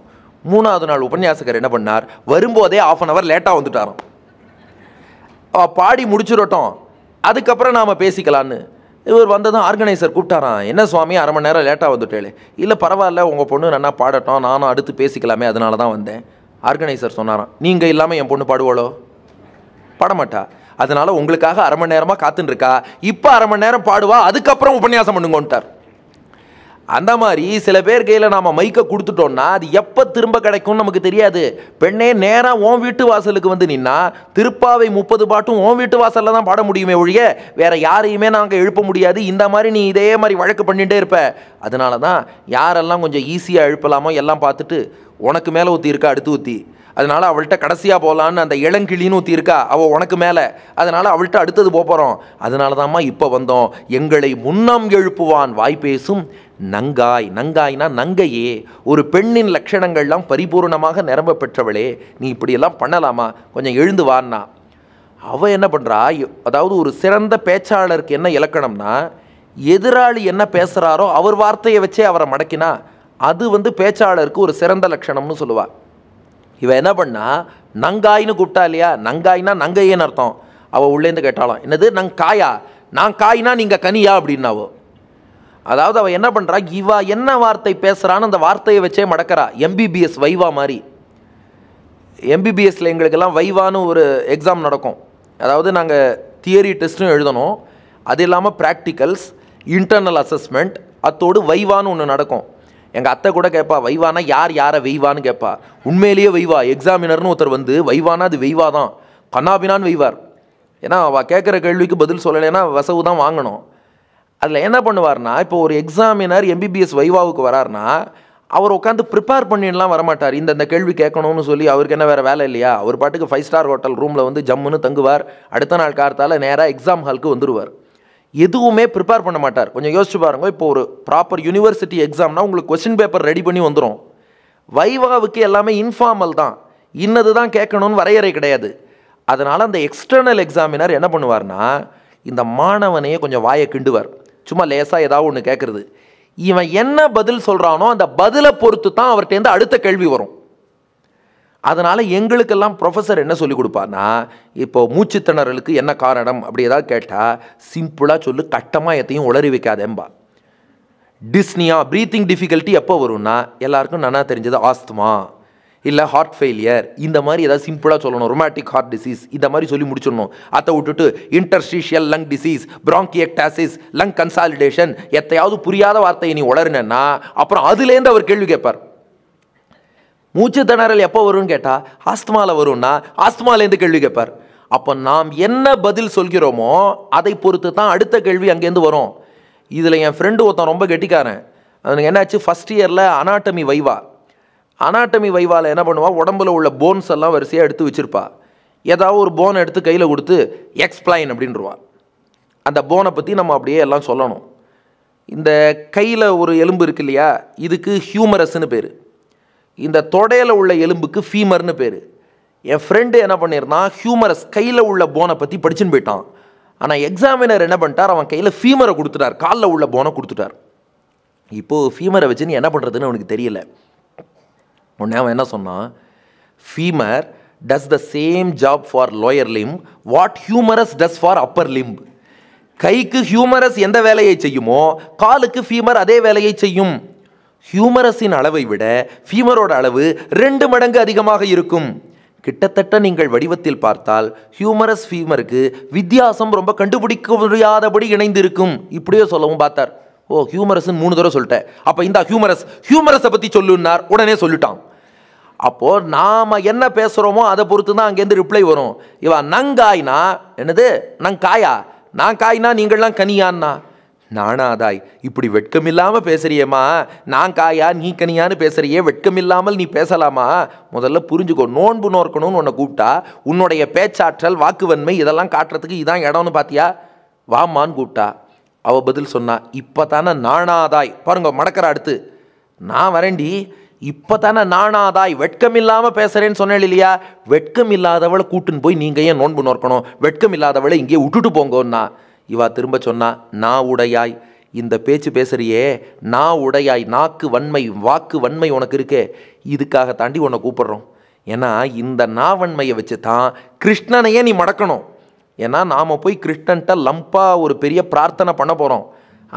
மூணாவது நாள் உபன்யாசகர் என்ன பண்ணார் வரும்போதே ஆஃப் அன் அவர் லேட்டாக வந்துட்டாராம் பாடி முடிச்சிடட்டும் அதுக்கப்புறம் நாம் பேசிக்கலான்னு இவர் வந்ததும் ஆர்கனைசர் கூப்பிட்டாராம் என்ன சுவாமி அரை மணி நேரம் லேட்டாக வந்துட்டேளே இல்லை பரவாயில்ல உங்கள் பொண்ணு நன்னா பாடட்டும் நானும் அடுத்து பேசிக்கலாமே அதனால தான் வந்தேன் ஆர்கனைசர் சொன்னாராம் நீங்கள் இல்லாமல் என் பொண்ணு பாடுவாளோ பாடமாட்டா அதனால் உங்களுக்காக அரை மணி நேரமாக காத்துட்டுருக்கா இப்போ அரை மணி நேரம் பாடுவா அதுக்கப்புறம் உபன்யாசம் பண்ணுங்கன்ட்டார் அந்த மாதிரி சில பேர் கையில் நாம் மைக்கை கொடுத்துட்டோம்னா அது எப்போ திரும்ப கிடைக்கும்னு நமக்கு தெரியாது பெண்ணே நேராக ஓம் வீட்டு வாசலுக்கு வந்து நின்னா திருப்பாவை முப்பது பாட்டும் ஓம் வீட்டு வாசலில் தான் பாட முடியுமே ஒழிய வேறு யாரையுமே நாங்கள் எழுப்ப முடியாது இந்த மாதிரி நீ இதே மாதிரி வழக்கு பண்ணிகிட்டே இருப்ப அதனால தான் யாரெல்லாம் கொஞ்சம் ஈஸியாக எழுப்பலாமோ எல்லாம் பார்த்துட்டு உனக்கு மேலே ஊற்றி இருக்கா அடுத்து ஊற்றி அதனால் அவள்கிட்ட கடைசியாக போகலான்னு அந்த இளங்கிளின்னு ஊற்றியிருக்கா அவள் உனக்கு மேலே அதனால் அவள்கிட்ட அடுத்தது போகிறோம் அதனால தான்மா இப்போ வந்தோம் எங்களை முன்னம் எழுப்புவான் வாய்ப்பேசும் நங்காய் நங்காய்னா நங்கையே ஒரு பெண்ணின் லட்சணங்கள்லாம் பரிபூர்ணமாக நிரம்ப பெற்றவளே நீ இப்படியெல்லாம் பண்ணலாமா கொஞ்சம் எழுந்து வான்னா அவள் என்ன பண்ணுறா அதாவது ஒரு சிறந்த பேச்சாளருக்கு என்ன இலக்கணம்னா எதிராளி என்ன பேசுகிறாரோ அவர் வார்த்தையை வச்சே அவரை மடக்கினா அது வந்து பேச்சாளருக்கு ஒரு சிறந்த லட்சணம்னு சொல்லுவாள் இவன் என்ன பண்ணா நங்காயின்னு கூப்பிட்டா இல்லையா நங்காயினா நங்கையன்னு அர்த்தம் அவள் உள்ளேருந்து கேட்டாலும் என்னது நங் காயா நான் காயினா நீங்கள் கனியா அப்படின்னாவோ அதாவது அவள் என்ன பண்ணுறா இவா என்ன வார்த்தை பேசுகிறான்னு அந்த வார்த்தையை வச்சே மடக்கிறா எம்பிபிஎஸ் வைவா மாதிரி எம்பிபிஎஸ்சில் எங்களுக்கெல்லாம் வைவான்னு ஒரு எக்ஸாம் நடக்கும் அதாவது நாங்கள் தியரி டெஸ்ட்டும் எழுதணும் அது இல்லாமல் ப்ராக்டிக்கல்ஸ் இன்டர்னல் அசஸ்மெண்ட் அத்தோடு வைவான்னு ஒன்று நடக்கும் எங்கள் அத்தை கூட கேட்பா வைவானா யார் யாரை வெய்வான்னு கேட்பா உண்மையிலேயே வெய்வா எக்ஸாமினர்னு ஒருத்தர் வந்து வைவானா அது வெய்வா தான் கண்ணாபினான்னு வெய்வார் ஏன்னா அவள் கேட்குற கேள்விக்கு பதில் சொல்லலைன்னா வசவு தான் வாங்கணும் அதில் என்ன பண்ணுவார்னா இப்போ ஒரு எக்ஸாமினர் எம்பிபிஎஸ் வைவாவுக்கு வராருனா அவர் உட்காந்து ப்ரிப்பேர் பண்ணிடலாம் வரமாட்டார் இந்தந்த கேள்வி கேட்கணும்னு சொல்லி அவருக்கு என்ன வேறு வேலை இல்லையா அவர் பாட்டுக்கு ஃபைவ் ஸ்டார் ஹோட்டல் ரூமில் வந்து ஜம்முன்னு தங்குவார் அடுத்த நாள் கார்த்தால் நேராக எக்ஸாம் ஹாலுக்கு வந்துடுவார் எதுவுமே ப்ரிப்பேர் பண்ண மாட்டார் கொஞ்சம் யோசிச்சு பாருங்க இப்போ ஒரு ப்ராப்பர் யூனிவர்சிட்டி எக்ஸாம்னா உங்களுக்கு கொஸ்டின் பேப்பர் ரெடி பண்ணி வந்துடும் வைவாவுக்கு எல்லாமே இன்ஃபார்மல் தான் இன்னது தான் கேட்கணும்னு வரையறை கிடையாது அதனால் அந்த எக்ஸ்டர்னல் எக்ஸாமினர் என்ன பண்ணுவார்னா இந்த மாணவனையே கொஞ்சம் வாயை கிண்டுவார் சும்மா லேசாக ஏதாவது ஒன்று கேட்குறது இவன் என்ன பதில் சொல்கிறானோ அந்த பதிலை பொறுத்து தான் அவர்கிட்டேருந்து அடுத்த கேள்வி வரும் அதனால் எங்களுக்கெல்லாம் ப்ரொஃபஸர் என்ன சொல்லிக் கொடுப்பார்னா இப்போ மூச்சுத்திணறலுக்கு என்ன காரணம் அப்படி ஏதாவது கேட்டால் சிம்பிளாக சொல்லு கட்டமாக எத்தையும் உளறி வைக்காதேம்பா டிஸ்னியா ப்ரீத்திங் டிஃபிகல்ட்டி எப்போ வரும்னா எல்லாருக்கும் நன்னா தெரிஞ்சது ஆஸ்துமா இல்லை ஹார்ட் ஃபெயிலியர் இந்த மாதிரி ஏதாவது சிம்பிளாக சொல்லணும் ரொமாட்டிக் ஹார்ட் டிசீஸ் இந்த மாதிரி சொல்லி முடிச்சிடணும் அதை விட்டுட்டு interstitial lung disease bronchiectasis lung consolidation எத்தையாவது புரியாத வார்த்தையை நீ உளறினா அப்புறம் அதுலேருந்து அவர் கேள்வி கேட்பார் மூச்சு திணறல் எப்போ வரும்னு கேட்டால் ஆஸ்துமாவில் வரும்னா ஆஸ்துமாலேருந்து கேள்வி கேட்பார் அப்போ நாம் என்ன பதில் சொல்கிறோமோ அதை பொறுத்து தான் அடுத்த கேள்வி அங்கேருந்து வரும் இதில் என் ஃப்ரெண்டு ஒருத்தன் ரொம்ப கெட்டிக்காரன் அவனுக்கு என்னாச்சு ஃபஸ்ட் இயரில் அனாட்டமி வைவா அனாட்டமி வைவாவில் என்ன பண்ணுவாள் உடம்புல உள்ள போன்ஸ் எல்லாம் வரிசையாக எடுத்து வச்சுருப்பா ஏதாவது ஒரு போனை எடுத்து கையில் கொடுத்து எக்ஸ்பிளைன் அப்படின்றவா அந்த போனை பற்றி நம்ம அப்படியே எல்லாம் சொல்லணும் இந்த கையில் ஒரு எலும்பு இருக்கு இல்லையா இதுக்கு ஹியூமரஸ்ன்னு பேர் இந்த தொடையில் உள்ள எலும்புக்கு ஃபீமர்னு பேர் என் ஃப்ரெண்டு என்ன பண்ணியிருந்தான் ஹியூமரஸ் கையில் உள்ள போனை பற்றி படிச்சுன்னு போயிட்டான் ஆனால் எக்ஸாமினர் என்ன பண்ணிட்டார் அவன் கையில் ஃபீமரை கொடுத்துட்டார் காலில் உள்ள போனை கொடுத்துட்டார் இப்போது ஃபீமரை வச்சுன்னு என்ன பண்ணுறதுன்னு அவனுக்கு தெரியல உடனே அவன் என்ன சொன்னான் femur does the same job for lower limb what humerus does for upper limb கைக்கு ஹியூமரஸ் எந்த வேலையை செய்யுமோ காலுக்கு ஃபீமர் அதே வேலையை செய்யும் ஹியூமரஸின் அளவை விட ஃபீமரோட அளவு ரெண்டு மடங்கு அதிகமாக இருக்கும் கிட்டத்தட்ட நீங்கள் வடிவத்தில் பார்த்தால் ஹியூமரஸ் ஃபீமருக்கு வித்தியாசம் ரொம்ப கண்டுபிடிக்க முடியாதபடி இணைந்திருக்கும் இப்படியே சொல்லவும் பார்த்தார் ஓ ஹியூமரஸ்ன்னு மூணு தடவை சொல்லிட்டேன் அப்போ இந்த ஹியூமரஸ் ஹியூமரஸை பற்றி சொல்லுன்னார் உடனே சொல்லிட்டான் அப்போது நாம் என்ன பேசுகிறோமோ அதை பொறுத்து தான் அங்கேருந்து ரிப்ளை வரும் இவன் நங்காய்னா என்னது நங்காயா நான் காய்னா நீங்கள்லாம் கனியான்னா நானாதாய் இப்படி வெட்கமில்லாமல் பேசுறியேம்மா நான் காயா நீ கனியான்னு பேசுறியே வெட்கமில்லாமல் நீ பேசலாமா முதல்ல புரிஞ்சுக்கோ நோன்பு நோக்கணும்னு உன்னை கூப்பிட்டா உன்னுடைய பேச்சாற்றல் வாக்குவன்மை இதெல்லாம் காட்டுறதுக்கு இதான் இடம்னு பார்த்தியா வாமான்னு கூப்பிட்டா அவள் பதில் சொன்னா இப்போ தானே நானாதாய் பாருங்க மடக்கிற அடுத்து நான் வரேண்டி இப்போ தானே நானாதாய் வெட்கம் இல்லாமல் பேசுகிறேன்னு சொன்னேன் இல்லையா வெட்கம் இல்லாதவளை கூட்டுன்னு போய் நீங்கள் ஏன் நோன்பு நோக்கணும் வெட்கம் இல்லாதவளை இங்கேயே விட்டுட்டு போங்கன்னா இவா திரும்ப சொன்னா நான் உடையாய் இந்த பேச்சு பேசுறியே நான் உடையாய் நாக்கு வன்மை வாக்கு வன்மை உனக்கு இருக்கே இதுக்காக தாண்டி உன்னை கூப்பிடுறோம் ஏன்னா இந்த நாவன்மையை வச்சு தான் கிருஷ்ணனையே நீ மடக்கணும் ஏன்னா நாம் போய் கிருஷ்ணன்ட்ட லம்பாக ஒரு பெரிய பிரார்த்தனை பண்ண போகிறோம்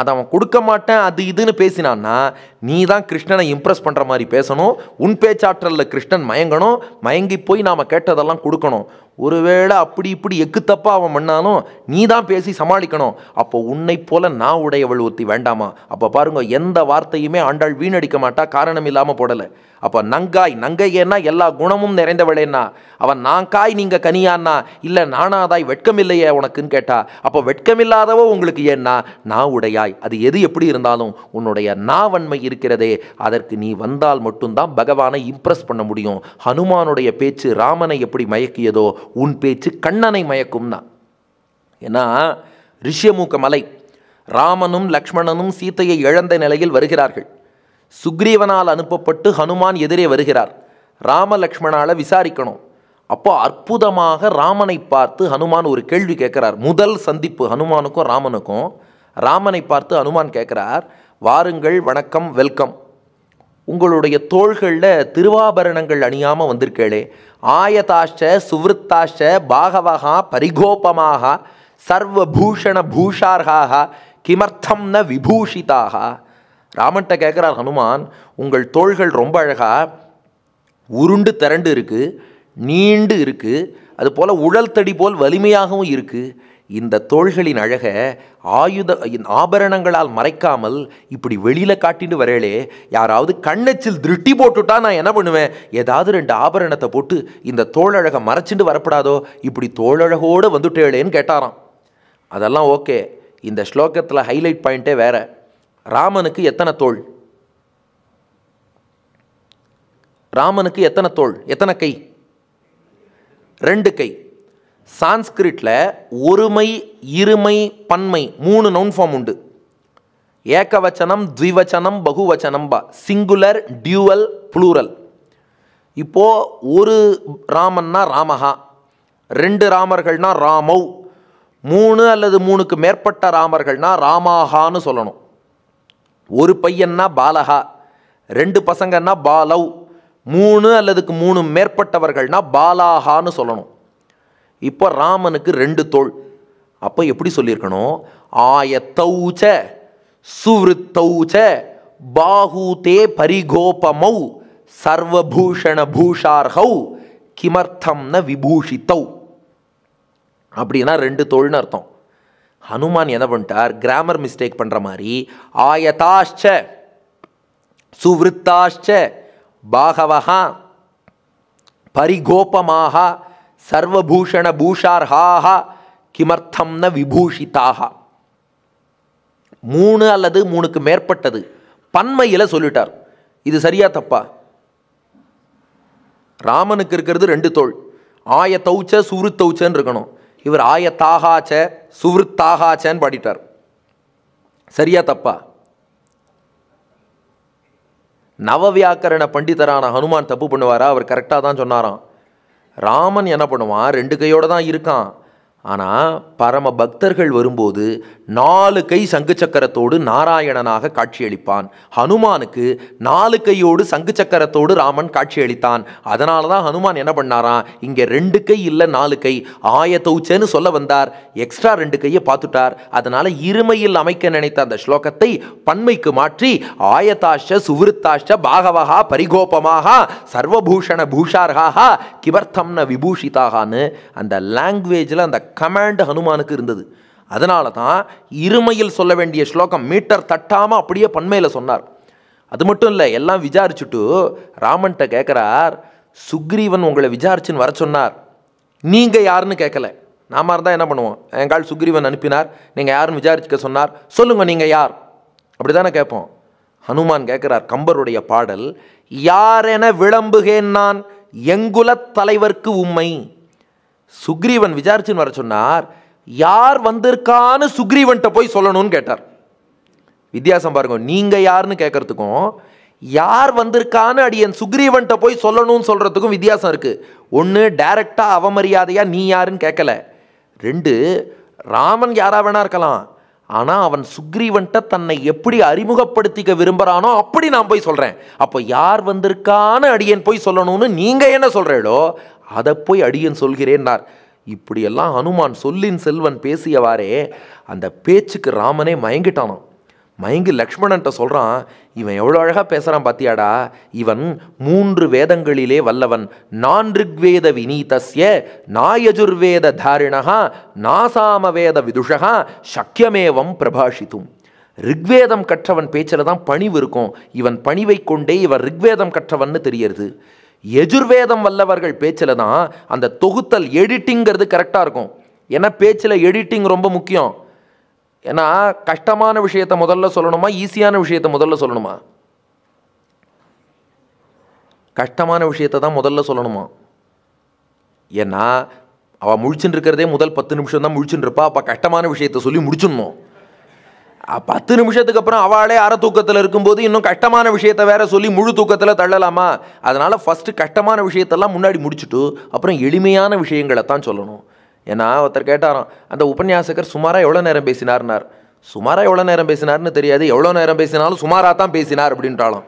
அதை அவன் கொடுக்க மாட்டேன் அது இதுன்னு பேசினான்னா நீ தான் கிருஷ்ணனை இம்ப்ரெஸ் பண்ணுற மாதிரி பேசணும் உன் பேச்சாற்றலில் கிருஷ்ணன் மயங்கணும் மயங்கி போய் நாம் கேட்டதெல்லாம் கொடுக்கணும் ஒருவேளை அப்படி இப்படி எக்கு தப்பாக அவன் பண்ணாலும் நீ தான் பேசி சமாளிக்கணும் அப்போ உன்னை போல நான் உடையவள் ஒத்தி வேண்டாமா அப்போ பாருங்க எந்த வார்த்தையுமே ஆண்டாள் வீணடிக்க மாட்டா காரணம் இல்லாமல் போடலை அப்போ நங்காய் நங்கையேன்னா எல்லா குணமும் நிறைந்தவளேன்னா அவன் நான் காய் நீங்கள் கனியான்னா இல்லை நானாதாய் வெட்கமில்லையே உனக்குன்னு கேட்டா அப்போ வெட்கமில்லாதவோ உங்களுக்கு ஏன்னா நான் உடையாய் அது எது எப்படி இருந்தாலும் உன்னுடைய நாவன்மை இருக்கிறதே அதற்கு நீ வந்தால் மட்டும்தான் பகவானை இம்ப்ரெஸ் பண்ண முடியும் ஹனுமானுடைய பேச்சு ராமனை எப்படி மயக்கியதோ உன் பேச்சு கண்ணனை மயக்கும்னா ஏன்னா ரிஷியமூக்க மலை ராமனும் லக்ஷ்மணனும் சீத்தையை இழந்த நிலையில் வருகிறார்கள் சுக்ரீவனால் அனுப்பப்பட்டு ஹனுமான் எதிரே வருகிறார் ராம லக்ஷ்மணால விசாரிக்கணும் அப்போ அற்புதமாக ராமனை பார்த்து ஹனுமான் ஒரு கேள்வி கேட்குறார் முதல் சந்திப்பு ஹனுமானுக்கும் ராமனுக்கும் ராமனை பார்த்து ஹனுமான் கேட்குறார் வாருங்கள் வணக்கம் வெல்கம் உங்களுடைய தோள்களில் திருவாபரணங்கள் அணியாமல் வந்திருக்கேளே ஆயதாஷ்ட சுவிருத்தாஷ்ட பாகவகா பரிகோபமாக சர்வ பூஷண பூஷார்காக கிமர்த்தம் ந விபூஷிதாக ராமன்ட்ட கேட்குறார் ஹனுமான் உங்கள் தோள்கள் ரொம்ப அழகாக உருண்டு திரண்டு இருக்குது நீண்டு இருக்குது அதுபோல் உழல் தடி போல் வலிமையாகவும் இருக்குது இந்த தோள்களின் அழக ஆயுத ஆபரணங்களால் மறைக்காமல் இப்படி வெளியில் காட்டிட்டு வரையிலே யாராவது கண்ணச்சில் திருட்டி போட்டுட்டா நான் என்ன பண்ணுவேன் ஏதாவது ரெண்டு ஆபரணத்தை போட்டு இந்த தோழழகை மறைச்சிட்டு வரப்படாதோ இப்படி தோழழகோடு வந்துட்டேளேன்னு கேட்டாராம் அதெல்லாம் ஓகே இந்த ஸ்லோகத்தில் ஹைலைட் பாயிண்ட்டே வேற ராமனுக்கு எத்தனை தோல் ராமனுக்கு எத்தனை தோல் எத்தனை கை ரெண்டு கை சான்ஸ்கிரிட்டில் ஒருமை இருமை பன்மை மூணு நவுன் ஃபார்ம் உண்டு ஏகவச்சனம் த்விவச்சனம் பகுவச்சனம்பா சிங்குலர் டியூவல் ப்ளூரல் இப்போது ஒரு ராமன்னா ராமஹா ரெண்டு ராமர்கள்னா ராமௌ மூணு அல்லது மூணுக்கு மேற்பட்ட ராமர்கள்னா ராமாகான்னு சொல்லணும் ஒரு பையன்னா பாலகா ரெண்டு பசங்கன்னா பாலவ் மூணு அல்லதுக்கு மூணு மேற்பட்டவர்கள்னா பாலாகான்னு சொல்லணும் இப்போ ராமனுக்கு ரெண்டு தோல் அப்போ எப்படி சொல்லியிருக்கணும் ஆயத்தௌச்ச சுவத்தௌச்ச பாகூதே பரிகோபமௌ சர்வபூஷண பூஷார்ஹௌ கிமர்த்தம்ன விபூஷித்தௌ அப்படின்னா ரெண்டு தோல்னு அர்த்தம் ஹனுமான் என்ன பண்ணிட்டார் கிராமர் மிஸ்டேக் பண்ணுற மாதிரி ஆயதாஷ்ச சுவத்தாஷ்ச பாகவஹா பரிகோபமாக சர்வபூஷண பூஷார்ஹாக கிமர்த்தம் ந விபூஷிதாக மூணு அல்லது மூணுக்கு மேற்பட்டது பன்மையில் சொல்லிட்டார் இது சரியா தப்பா ராமனுக்கு இருக்கிறது ரெண்டு தோல் ஆய தௌச்ச தௌச்சன்னு இருக்கணும் இவர் ஆய தாகாச்ச தாகாச்சன்னு பாடிட்டார் சரியா தப்பா நவவியாக்கரண பண்டிதரான ஹனுமான் தப்பு பண்ணுவாரா அவர் கரெக்டாக தான் சொன்னாராம் ராமன் என்ன பண்ணுவான் ரெண்டு கையோடு தான் இருக்கான் ஆனால் பரம பக்தர்கள் வரும்போது நாலு கை சங்கு சக்கரத்தோடு நாராயணனாக காட்சியளிப்பான் ஹனுமானுக்கு நாலு கையோடு சங்கு சக்கரத்தோடு ராமன் காட்சியளித்தான் அதனால தான் ஹனுமான் என்ன பண்ணாராம் இங்கே ரெண்டு கை இல்லை நாலு கை ஆய தௌச்சேன்னு சொல்ல வந்தார் எக்ஸ்ட்ரா ரெண்டு கையை பார்த்துட்டார் அதனால் இருமையில் அமைக்க நினைத்த அந்த ஸ்லோகத்தை பன்மைக்கு மாற்றி ஆயதாஷ சுவிருத்தாஷ பாகவகா பரிகோபமாக சர்வபூஷண பூஷார்காக கிவர்த்தம்ன விபூஷிதாகான்னு அந்த லாங்குவேஜில் அந்த கமாண்ட் ஹனுமானுக்கு இருந்தது அதனால தான் இருமையில் சொல்ல வேண்டிய ஸ்லோகம் மீட்டர் தட்டாமல் அப்படியே பண்மையில் சொன்னார் அது மட்டும் இல்லை எல்லாம் விசாரிச்சுட்டு ராமன்கிட்ட கேட்குறார் சுக்ரீவன் உங்களை விசாரிச்சுன்னு வர சொன்னார் நீங்கள் யாருன்னு கேட்கல நாம இருந்தால் என்ன பண்ணுவோம் எங்கால் சுக்ரீவன் அனுப்பினார் நீங்கள் யாருன்னு விசாரிச்சுக்க சொன்னார் சொல்லுங்கள் நீங்கள் யார் அப்படி தானே கேட்போம் ஹனுமான் கேட்குறார் கம்பருடைய பாடல் யாரென விளம்புகேன் நான் எங்குல தலைவர்க்கு உண்மை சுக்ரீவன் விசாரிச்சுன்னு வர சொன்னார் யார் வந்திருக்கான்னு சுக்ரீவன்கிட்ட போய் சொல்லணும்னு கேட்டார் வித்தியாசம் பாருங்க நீங்கள் யாருன்னு கேட்கறதுக்கும் யார் வந்திருக்கான்னு அடியன் சுக்ரீவன்கிட்ட போய் சொல்லணும்னு சொல்கிறதுக்கும் வித்தியாசம் இருக்குது ஒன்று டைரெக்டாக அவமரியாதையாக நீ யாருன்னு கேட்கல ரெண்டு ராமன் யாராக வேணா இருக்கலாம் ஆனால் அவன் சுக்ரீவன்கிட்ட தன்னை எப்படி அறிமுகப்படுத்திக்க விரும்புகிறானோ அப்படி நான் போய் சொல்கிறேன் அப்போ யார் வந்திருக்கான்னு அடியன் போய் சொல்லணும்னு நீங்கள் என்ன சொல்கிறீடோ அதை போய் அடியன் சொல்கிறேன்னார் இப்படியெல்லாம் அனுமான் சொல்லின் செல்வன் பேசியவாறே அந்த பேச்சுக்கு ராமனே மயங்கிட்டானான் மயங்கி லக்ஷ்மணன்ட்ட சொல்கிறான் இவன் எவ்வளோ அழகாக பேசுகிறான் பாத்தியாடா இவன் மூன்று வேதங்களிலே வல்லவன் நான் ரிக்வேத வினீதஸ்ய நாயஜுர்வேத தாரிணகா வேத விதுஷகா சக்கியமேவம் பிரபாஷித்தும் ரிக்வேதம் கற்றவன் பேச்சில் தான் பணிவு இருக்கும் இவன் பணிவை கொண்டே இவன் ரிக்வேதம் கற்றவன்னு தெரியறது எஜுர்வேதம் வல்லவர்கள் பேச்சில் தான் அந்த தொகுத்தல் எடிட்டிங்கிறது கரெக்டாக இருக்கும் ஏன்னா பேச்சில் எடிட்டிங் ரொம்ப முக்கியம் ஏன்னா கஷ்டமான விஷயத்தை முதல்ல சொல்லணுமா ஈஸியான விஷயத்தை முதல்ல சொல்லணுமா கஷ்டமான விஷயத்தை தான் முதல்ல சொல்லணுமா ஏன்னா அவள் முழிச்சுட்டு இருக்கிறதே முதல் பத்து நிமிஷம் தான் முழிச்சுட்டு இருப்பா அப்போ கஷ்டமான விஷயத்த சொல்லி முடிச்சிடணும் பத்து நிமிஷத்துக்கு அப்புறம் அவளே அற தூக்கத்தில் இருக்கும்போது இன்னும் கஷ்டமான விஷயத்த வேற சொல்லி முழு தூக்கத்தில் தள்ளலாமா அதனால் ஃபஸ்ட்டு கஷ்டமான விஷயத்தெல்லாம் முன்னாடி முடிச்சுட்டு அப்புறம் எளிமையான விஷயங்களை தான் சொல்லணும் ஏன்னா ஒருத்தர் கேட்டாராம் அந்த உபன்யாசகர் சுமாராக எவ்வளோ நேரம் பேசினார்னார் சுமாராக எவ்வளோ நேரம் பேசினார்னு தெரியாது எவ்வளோ நேரம் பேசினாலும் சுமாராக தான் பேசினார் அப்படின்றாலும்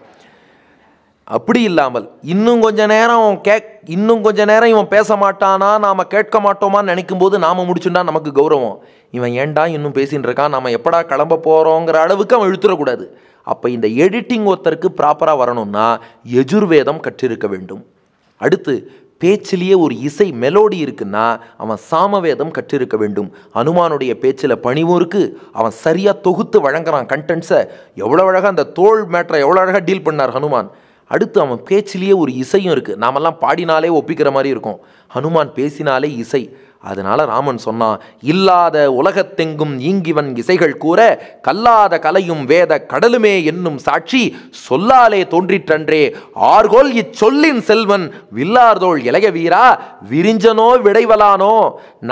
அப்படி இல்லாமல் இன்னும் கொஞ்ச நேரம் கேக் இன்னும் கொஞ்ச நேரம் இவன் பேச மாட்டானா நாம் கேட்க மாட்டோமான்னு நினைக்கும் போது நாம் முடிச்சுட்டா நமக்கு கௌரவம் இவன் ஏண்டா இன்னும் பேசின்னு இருக்கான் நாம் எப்படா கிளம்ப போகிறோங்கிற அளவுக்கு அவன் இழுத்துடக்கூடாது அப்போ இந்த எடிட்டிங் ஒருத்தருக்கு ப்ராப்பராக வரணும்னா எஜுர்வேதம் கற்றிருக்க வேண்டும் அடுத்து பேச்சிலேயே ஒரு இசை மெலோடி இருக்குன்னா அவன் சாமவேதம் கற்றிருக்க வேண்டும் அனுமானுடைய பேச்சில் பணிவும் இருக்குது அவன் சரியாக தொகுத்து வழங்குறான் கண்டென்ட்ஸை எவ்வளோ அழகாக அந்த தோல் மேட்ரை எவ்வளோ அழகாக டீல் பண்ணார் ஹனுமான் அடுத்து அவன் பேச்சிலேயே ஒரு இசையும் இருக்குது நாமெல்லாம் பாடினாலே ஒப்பிக்கிற மாதிரி இருக்கும் ஹனுமான் பேசினாலே இசை அதனால ராமன் சொன்னான் இல்லாத உலகத்தெங்கும் ஈங்கிவன் இசைகள் கூற கல்லாத கலையும் வேத கடலுமே என்னும் சாட்சி சொல்லாலே தோன்றிற்றன்றே ஆர்கோல் இச்சொல்லின் செல்வன் வில்லார்தோள் இளைய வீரா விரிஞ்சனோ விடைவலானோ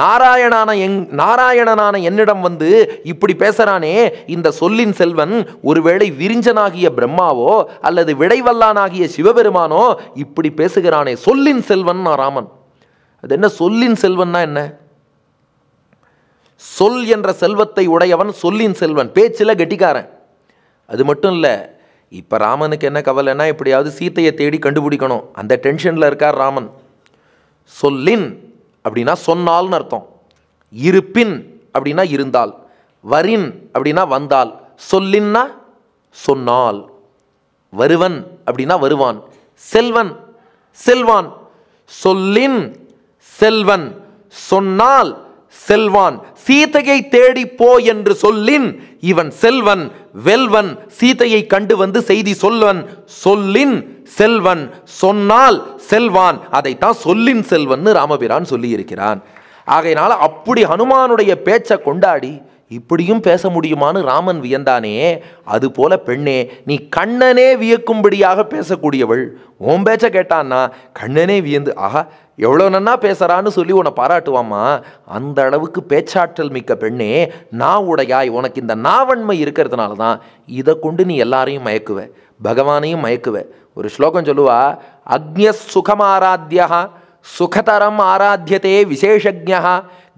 நாராயணான எங் நாராயணனான என்னிடம் வந்து இப்படி பேசுறானே இந்த சொல்லின் செல்வன் ஒருவேளை விரிஞ்சனாகிய பிரம்மாவோ அல்லது விடைவல்லானாகிய சிவபெருமானோ இப்படி பேசுகிறானே சொல்லின் செல்வன் ராமன் அது என்ன சொல்லின் செல்வன்னா என்ன சொல் என்ற செல்வத்தை உடையவன் சொல்லின் செல்வன் பேச்சில் கெட்டிக்காரன் அது மட்டும் இல்லை இப்போ ராமனுக்கு என்ன கவலைன்னா எப்படியாவது சீத்தையை தேடி கண்டுபிடிக்கணும் அந்த டென்ஷனில் இருக்கார் ராமன் சொல்லின் அப்படின்னா சொன்னால்னு அர்த்தம் இருப்பின் அப்படின்னா இருந்தால் வரின் அப்படின்னா வந்தால் சொல்லின்னா சொன்னால் வருவன் அப்படின்னா வருவான் செல்வன் செல்வான் சொல்லின் செல்வன் சொன்னால் செல்வான் சீதையை தேடி போ என்று சொல்லின் இவன் செல்வன் வெல்வன் சீதையை கண்டு வந்து செய்தி சொல்வன் சொல்லின் செல்வன் சொன்னால் செல்வான் அதைத்தான் சொல்லின் செல்வன் ராமபிரான் சொல்லியிருக்கிறான் ஆகையினால அப்படி ஹனுமானுடைய பேச்சை கொண்டாடி இப்படியும் பேச முடியுமான்னு ராமன் வியந்தானே அதுபோல பெண்ணே நீ கண்ணனே வியக்கும்படியாக பேசக்கூடியவள் ஓம் பேச்ச கேட்டான்னா கண்ணனே வியந்து ஆஹா எவ்வளோ நன்னா பேசுகிறான்னு சொல்லி உன்னை பாராட்டுவாம்மா அந்த அளவுக்கு பேச்சாற்றல் மிக்க பெண்ணே நான் உடையாய் உனக்கு இந்த நாவன்மை இருக்கிறதுனால தான் இதை கொண்டு நீ எல்லாரையும் மயக்குவ பகவானையும் மயக்குவ ஒரு ஸ்லோகம் சொல்லுவா சுகம் சுகமாராத்தியா சுகதரம் ஆராத்தியதே விசேஷஜா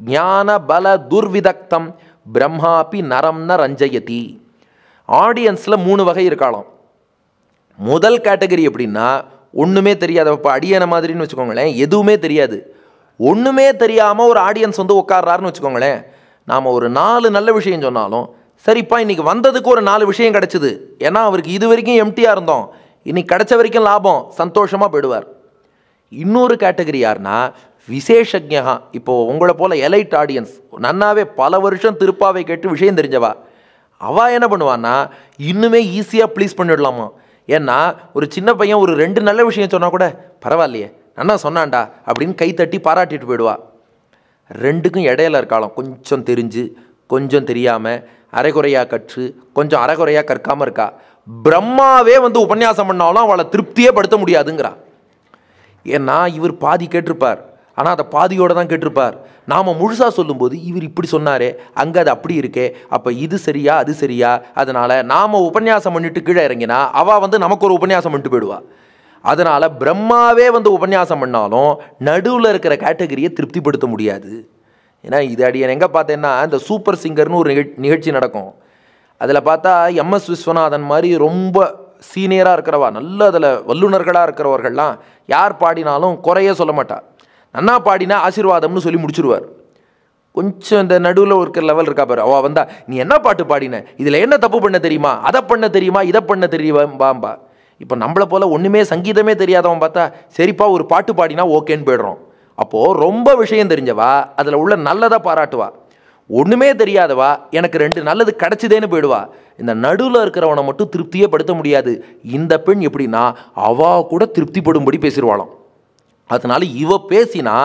ஜான பல துர்விதக்தம் பிரம்மாபி நரம்ன ரஞ்சயதி ஆடியன்ஸில் மூணு வகை இருக்கலாம் முதல் கேட்டகரி எப்படின்னா ஒன்றுமே தெரியாது இப்போ அடியான மாதிரின்னு வச்சுக்கோங்களேன் எதுவுமே தெரியாது ஒன்றுமே தெரியாமல் ஒரு ஆடியன்ஸ் வந்து உட்காடுறாருன்னு வச்சுக்கோங்களேன் நாம் ஒரு நாலு நல்ல விஷயம் சொன்னாலும் சரிப்பா இன்றைக்கி வந்ததுக்கு ஒரு நாலு விஷயம் கிடச்சிது ஏன்னா அவருக்கு இது வரைக்கும் எம்டியாக இருந்தோம் இன்றைக்கி கிடச்ச வரைக்கும் லாபம் சந்தோஷமாக போயிடுவார் இன்னொரு கேட்டகரி யாருன்னா விசேஷஜா இப்போது உங்களை போல் எலைட் ஆடியன்ஸ் நன்னாவே பல வருஷம் திருப்பாவை கேட்டு விஷயம் தெரிஞ்சவா அவள் என்ன பண்ணுவான்னா இன்னுமே ஈஸியாக ப்ளீஸ் பண்ணிவிடலாமா ஏன்னா ஒரு சின்ன பையன் ஒரு ரெண்டு நல்ல விஷயம் சொன்னால் கூட பரவாயில்லையே அண்ணா சொன்னான்டா அப்படின்னு தட்டி பாராட்டிட்டு போயிடுவா ரெண்டுக்கும் இடையில இருக்காளாம் கொஞ்சம் தெரிஞ்சு கொஞ்சம் தெரியாமல் அரைகுறையாக கற்று கொஞ்சம் அரைகுறையாக கற்காமல் இருக்கா பிரம்மாவே வந்து உபன்யாசம் பண்ணாலும் அவளை திருப்தியே படுத்த முடியாதுங்கிறா ஏன்னா இவர் பாதி கேட்டிருப்பார் ஆனால் அதை பாதியோடு தான் கேட்டிருப்பார் நாம் முழுசாக சொல்லும்போது இவர் இப்படி சொன்னாரே அங்கே அது அப்படி இருக்கே அப்போ இது சரியா அது சரியா அதனால் நாம் உபன்யாசம் பண்ணிட்டு கீழே இறங்கினா அவள் வந்து நமக்கு ஒரு உபன்யாசம் பண்ணிட்டு போயிடுவா அதனால் பிரம்மாவே வந்து உபன்யாசம் பண்ணாலும் நடுவில் இருக்கிற கேட்டகரியை திருப்திப்படுத்த முடியாது ஏன்னா இது அடியன் எங்கே பார்த்தேன்னா இந்த சூப்பர் சிங்கர்னு ஒரு நிகழ்ச்சி நடக்கும் அதில் பார்த்தா எம்எஸ் விஸ்வநாதன் மாதிரி ரொம்ப சீனியராக இருக்கிறவா நல்ல அதில் வல்லுநர்களாக இருக்கிறவர்கள்லாம் யார் பாடினாலும் குறைய சொல்ல மாட்டாள் நன்னா பாடினா ஆசீர்வாதம்னு சொல்லி முடிச்சிருவார் கொஞ்சம் இந்த நடுவில் இருக்கிற லெவல் இருக்கா பாரு அவள் வந்தா நீ என்ன பாட்டு பாடின இதில் என்ன தப்பு பண்ண தெரியுமா அதை பண்ண தெரியுமா இதை பண்ண தெரியுமாம்பா இப்போ நம்மளை போல் ஒன்றுமே சங்கீதமே தெரியாதவன் பார்த்தா சரிப்பா ஒரு பாட்டு பாடினா ஓகேன்னு போயிடுறோம் அப்போது ரொம்ப விஷயம் தெரிஞ்சவா அதில் உள்ள நல்லதாக பாராட்டுவா ஒன்றுமே தெரியாதவா எனக்கு ரெண்டு நல்லது கிடச்சிதேன்னு போயிடுவா இந்த நடுவில் இருக்கிறவனை மட்டும் திருப்தியே படுத்த முடியாது இந்த பெண் எப்படின்னா அவா கூட திருப்திப்படும்படி பேசிடுவாளாம் அதனால் இவ பேசினா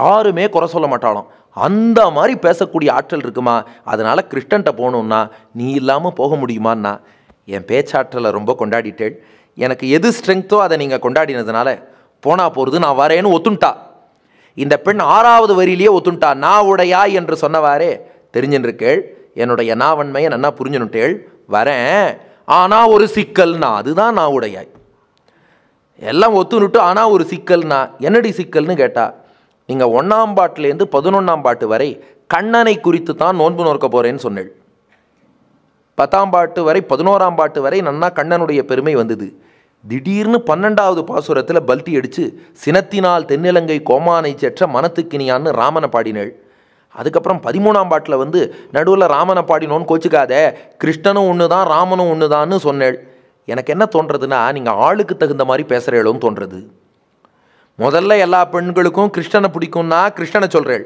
யாருமே குறை சொல்ல மாட்டாலும் அந்த மாதிரி பேசக்கூடிய ஆற்றல் இருக்குமா அதனால் கிறிஸ்டன்ட்ட போகணும்னா நீ இல்லாமல் போக முடியுமான்னா என் பேச்சாற்றலை ரொம்ப கொண்டாடிட்டேன் எனக்கு எது ஸ்ட்ரென்த்தோ அதை நீங்கள் கொண்டாடினதுனால போனால் போகிறது நான் வரேன்னு ஒத்துண்டா இந்த பெண் ஆறாவது வரியிலேயே ஒத்துண்டா நான் உடையா என்று சொன்னவாரே தெரிஞ்சுருக்கேள் என்னுடைய நாவன்மையை நன்னா புரிஞ்சுனுட்டேள் வரேன் ஆனால் ஒரு சிக்கல்னா அதுதான் நான் உடையாய் எல்லாம் ஒத்துனுட்டு ஆனால் ஒரு சிக்கல்னா என்னடி சிக்கல்னு கேட்டா நீங்கள் ஒன்றாம் பாட்டிலேருந்து பதினொன்றாம் பாட்டு வரை கண்ணனை குறித்து தான் நோன்பு நோக்க போகிறேன்னு சொன்னேள் பத்தாம் பாட்டு வரை பதினோராம் பாட்டு வரை நன்னா கண்ணனுடைய பெருமை வந்தது திடீர்னு பன்னெண்டாவது பாசுரத்தில் பல்தி அடித்து சினத்தினால் தென்னிலங்கை கோமானை செற்ற மனத்துக்கினியான்னு ராமனை பாடினேள் அதுக்கப்புறம் பதிமூணாம் பாட்டில் வந்து நடுவில் ராமனை பாடினோன்னு கோச்சிக்காதே கிருஷ்ணனும் ஒன்று தான் ராமனும் ஒன்று தான்னு சொன்னேள் எனக்கு என்ன தோன்றதுன்னா நீங்கள் ஆளுக்கு தகுந்த மாதிரி பேசுகிறேளும் தோன்றது முதல்ல எல்லா பெண்களுக்கும் கிருஷ்ணனை பிடிக்கும்னா கிருஷ்ணனை சொல்கிறேள்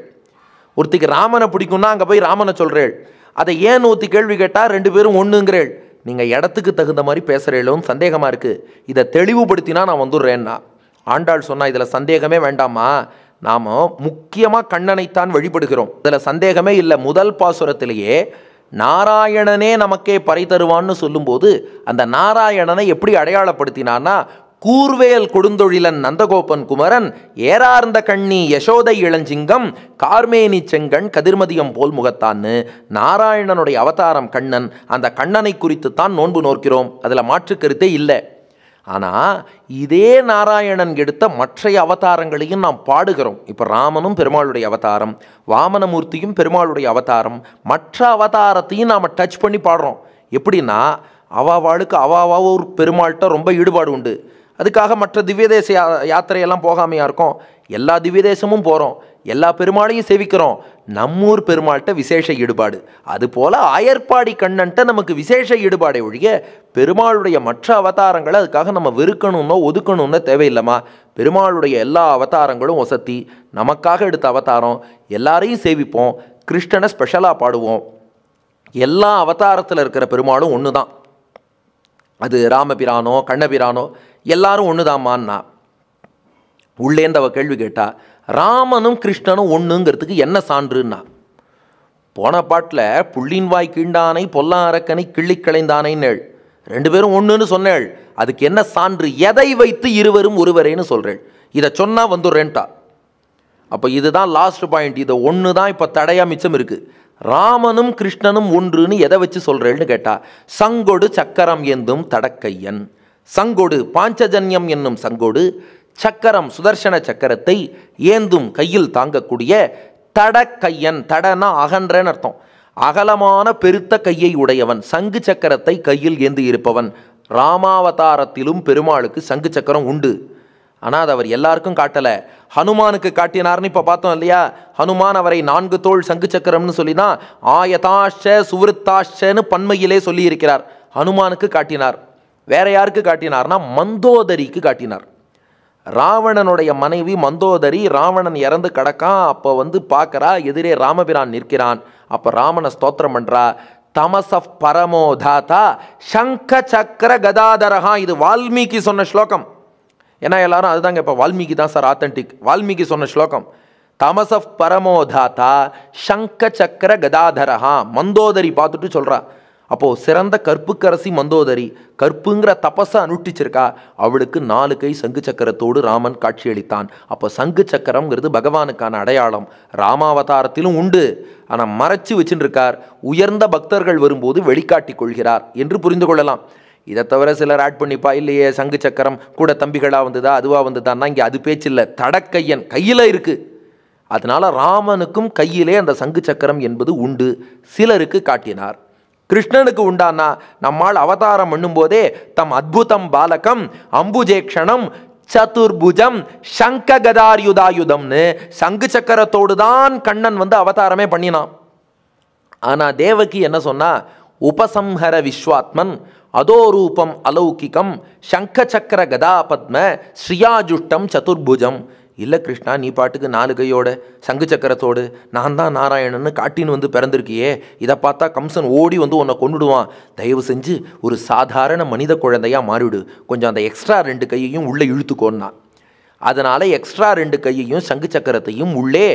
ஒருத்திக்கு ராமனை பிடிக்கும்னா அங்கே போய் ராமனை சொல்கிறேள் அதை ஏன் ஒருத்தி கேள்வி கேட்டால் ரெண்டு பேரும் ஒன்றுங்கிறேள் நீங்கள் இடத்துக்கு தகுந்த மாதிரி பேசுகிறேளும் சந்தேகமாக இருக்குது இதை தெளிவுபடுத்தினா நான் வந்துடுறேன்னா ஆண்டாள் சொன்னால் இதில் சந்தேகமே வேண்டாமா நாம் முக்கியமாக கண்ணனைத்தான் வழிபடுகிறோம் இதில் சந்தேகமே இல்லை முதல் பாசுரத்திலேயே நாராயணனே நமக்கே பறை தருவான்னு சொல்லும்போது அந்த நாராயணனை எப்படி அடையாளப்படுத்தினான்னா கூர்வேல் கொடுந்தொழிலன் நந்தகோபன் குமரன் ஏறார்ந்த கண்ணி யசோதை இளஞ்சிங்கம் கார்மேனி செங்கண் கதிர்மதியம் போல் முகத்தான்னு நாராயணனுடைய அவதாரம் கண்ணன் அந்த கண்ணனை குறித்து தான் நோன்பு நோக்கிறோம் அதில் மாற்றுக்கருத்தே இல்லை ஆனால் இதே நாராயணன் எடுத்த மற்றைய அவதாரங்களையும் நாம் பாடுகிறோம் இப்போ ராமனும் பெருமாளுடைய அவதாரம் வாமனமூர்த்தியும் பெருமாளுடைய அவதாரம் மற்ற அவதாரத்தையும் நாம் டச் பண்ணி பாடுறோம் எப்படின்னா அவாவாளுக்கு அவாவா ஒரு பெருமாள்கிட்ட ரொம்ப ஈடுபாடு உண்டு அதுக்காக மற்ற திவ்யதேச யா யாத்திரையெல்லாம் போகாமையாக இருக்கும் எல்லா திவ்யதேசமும் போகிறோம் எல்லா பெருமாளையும் சேவிக்கிறோம் நம்மூர் பெருமாள்கிட்ட விசேஷ ஈடுபாடு அதுபோல் அயற்பாடி கண்ணன்ட்ட நமக்கு விசேஷ ஈடுபாடை ஒழிய பெருமாளுடைய மற்ற அவதாரங்களை அதுக்காக நம்ம வெறுக்கணும்னோ ஒதுக்கணும்னோ தேவையில்லைம்மா பெருமாளுடைய எல்லா அவதாரங்களும் ஒசத்தி நமக்காக எடுத்த அவதாரம் எல்லாரையும் சேவிப்போம் கிருஷ்ணனை ஸ்பெஷலாக பாடுவோம் எல்லா அவதாரத்தில் இருக்கிற பெருமாளும் ஒன்று தான் அது ராமபிரானோ கண்ணபிரானோ எல்லாரும் ஒன்று தான்மான்னா உள்ளேந்தவ கேள்வி கேட்டால் ராமனும் கிருஷ்ணனும் ஒன்றுங்கிறதுக்கு என்ன சான்றுன்னா போன பாட்டில் புள்ளின் வாய் கீண்டானை பொல்லாரக்கனை கிள்ளி களைந்தானேன்னேள் ரெண்டு பேரும் ஒன்றுன்னு சொன்னேள் அதுக்கு என்ன சான்று எதை வைத்து இருவரும் ஒருவரேன்னு சொல்கிறேள் இதை சொன்னால் வந்து ரெண்டா அப்போ இதுதான் லாஸ்ட் பாயிண்ட் இதை ஒன்று தான் இப்போ தடையாக மிச்சம் இருக்குது ராமனும் கிருஷ்ணனும் ஒன்றுன்னு எதை வச்சு சொல்கிறேன்னு கேட்டா சங்கொடு சக்கரம் என்றும் தடக்கையன் சங்கொடு பாஞ்சஜன்யம் என்னும் சங்கொடு சக்கரம் சுதர்சன சக்கரத்தை ஏந்தும் கையில் தாங்கக்கூடிய தட கையன் தடனா அகன்றன்னு அர்த்தம் அகலமான பெருத்த கையை உடையவன் சங்கு சக்கரத்தை கையில் ஏந்தி இருப்பவன் ராமாவதாரத்திலும் பெருமாளுக்கு சங்கு சக்கரம் உண்டு ஆனால் அது அவர் எல்லாருக்கும் காட்டலை ஹனுமானுக்கு காட்டினார்னு இப்போ பார்த்தோம் இல்லையா ஹனுமான் அவரை நான்கு தோல் சங்கு சக்கரம்னு சொல்லினா ஆயதாஷ சுவருத்தாஷன்னு பன்மையிலே சொல்லியிருக்கிறார் ஹனுமானுக்கு காட்டினார் வேற யாருக்கு காட்டினார்னா மந்தோதரிக்கு காட்டினார் ராவணனுடைய மனைவி மந்தோதரி ராவணன் இறந்து கடக்கான் அப்போ வந்து பார்க்குறா எதிரே ராமபிரான் நிற்கிறான் அப்போ ராமனை ஸ்தோத்திரம் பண்ணுறா தமச தாத்தா சங்க சக்கர கதாதரகா இது வால்மீகி சொன்ன ஸ்லோகம் ஏன்னா எல்லாரும் அதுதாங்க இப்போ வால்மீகி தான் சார் ஆத்தன்டிக் வால்மீகி சொன்ன ஸ்லோகம் தமச பரமோதாத்தா சங்க சக்கர கதாதரகா மந்தோதரி பார்த்துட்டு சொல்கிறா அப்போது சிறந்த கற்புக்கரசி மந்தோதரி கற்புங்கிற தபஸை அனுஷ்டிச்சிருக்கா அவளுக்கு நாலு கை சங்கு சக்கரத்தோடு ராமன் காட்சியளித்தான் அப்போ சங்கு சக்கரம்ங்கிறது பகவானுக்கான அடையாளம் ராமாவதாரத்திலும் உண்டு ஆனால் மறைச்சு வச்சுருக்கார் உயர்ந்த பக்தர்கள் வரும்போது வெளிக்காட்டி கொள்கிறார் என்று புரிந்து கொள்ளலாம் இதை தவிர சிலர் ஆட் பண்ணிப்பா இல்லையே சங்கு சக்கரம் கூட தம்பிகளாக வந்ததா அதுவாக வந்ததான்னா இங்கே அது பேச்சு இல்லை தடக்கையன் கையில் இருக்குது அதனால் ராமனுக்கும் கையிலே அந்த சங்கு சக்கரம் என்பது உண்டு சிலருக்கு காட்டினார் கிருஷ்ணனுக்கு உண்டானா நம்மால் அவதாரம் பண்ணும்போதே தம் அத்தம் பாலகம் அம்புஜேக்ஷணம் சதுர்புஜம் சங்ககதாரியுதாயுதம்னு சங்கு சக்கரத்தோடு தான் கண்ணன் வந்து அவதாரமே பண்ணினான் ஆனால் தேவகி என்ன சொன்னா உபசம்ஹர விஸ்வாத்மன் அதோ ரூபம் அலௌகிகம் சங்க சக்கர கதா பத்ம ஸ்ரீயாஜுஷ்டம் சதுர்புஜம் இல்லை கிருஷ்ணா நீ பாட்டுக்கு நாலு கையோட சங்கு சக்கரத்தோடு நான் தான் நாராயணன்னு காட்டின்னு வந்து பிறந்திருக்கியே இதை பார்த்தா கம்சன் ஓடி வந்து உன்னை கொண்டுடுவான் தயவு செஞ்சு ஒரு சாதாரண மனித குழந்தையாக மாறிவிடு கொஞ்சம் அந்த எக்ஸ்ட்ரா ரெண்டு கையையும் உள்ளே இழுத்துக்கோன்னா அதனால் எக்ஸ்ட்ரா ரெண்டு கையையும் சங்கு சக்கரத்தையும் உள்ளே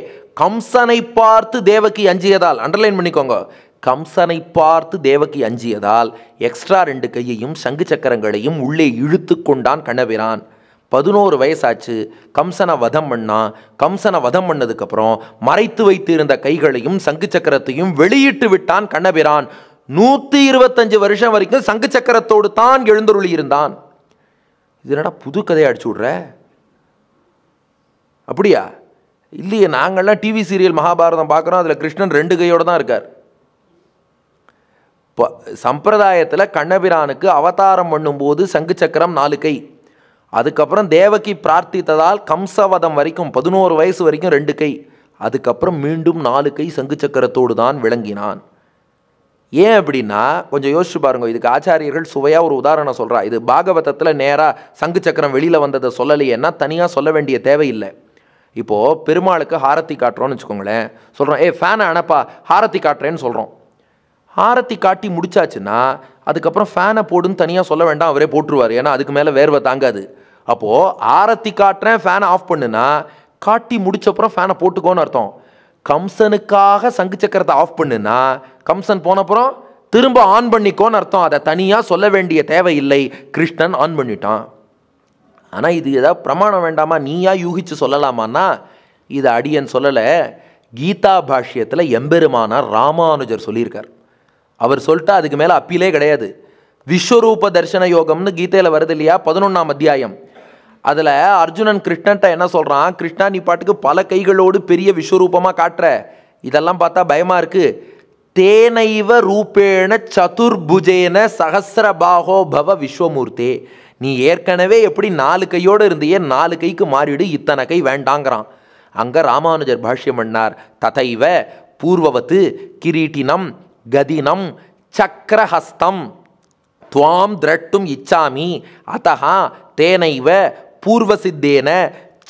கம்சனை பார்த்து தேவக்கு அஞ்சியதால் அண்டர்லைன் பண்ணிக்கோங்க கம்சனை பார்த்து தேவக்கு அஞ்சியதால் எக்ஸ்ட்ரா ரெண்டு கையையும் சங்கு சக்கரங்களையும் உள்ளே இழுத்து கொண்டான் கண்ணபிரான் பதினோரு வயசாச்சு கம்சனை வதம் பண்ணா கம்சனை வதம் பண்ணதுக்கப்புறம் மறைத்து வைத்திருந்த கைகளையும் சங்கு சக்கரத்தையும் வெளியிட்டு விட்டான் கண்ணபிரான் நூற்றி இருபத்தஞ்சு வருஷம் வரைக்கும் சங்கு சக்கரத்தோடு தான் எழுந்தருளி இருந்தான் இது என்னடா புது கதையை அடிச்சு விட்ற அப்படியா இல்லையே நாங்கள்லாம் டிவி சீரியல் மகாபாரதம் பார்க்குறோம் அதில் கிருஷ்ணன் ரெண்டு கையோடு தான் இருக்கார் இப்போ சம்பிரதாயத்தில் கண்ணபிரானுக்கு அவதாரம் பண்ணும்போது சங்கு சக்கரம் நாலு கை அதுக்கப்புறம் தேவகி பிரார்த்தித்ததால் கம்சவதம் வரைக்கும் பதினோரு வயசு வரைக்கும் ரெண்டு கை அதுக்கப்புறம் மீண்டும் நாலு கை சங்கு சக்கரத்தோடு தான் விளங்கினான் ஏன் அப்படின்னா கொஞ்சம் யோசிச்சு பாருங்க இதுக்கு ஆச்சாரியர்கள் சுவையாக ஒரு உதாரணம் சொல்கிறா இது பாகவதத்தில் நேராக சங்கு சக்கரம் வெளியில் வந்ததை சொல்லலையேன்னா தனியாக சொல்ல வேண்டிய தேவையில்லை இப்போது பெருமாளுக்கு ஹாரத்தி காட்டுறோன்னு வச்சுக்கோங்களேன் சொல்கிறோம் ஏ ஃபேனை அனப்பா ஹாரத்தி காட்டுறேன்னு சொல்கிறோம் ஹாரத்தி காட்டி முடிச்சாச்சுன்னா அதுக்கப்புறம் ஃபேனை போடுன்னு தனியாக சொல்ல வேண்டாம் அவரே போட்டுருவார் ஏன்னா அதுக்கு மேலே வேர்வை தாங்காது அப்போது ஆரத்தி காட்டுறேன் ஃபேனை ஆஃப் பண்ணுனா காட்டி முடிச்சப்புறம் ஃபேனை போட்டுக்கோன்னு அர்த்தம் கம்சனுக்காக சங்கு சக்கரத்தை ஆஃப் பண்ணுனா கம்சன் போனப்புறம் திரும்ப ஆன் பண்ணிக்கோன்னு அர்த்தம் அதை தனியாக சொல்ல வேண்டிய தேவையில்லை கிருஷ்ணன் ஆன் பண்ணிட்டான் ஆனால் இது ஏதாவது பிரமாணம் வேண்டாமா நீயா யூகிச்சு சொல்லலாமான்னா இது அடியன் சொல்லலை கீதா பாஷ்யத்தில் எம்பெருமானார் ராமானுஜர் சொல்லியிருக்கார் அவர் சொல்லிட்டா அதுக்கு மேலே அப்பீலே கிடையாது விஸ்வரூப தர்சன யோகம்னு கீதையில் வருது இல்லையா பதினொன்றாம் அத்தியாயம் அதில் அர்ஜுனன் கிருஷ்ணன்ட்ட என்ன சொல்கிறான் கிருஷ்ணா நீ பாட்டுக்கு பல கைகளோடு பெரிய விஸ்வரூபமாக காட்டுற இதெல்லாம் பார்த்தா பயமாக இருக்குது தேனைவ ரூபேண சதுர்புஜேன சகசிரபாகோ பவ விஸ்வமூர்த்தி நீ ஏற்கனவே எப்படி நாலு கையோடு இருந்தையே நாலு கைக்கு மாறிடு இத்தனை கை வேண்டாங்கிறான் அங்கே ராமானுஜர் பாஷ்யம் பண்ணார் ததைவ பூர்வவத்து கிரீட்டினம் கதினம் சக்கரஹஸ்தம் துவாம் திரட்டும் இச்சாமி அத்தகா தேனைவ பூர்வ சித்தேன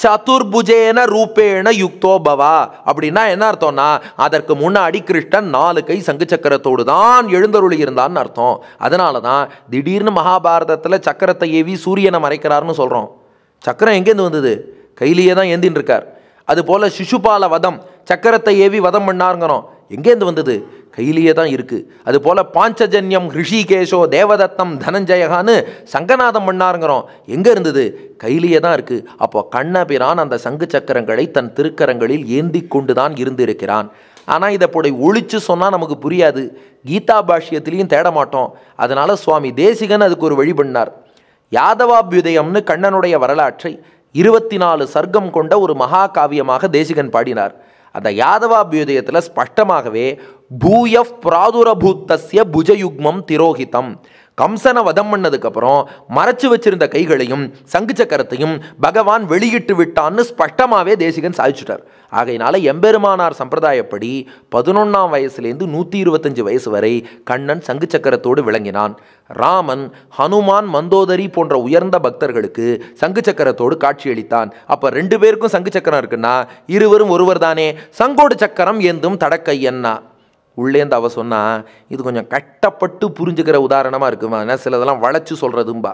சதுர்புஜேன ரூபேண யுக்தோபவா அப்படின்னா என்ன அர்த்தம்னா அதற்கு முன்னாடி கிருஷ்ணன் நாலு கை சங்கு சக்கரத்தோடு தான் எழுந்தருளி இருந்தான்னு அர்த்தம் அதனால தான் திடீர்னு மகாபாரதத்தில் சக்கரத்தை ஏவி சூரியனை மறைக்கிறார்னு சொல்கிறோம் சக்கரம் எங்கேருந்து வந்தது கையிலேயே தான் ஏந்தின்னு இருக்கார் அதுபோல் சிசுபால வதம் சக்கரத்தை ஏவி வதம் பண்ணாருங்கிறோம் எங்கேருந்து வந்தது கையிலேயே தான் இருக்குது அதுபோல் பாஞ்சஜன்யம் ரிஷிகேஷோ தேவதத்தம் தனஞ்சயகான்னு சங்கநாதம் பண்ணாருங்கிறோம் எங்கே இருந்தது கையிலேயே தான் இருக்குது அப்போ கண்ணபிரான் அந்த சங்கு சக்கரங்களை தன் திருக்கரங்களில் ஏந்தி கொண்டு தான் இருந்திருக்கிறான் ஆனால் இதை போய் ஒழிச்சு சொன்னால் நமக்கு புரியாது கீதா பாஷ்யத்திலையும் தேட மாட்டோம் அதனால் சுவாமி தேசிகன் அதுக்கு ஒரு வழி பண்ணார் யாதவாபியுதயம்னு கண்ணனுடைய வரலாற்றை இருபத்தி நாலு சர்க்கம் கொண்ட ஒரு மகாகாவியமாக தேசிகன் பாடினார் அந்த யாதவாபியுதயத்தில் ஸ்பஷ்டமாகவே பூய பிராதுரபூத்தஸ்ய புஜயுக்மம் திரோகிதம் கம்சனை வதம் பண்ணதுக்கப்புறம் மறைச்சு வச்சிருந்த கைகளையும் சங்கு சக்கரத்தையும் பகவான் வெளியிட்டு விட்டான்னு ஸ்பஷ்டமாகவே தேசிகன் சாதிச்சுட்டார் ஆகையினால எம்பெருமானார் சம்பிரதாயப்படி பதினொன்றாம் வயசுலேருந்து நூற்றி இருபத்தஞ்சு வயசு வரை கண்ணன் சங்கு சக்கரத்தோடு விளங்கினான் ராமன் ஹனுமான் மந்தோதரி போன்ற உயர்ந்த பக்தர்களுக்கு சங்கு சக்கரத்தோடு காட்சியளித்தான் அப்போ ரெண்டு பேருக்கும் சங்கு சக்கரம் இருக்குன்னா இருவரும் ஒருவர் தானே சங்கோடு சக்கரம் என்றும் தடக்கை என்ன உள்ளேந்து அவள் சொன்னால் இது கொஞ்சம் கட்டப்பட்டு புரிஞ்சுக்கிற உதாரணமாக இருக்குமா ஏன்னா சிலதெல்லாம் வளைச்சு சொல்கிறதும்பா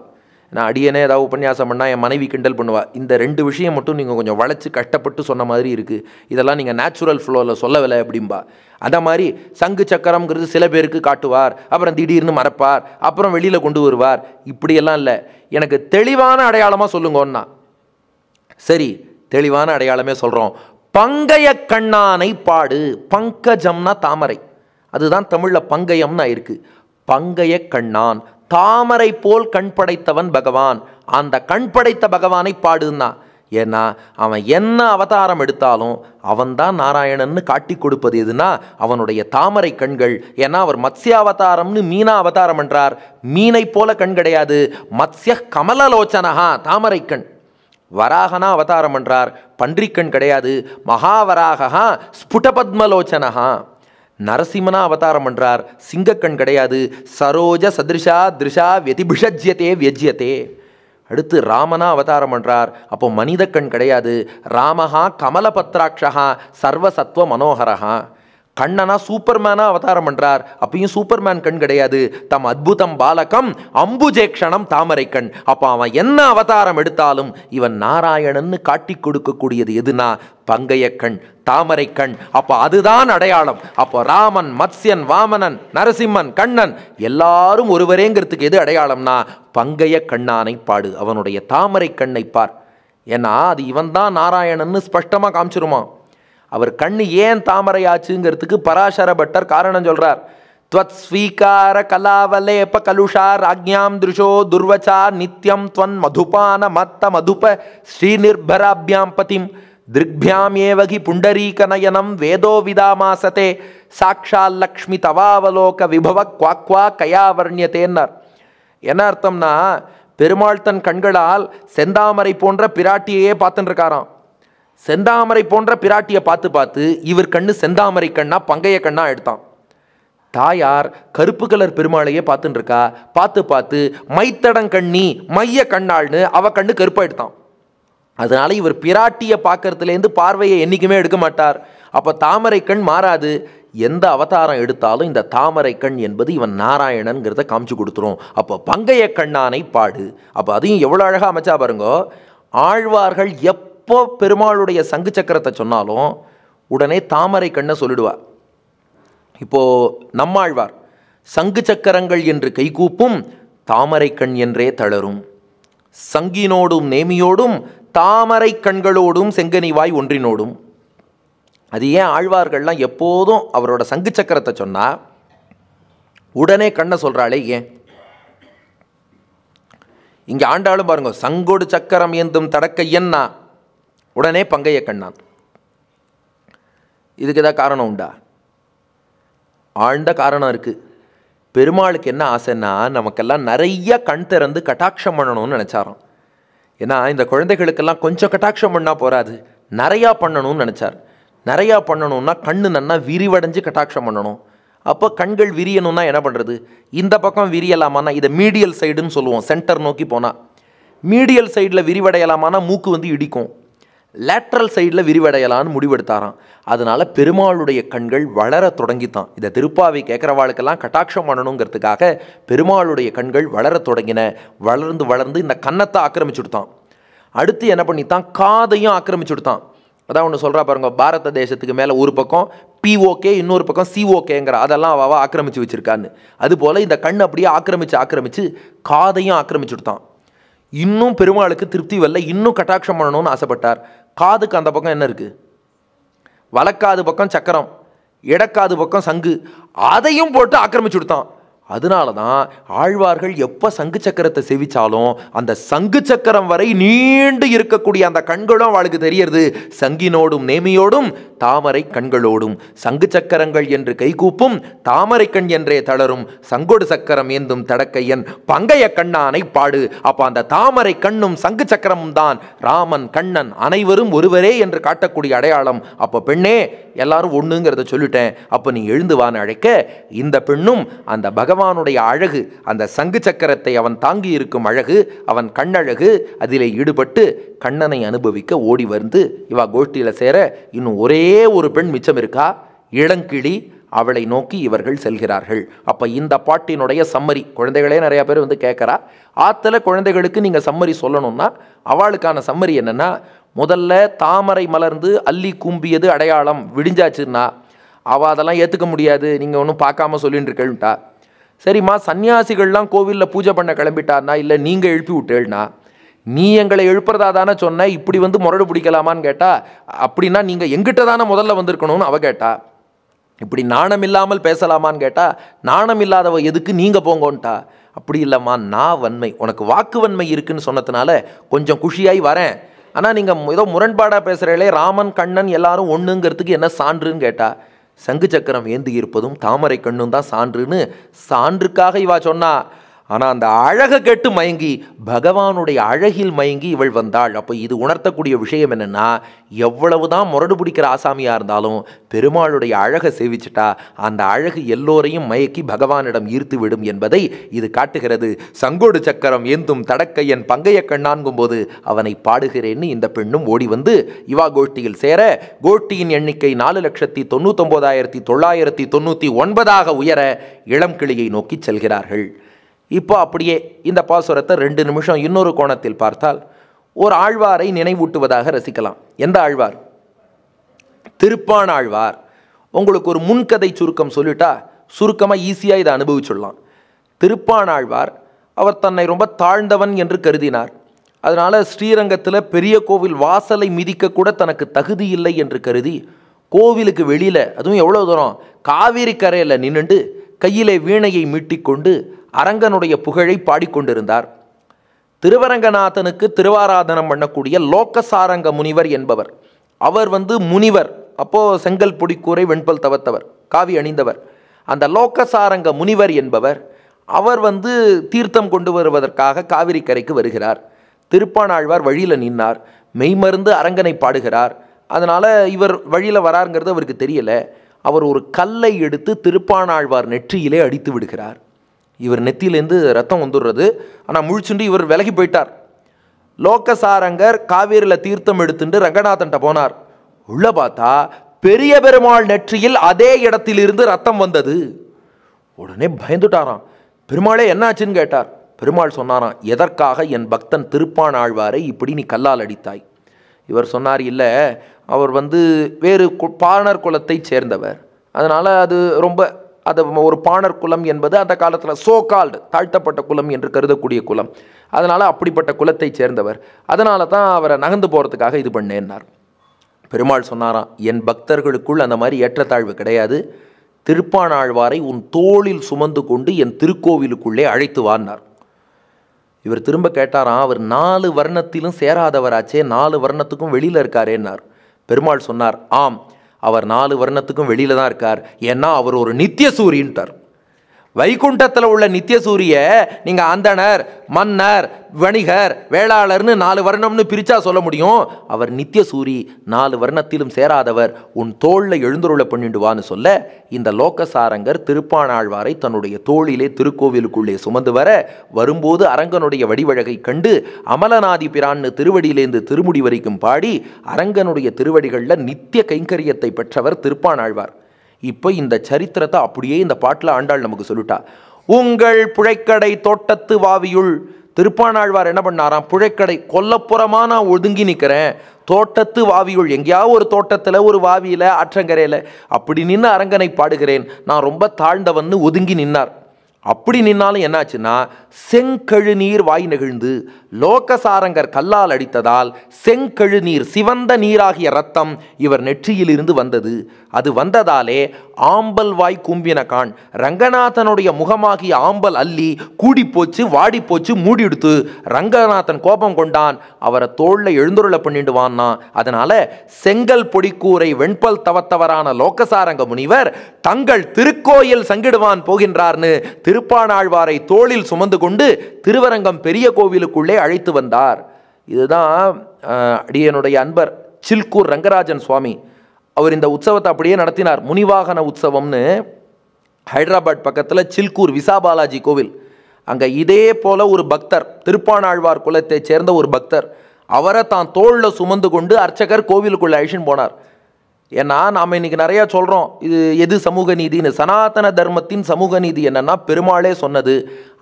நான் அடியனே ஏதாவது உபன்யாசம் பண்ணால் என் மனைவி கிண்டல் பண்ணுவா இந்த ரெண்டு விஷயம் மட்டும் நீங்கள் கொஞ்சம் வளைச்சு கட்டப்பட்டு சொன்ன மாதிரி இருக்குது இதெல்லாம் நீங்கள் நேச்சுரல் ஃப்ளோவில் சொல்லவில்லை அப்படிம்பா அந்த மாதிரி சங்கு சக்கரம்ங்கிறது சில பேருக்கு காட்டுவார் அப்புறம் திடீர்னு மறப்பார் அப்புறம் வெளியில் கொண்டு வருவார் இப்படியெல்லாம் இல்லை எனக்கு தெளிவான அடையாளமாக சொல்லுங்கன்னா சரி தெளிவான அடையாளமே சொல்கிறோம் பங்கைய கண்ணானை பாடு பங்கஜம்னா தாமரை அதுதான் தமிழில் பங்கயம்னா ஆயிருக்கு பங்கைய கண்ணான் தாமரை போல் கண் படைத்தவன் பகவான் அந்த கண் படைத்த பகவானை பாடுன்னா ஏன்னா அவன் என்ன அவதாரம் எடுத்தாலும் அவன்தான் நாராயணன்னு காட்டி கொடுப்பது எதுனா அவனுடைய தாமரை கண்கள் ஏன்னா அவர் மத்ஸ்ய அவதாரம்னு மீனா அவதாரம் என்றார் மீனை போல கண் கிடையாது மத்ஸ்ய கமலலோச்சனஹா தாமரை கண் வராகனா அவதாரம் என்றார் பன்றிக்கண் கிடையாது மகாவராகா பத்மலோச்சனஹா நரசிம்மனா அவதாரம் பண்ணுறார் சிங்கக்கண் கிடையாது சரோஜ சதிருஷா திருஷா வெதிபிஷஜ்யத்தே வியஜ்யத்தே அடுத்து ராமனா அவதாரம் பண்ணுறார் அப்போ மனித கண் கிடையாது ராமஹா கமல பத்ராட்சா சர்வசத்வ மனோகரஹா கண்ணனா சூப்பர்மேனா அவதாரம் பண்றார் அப்பயும் சூப்பர்மேன் கண் கிடையாது தம் அத்தம் பாலகம் அம்புஜேக்ஷணம் தாமரை கண் அப்போ அவன் என்ன அவதாரம் எடுத்தாலும் இவன் நாராயணன்னு காட்டி கொடுக்கக்கூடியது எதுனா பங்கைய கண் தாமரை கண் அப்போ அதுதான் அடையாளம் அப்போ ராமன் மத்ஸ்யன் வாமனன் நரசிம்மன் கண்ணன் எல்லாரும் ஒருவரேங்கிறதுக்கு எது அடையாளம்னா பங்கைய கண்ணானை பாடு அவனுடைய தாமரை கண்ணை பார் ஏன்னா அது இவன் தான் நாராயணன்னு ஸ்பஷ்டமாக காமிச்சிருமான் அவர் கண் ஏன் தாமரை ஆச்சுங்கிறதுக்கு பராசர பட்டர் காரணம் சொல்கிறார் துவத் ஸ்வீகார கலாவலேப கலுஷா ராஜ்யாம் திருஷோ துர்வச்சா நித்யம் துவன் மதுபான மத்த மதுப ஸ்ரீநிர்பராபியாம் பதிம் திருக்பியாம் ஏவகி புண்டரீகநயனம் வேதோ விதாமாசத்தே சாக்ஷால் லக்ஷ்மி தவாவலோக விபவ குவாக்வா கயா என்ன அர்த்தம்னா பெருமாள் தன் கண்களால் செந்தாமரை போன்ற பிராட்டியையே பார்த்துட்டுருக்காராம் செந்தாமரை போன்ற பிராட்டியை பார்த்து பார்த்து இவர் கண்ணு செந்தாமரை கண்ணா பங்கைய கண்ணா எடுத்தான் தாயார் கருப்பு கலர் பெருமாளையே பார்த்துட்டுருக்கா பார்த்து பார்த்து மைத்தடங்கண்ணி மைய கண்ணாள்னு அவ கண்ணு கருப்பாக எடுத்தான் அதனால இவர் பிராட்டியை பார்க்கறதுலேருந்து பார்வையை என்றைக்குமே எடுக்க மாட்டார் அப்போ தாமரை கண் மாறாது எந்த அவதாரம் எடுத்தாலும் இந்த தாமரை கண் என்பது இவன் நாராயணன்கிறத காமிச்சு கொடுத்துரும் அப்போ பங்கைய கண்ணானை பாடு அப்போ அதையும் எவ்வளோ அழகாக அமைச்சா பாருங்கோ ஆழ்வார்கள் எப் எப்போ பெருமாளுடைய சங்கு சக்கரத்தை சொன்னாலும் உடனே தாமரை கண்ணை சொல்லிடுவார் இப்போ நம்மாழ்வார் சங்கு சக்கரங்கள் என்று கைகூப்பும் தாமரை கண் என்றே தளரும் சங்கினோடும் நேமியோடும் தாமரை கண்களோடும் செங்கனிவாய் ஒன்றினோடும் அது ஏன் ஆழ்வார்கள்லாம் எப்போதும் அவரோட சங்கு சக்கரத்தை சொன்னால் உடனே கண்ணை சொல்கிறாளே ஏன் இங்கே ஆண்டாலும் பாருங்க சங்கோடு சக்கரம் ஏந்தும் தடக்க என்னா உடனே பங்கைய கண்ணான் இதுக்கு ஏதாவது காரணம் உண்டா ஆழ்ந்த காரணம் இருக்குது பெருமாளுக்கு என்ன ஆசைன்னா நமக்கெல்லாம் நிறைய கண் திறந்து கட்டாட்சம் பண்ணணும்னு நினச்சாராம் ஏன்னா இந்த குழந்தைகளுக்கெல்லாம் கொஞ்சம் கட்டாட்சம் பண்ணால் போகாது நிறையா பண்ணணும்னு நினச்சார் நிறையா பண்ணணும்னா கண் நன்னா விரிவடைஞ்சு கட்டாட்சம் பண்ணணும் அப்போ கண்கள் விரியணும்னா என்ன பண்ணுறது இந்த பக்கம் விரியலாமான்னா இதை மீடியல் சைடுன்னு சொல்லுவோம் சென்டர் நோக்கி போனால் மீடியல் சைடில் விரிவடையலாமான்னா மூக்கு வந்து இடிக்கும் லேட்ரல் சைடில் விரிவடையலான்னு முடிவெடுத்தாராம் அதனால் பெருமாளுடைய கண்கள் வளர தொடங்கித்தான் இந்த திருப்பாவை கேட்குறவாளுக்கெல்லாம் கட்டாட்சம் பண்ணணுங்கிறதுக்காக பெருமாளுடைய கண்கள் வளர தொடங்கின வளர்ந்து வளர்ந்து இந்த கன்னத்தை ஆக்கிரமிச்சுடுத்தான் அடுத்து என்ன பண்ணித்தான் காதையும் ஆக்கிரமிச்சுடுத்தான் அதான் ஒன்று சொல்கிறா பாருங்க பாரத தேசத்துக்கு மேலே ஒரு பக்கம் பிஓகே இன்னொரு பக்கம் சிஓகேங்கிற அதெல்லாம் அவாவா ஆக்கிரமிச்சு வச்சுருக்கான்னு அதுபோல் இந்த கண் அப்படியே ஆக்கிரமிச்சு ஆக்கிரமிச்சு காதையும் ஆக்கிரமிச்சுடுத்தான் இன்னும் பெருமாளுக்கு திருப்தி வரல இன்னும் கட்டாட்சம் பண்ணணும்னு ஆசைப்பட்டார் காதுக்கு அந்த பக்கம் என்ன இருக்குது வழக்காது பக்கம் சக்கரம் இடக்காது பக்கம் சங்கு அதையும் போட்டு ஆக்கிரமிச்சு கொடுத்தான் அதனால தான் ஆழ்வார்கள் எப்போ சங்கு சக்கரத்தை செவிச்சாலும் அந்த சங்கு சக்கரம் வரை நீண்டு இருக்கக்கூடிய அந்த கண்களும் அவளுக்கு தெரியறது சங்கினோடும் நேமியோடும் தாமரை கண்களோடும் சங்கு சக்கரங்கள் என்று கைகூப்பும் தாமரை கண் என்றே தளரும் சங்கொடு சக்கரம் ஏந்தும் தடக்கையன் பங்கைய கண்ணானை பாடு அப்போ அந்த தாமரை கண்ணும் சங்கு சக்கரமும் தான் ராமன் கண்ணன் அனைவரும் ஒருவரே என்று காட்டக்கூடிய அடையாளம் அப்போ பெண்ணே எல்லாரும் ஒன்றுங்கிறத சொல்லிட்டேன் அப்போ நீ எழுந்து வான அழைக்க இந்த பெண்ணும் அந்த பகவான் பகவானுடைய அழகு அந்த சங்கு சக்கரத்தை அவன் தாங்கி இருக்கும் அழகு அவன் கண்ணழகு அதிலே ஈடுபட்டு கண்ணனை அனுபவிக்க ஓடி வந்து இவா கோஷ்டியில் சேர இன்னும் ஒரே ஒரு பெண் மிச்சம் இருக்கா இளங்கிளி அவளை நோக்கி இவர்கள் செல்கிறார்கள் அப்போ இந்த பாட்டினுடைய சம்மரி குழந்தைகளே நிறையா பேர் வந்து கேட்குறா ஆற்றுல குழந்தைகளுக்கு நீங்கள் சம்மரி சொல்லணும்னா அவளுக்கான சம்மரி என்னென்னா முதல்ல தாமரை மலர்ந்து அள்ளி கூம்பியது அடையாளம் விடிஞ்சாச்சுன்னா அவள் அதெல்லாம் ஏற்றுக்க முடியாது நீங்கள் ஒன்றும் பார்க்காம சொல்லிட்டு இருக்கேன்ட்டா சரிம்மா சன்னியாசிகள்லாம் கோவிலில் பூஜை பண்ண கிளம்பிட்டார்னா இல்லை நீங்கள் எழுப்பி விட்டேள்னா நீ எங்களை எழுப்புறதா தானே சொன்ன இப்படி வந்து முரடு பிடிக்கலாமான்னு கேட்டா அப்படின்னா நீங்கள் எங்கிட்ட தானே முதல்ல வந்திருக்கணும்னு அவ கேட்டா இப்படி நாணம் இல்லாமல் பேசலாமான்னு கேட்டால் நாணம் இல்லாதவ எதுக்கு நீங்கள் போங்கோன்ட்டா அப்படி இல்லைம்மா நான் வன்மை உனக்கு வாக்கு வன்மை இருக்குன்னு சொன்னதுனால கொஞ்சம் குஷியாய் வரேன் ஆனால் நீங்கள் ஏதோ முரண்பாடாக பேசுகிறீங்களே ராமன் கண்ணன் எல்லாரும் ஒன்றுங்கிறதுக்கு என்ன சான்றுன்னு கேட்டால் சங்கு சக்கரம் ஏந்தி இருப்பதும் தாமரை கண்ணும் தான் சான்றுன்னு சான்றுக்காக இவா சொன்னா ஆனால் அந்த அழகை கேட்டு மயங்கி பகவானுடைய அழகில் மயங்கி இவள் வந்தாள் அப்போ இது உணர்த்தக்கூடிய விஷயம் என்னென்னா எவ்வளவு தான் முரடு பிடிக்கிற ஆசாமியாக இருந்தாலும் பெருமாளுடைய அழகை சேவிச்சிட்டா அந்த அழகு எல்லோரையும் மயக்கி பகவானிடம் ஈர்த்து விடும் என்பதை இது காட்டுகிறது சங்கோடு சக்கரம் ஏந்தும் தடக்கையன் பங்கைய கண்ணான்கும் போது அவனை பாடுகிறேன்னு இந்த பெண்ணும் ஓடி வந்து இவா கோஷ்டியில் சேர கோஷ்டியின் எண்ணிக்கை நாலு லட்சத்தி தொண்ணூத்தொம்போதாயிரத்தி தொள்ளாயிரத்தி தொண்ணூற்றி ஒன்பதாக உயர இளம் கிளியை நோக்கி செல்கிறார்கள் இப்போ அப்படியே இந்த பாசுரத்தை ரெண்டு நிமிஷம் இன்னொரு கோணத்தில் பார்த்தால் ஒரு ஆழ்வாரை நினைவூட்டுவதாக ரசிக்கலாம் எந்த ஆழ்வார் திருப்பான் ஆழ்வார் உங்களுக்கு ஒரு முன்கதை சுருக்கம் சொல்லிட்டா சுருக்கமாக ஈஸியாக இதை அனுபவிச்சுடலாம் திருப்பானாழ்வார் அவர் தன்னை ரொம்ப தாழ்ந்தவன் என்று கருதினார் அதனால் ஸ்ரீரங்கத்தில் பெரிய கோவில் வாசலை மிதிக்கக்கூட தனக்கு தகுதி இல்லை என்று கருதி கோவிலுக்கு வெளியில் அதுவும் எவ்வளோ தூரம் காவேரி கரையில் நின்றுண்டு கையிலே வீணையை மீட்டிக்கொண்டு அரங்கனுடைய புகழை பாடிக்கொண்டிருந்தார் திருவரங்கநாதனுக்கு திருவாராதனம் பண்ணக்கூடிய லோக்கசாரங்க முனிவர் என்பவர் அவர் வந்து முனிவர் அப்போது செங்கல் பொடிக்கூரை வெண்பல் தவத்தவர் காவி அணிந்தவர் அந்த லோக்கசாரங்க முனிவர் என்பவர் அவர் வந்து தீர்த்தம் கொண்டு வருவதற்காக காவிரி கரைக்கு வருகிறார் திருப்பானாழ்வார் வழியில் நின்னார் மெய்மருந்து அரங்கனை பாடுகிறார் அதனால் இவர் வழியில் வராருங்கிறது அவருக்கு தெரியலை அவர் ஒரு கல்லை எடுத்து திருப்பானாழ்வார் நெற்றியிலே அடித்து விடுகிறார் இவர் நெத்தியிலேருந்து ரத்தம் வந்துடுறது ஆனால் முழிச்சுண்டு இவர் விலகி போயிட்டார் லோக்கசாரங்கர் காவேரியில் தீர்த்தம் எடுத்துட்டு ரங்கநாதன்ட்ட போனார் உள்ளே பார்த்தா பெரிய பெருமாள் நெற்றியில் அதே இடத்திலிருந்து ரத்தம் வந்தது உடனே பயந்துட்டாராம் பெருமாளே என்னாச்சுன்னு கேட்டார் பெருமாள் சொன்னாராம் எதற்காக என் பக்தன் திருப்பான் ஆழ்வாரை இப்படி நீ கல்லால் அடித்தாய் இவர் சொன்னார் இல்லை அவர் வந்து வேறு பாரணர் குலத்தை சேர்ந்தவர் அதனால் அது ரொம்ப அது ஒரு பாணர் குலம் என்பது அந்த காலத்தில் சோ கால்டு தாழ்த்தப்பட்ட குலம் என்று கருதக்கூடிய குலம் அதனால் அப்படிப்பட்ட குலத்தை சேர்ந்தவர் அதனால தான் அவரை நகர்ந்து போகிறதுக்காக இது பண்ணேன்னார் பெருமாள் சொன்னாராம் என் பக்தர்களுக்குள் அந்த மாதிரி ஏற்றத்தாழ்வு கிடையாது திருப்பானாழ்வாரை உன் தோளில் சுமந்து கொண்டு என் திருக்கோவிலுக்குள்ளே அழைத்து வாழ்ந்தார் இவர் திரும்ப கேட்டாராம் அவர் நாலு வர்ணத்திலும் சேராதவராச்சே நாலு வர்ணத்துக்கும் வெளியில் இருக்காரேன்னார் பெருமாள் சொன்னார் ஆம் அவர் நாலு வருணத்துக்கும் வெளியில தான் இருக்கார் ஏன்னா அவர் ஒரு நித்திய சூரியன்ட்டார் வைகுண்டத்தில் உள்ள நித்திய சூரிய நீங்கள் அந்தனர் மன்னர் வணிகர் வேளாளர்னு நாலு வருணம்னு பிரிச்சா சொல்ல முடியும் அவர் நித்திய சூரி நாலு வருணத்திலும் சேராதவர் உன் தோளில் எழுந்துருள பண்ணிடுவான்னு சொல்ல இந்த லோகசாரங்கர் திருப்பானாழ்வாரை தன்னுடைய தோளிலே திருக்கோவிலுக்குள்ளே சுமந்து வர வரும்போது அரங்கனுடைய வடிவழகை கண்டு அமலநாதி பிரான்னு திருவடியிலேந்து திருமுடி வரைக்கும் பாடி அரங்கனுடைய திருவடிகளில் நித்திய கைங்கரியத்தை பெற்றவர் திருப்பானாழ்வார் இப்போ இந்த சரித்திரத்தை அப்படியே இந்த பாட்டில் ஆண்டாள் நமக்கு சொல்லிட்டா உங்கள் புழைக்கடை தோட்டத்து வாவியுள் திருப்பானாழ்வார் என்ன பண்ணாராம் புழைக்கடை கொல்லப்புறமாக நான் ஒதுங்கி நிற்கிறேன் தோட்டத்து வாவியுள் எங்கேயாவது ஒரு தோட்டத்தில் ஒரு வாவியில் ஆற்றங்கரையில் அப்படி நின்று அரங்கனை பாடுகிறேன் நான் ரொம்ப தாழ்ந்தவன்னு ஒதுங்கி நின்னார் அப்படி நின்னாலும் என்னாச்சுன்னா செங்கழு நீர் வாய் நெகிழ்ந்து லோகசாரங்கர் கல்லால் அடித்ததால் செங்கழு நீர் சிவந்த நீராகிய ரத்தம் இவர் நெற்றியிலிருந்து வந்தது அது வந்ததாலே ஆம்பல் வாய் கும்பின கான் ரங்கநாதனுடைய முகமாகிய ஆம்பல் அள்ளி கூடிப்போச்சு வாடிப்போச்சு மூடிடுத்து ரங்கநாதன் கோபம் கொண்டான் அவரை தோளில் எழுந்துருள பண்ணிடுவான்னா அதனால செங்கல் பொடிக்கூரை வெண்பல் தவத்தவரான லோகசாரங்க முனிவர் தங்கள் திருக்கோயில் சங்கிடுவான் போகின்றார்னு திருப்பானாழ்வாரை தோளில் சுமந்து கொண்டு திருவரங்கம் பெரிய கோவிலுக்குள்ளே அழைத்து வந்தார் இதுதான் அடியனுடைய அன்பர் சில்கூர் ரங்கராஜன் சுவாமி அவர் இந்த உற்சவத்தை அப்படியே நடத்தினார் முனிவாகன உற்சவம்னு ஹைதராபாத் பக்கத்தில் சில்கூர் விசாபாலாஜி கோவில் அங்கே இதே போல் ஒரு பக்தர் திருப்பானாழ்வார் குலத்தை சேர்ந்த ஒரு பக்தர் அவரை தான் தோளில் சுமந்து கொண்டு அர்ச்சகர் கோவிலுக்குள்ளே அழிச்சின்னு போனார் ஏன்னா நாம் இன்றைக்கி நிறையா சொல்கிறோம் இது எது சமூக நீதினு சனாதன தர்மத்தின் சமூக நீதி என்னென்னா பெருமாளே சொன்னது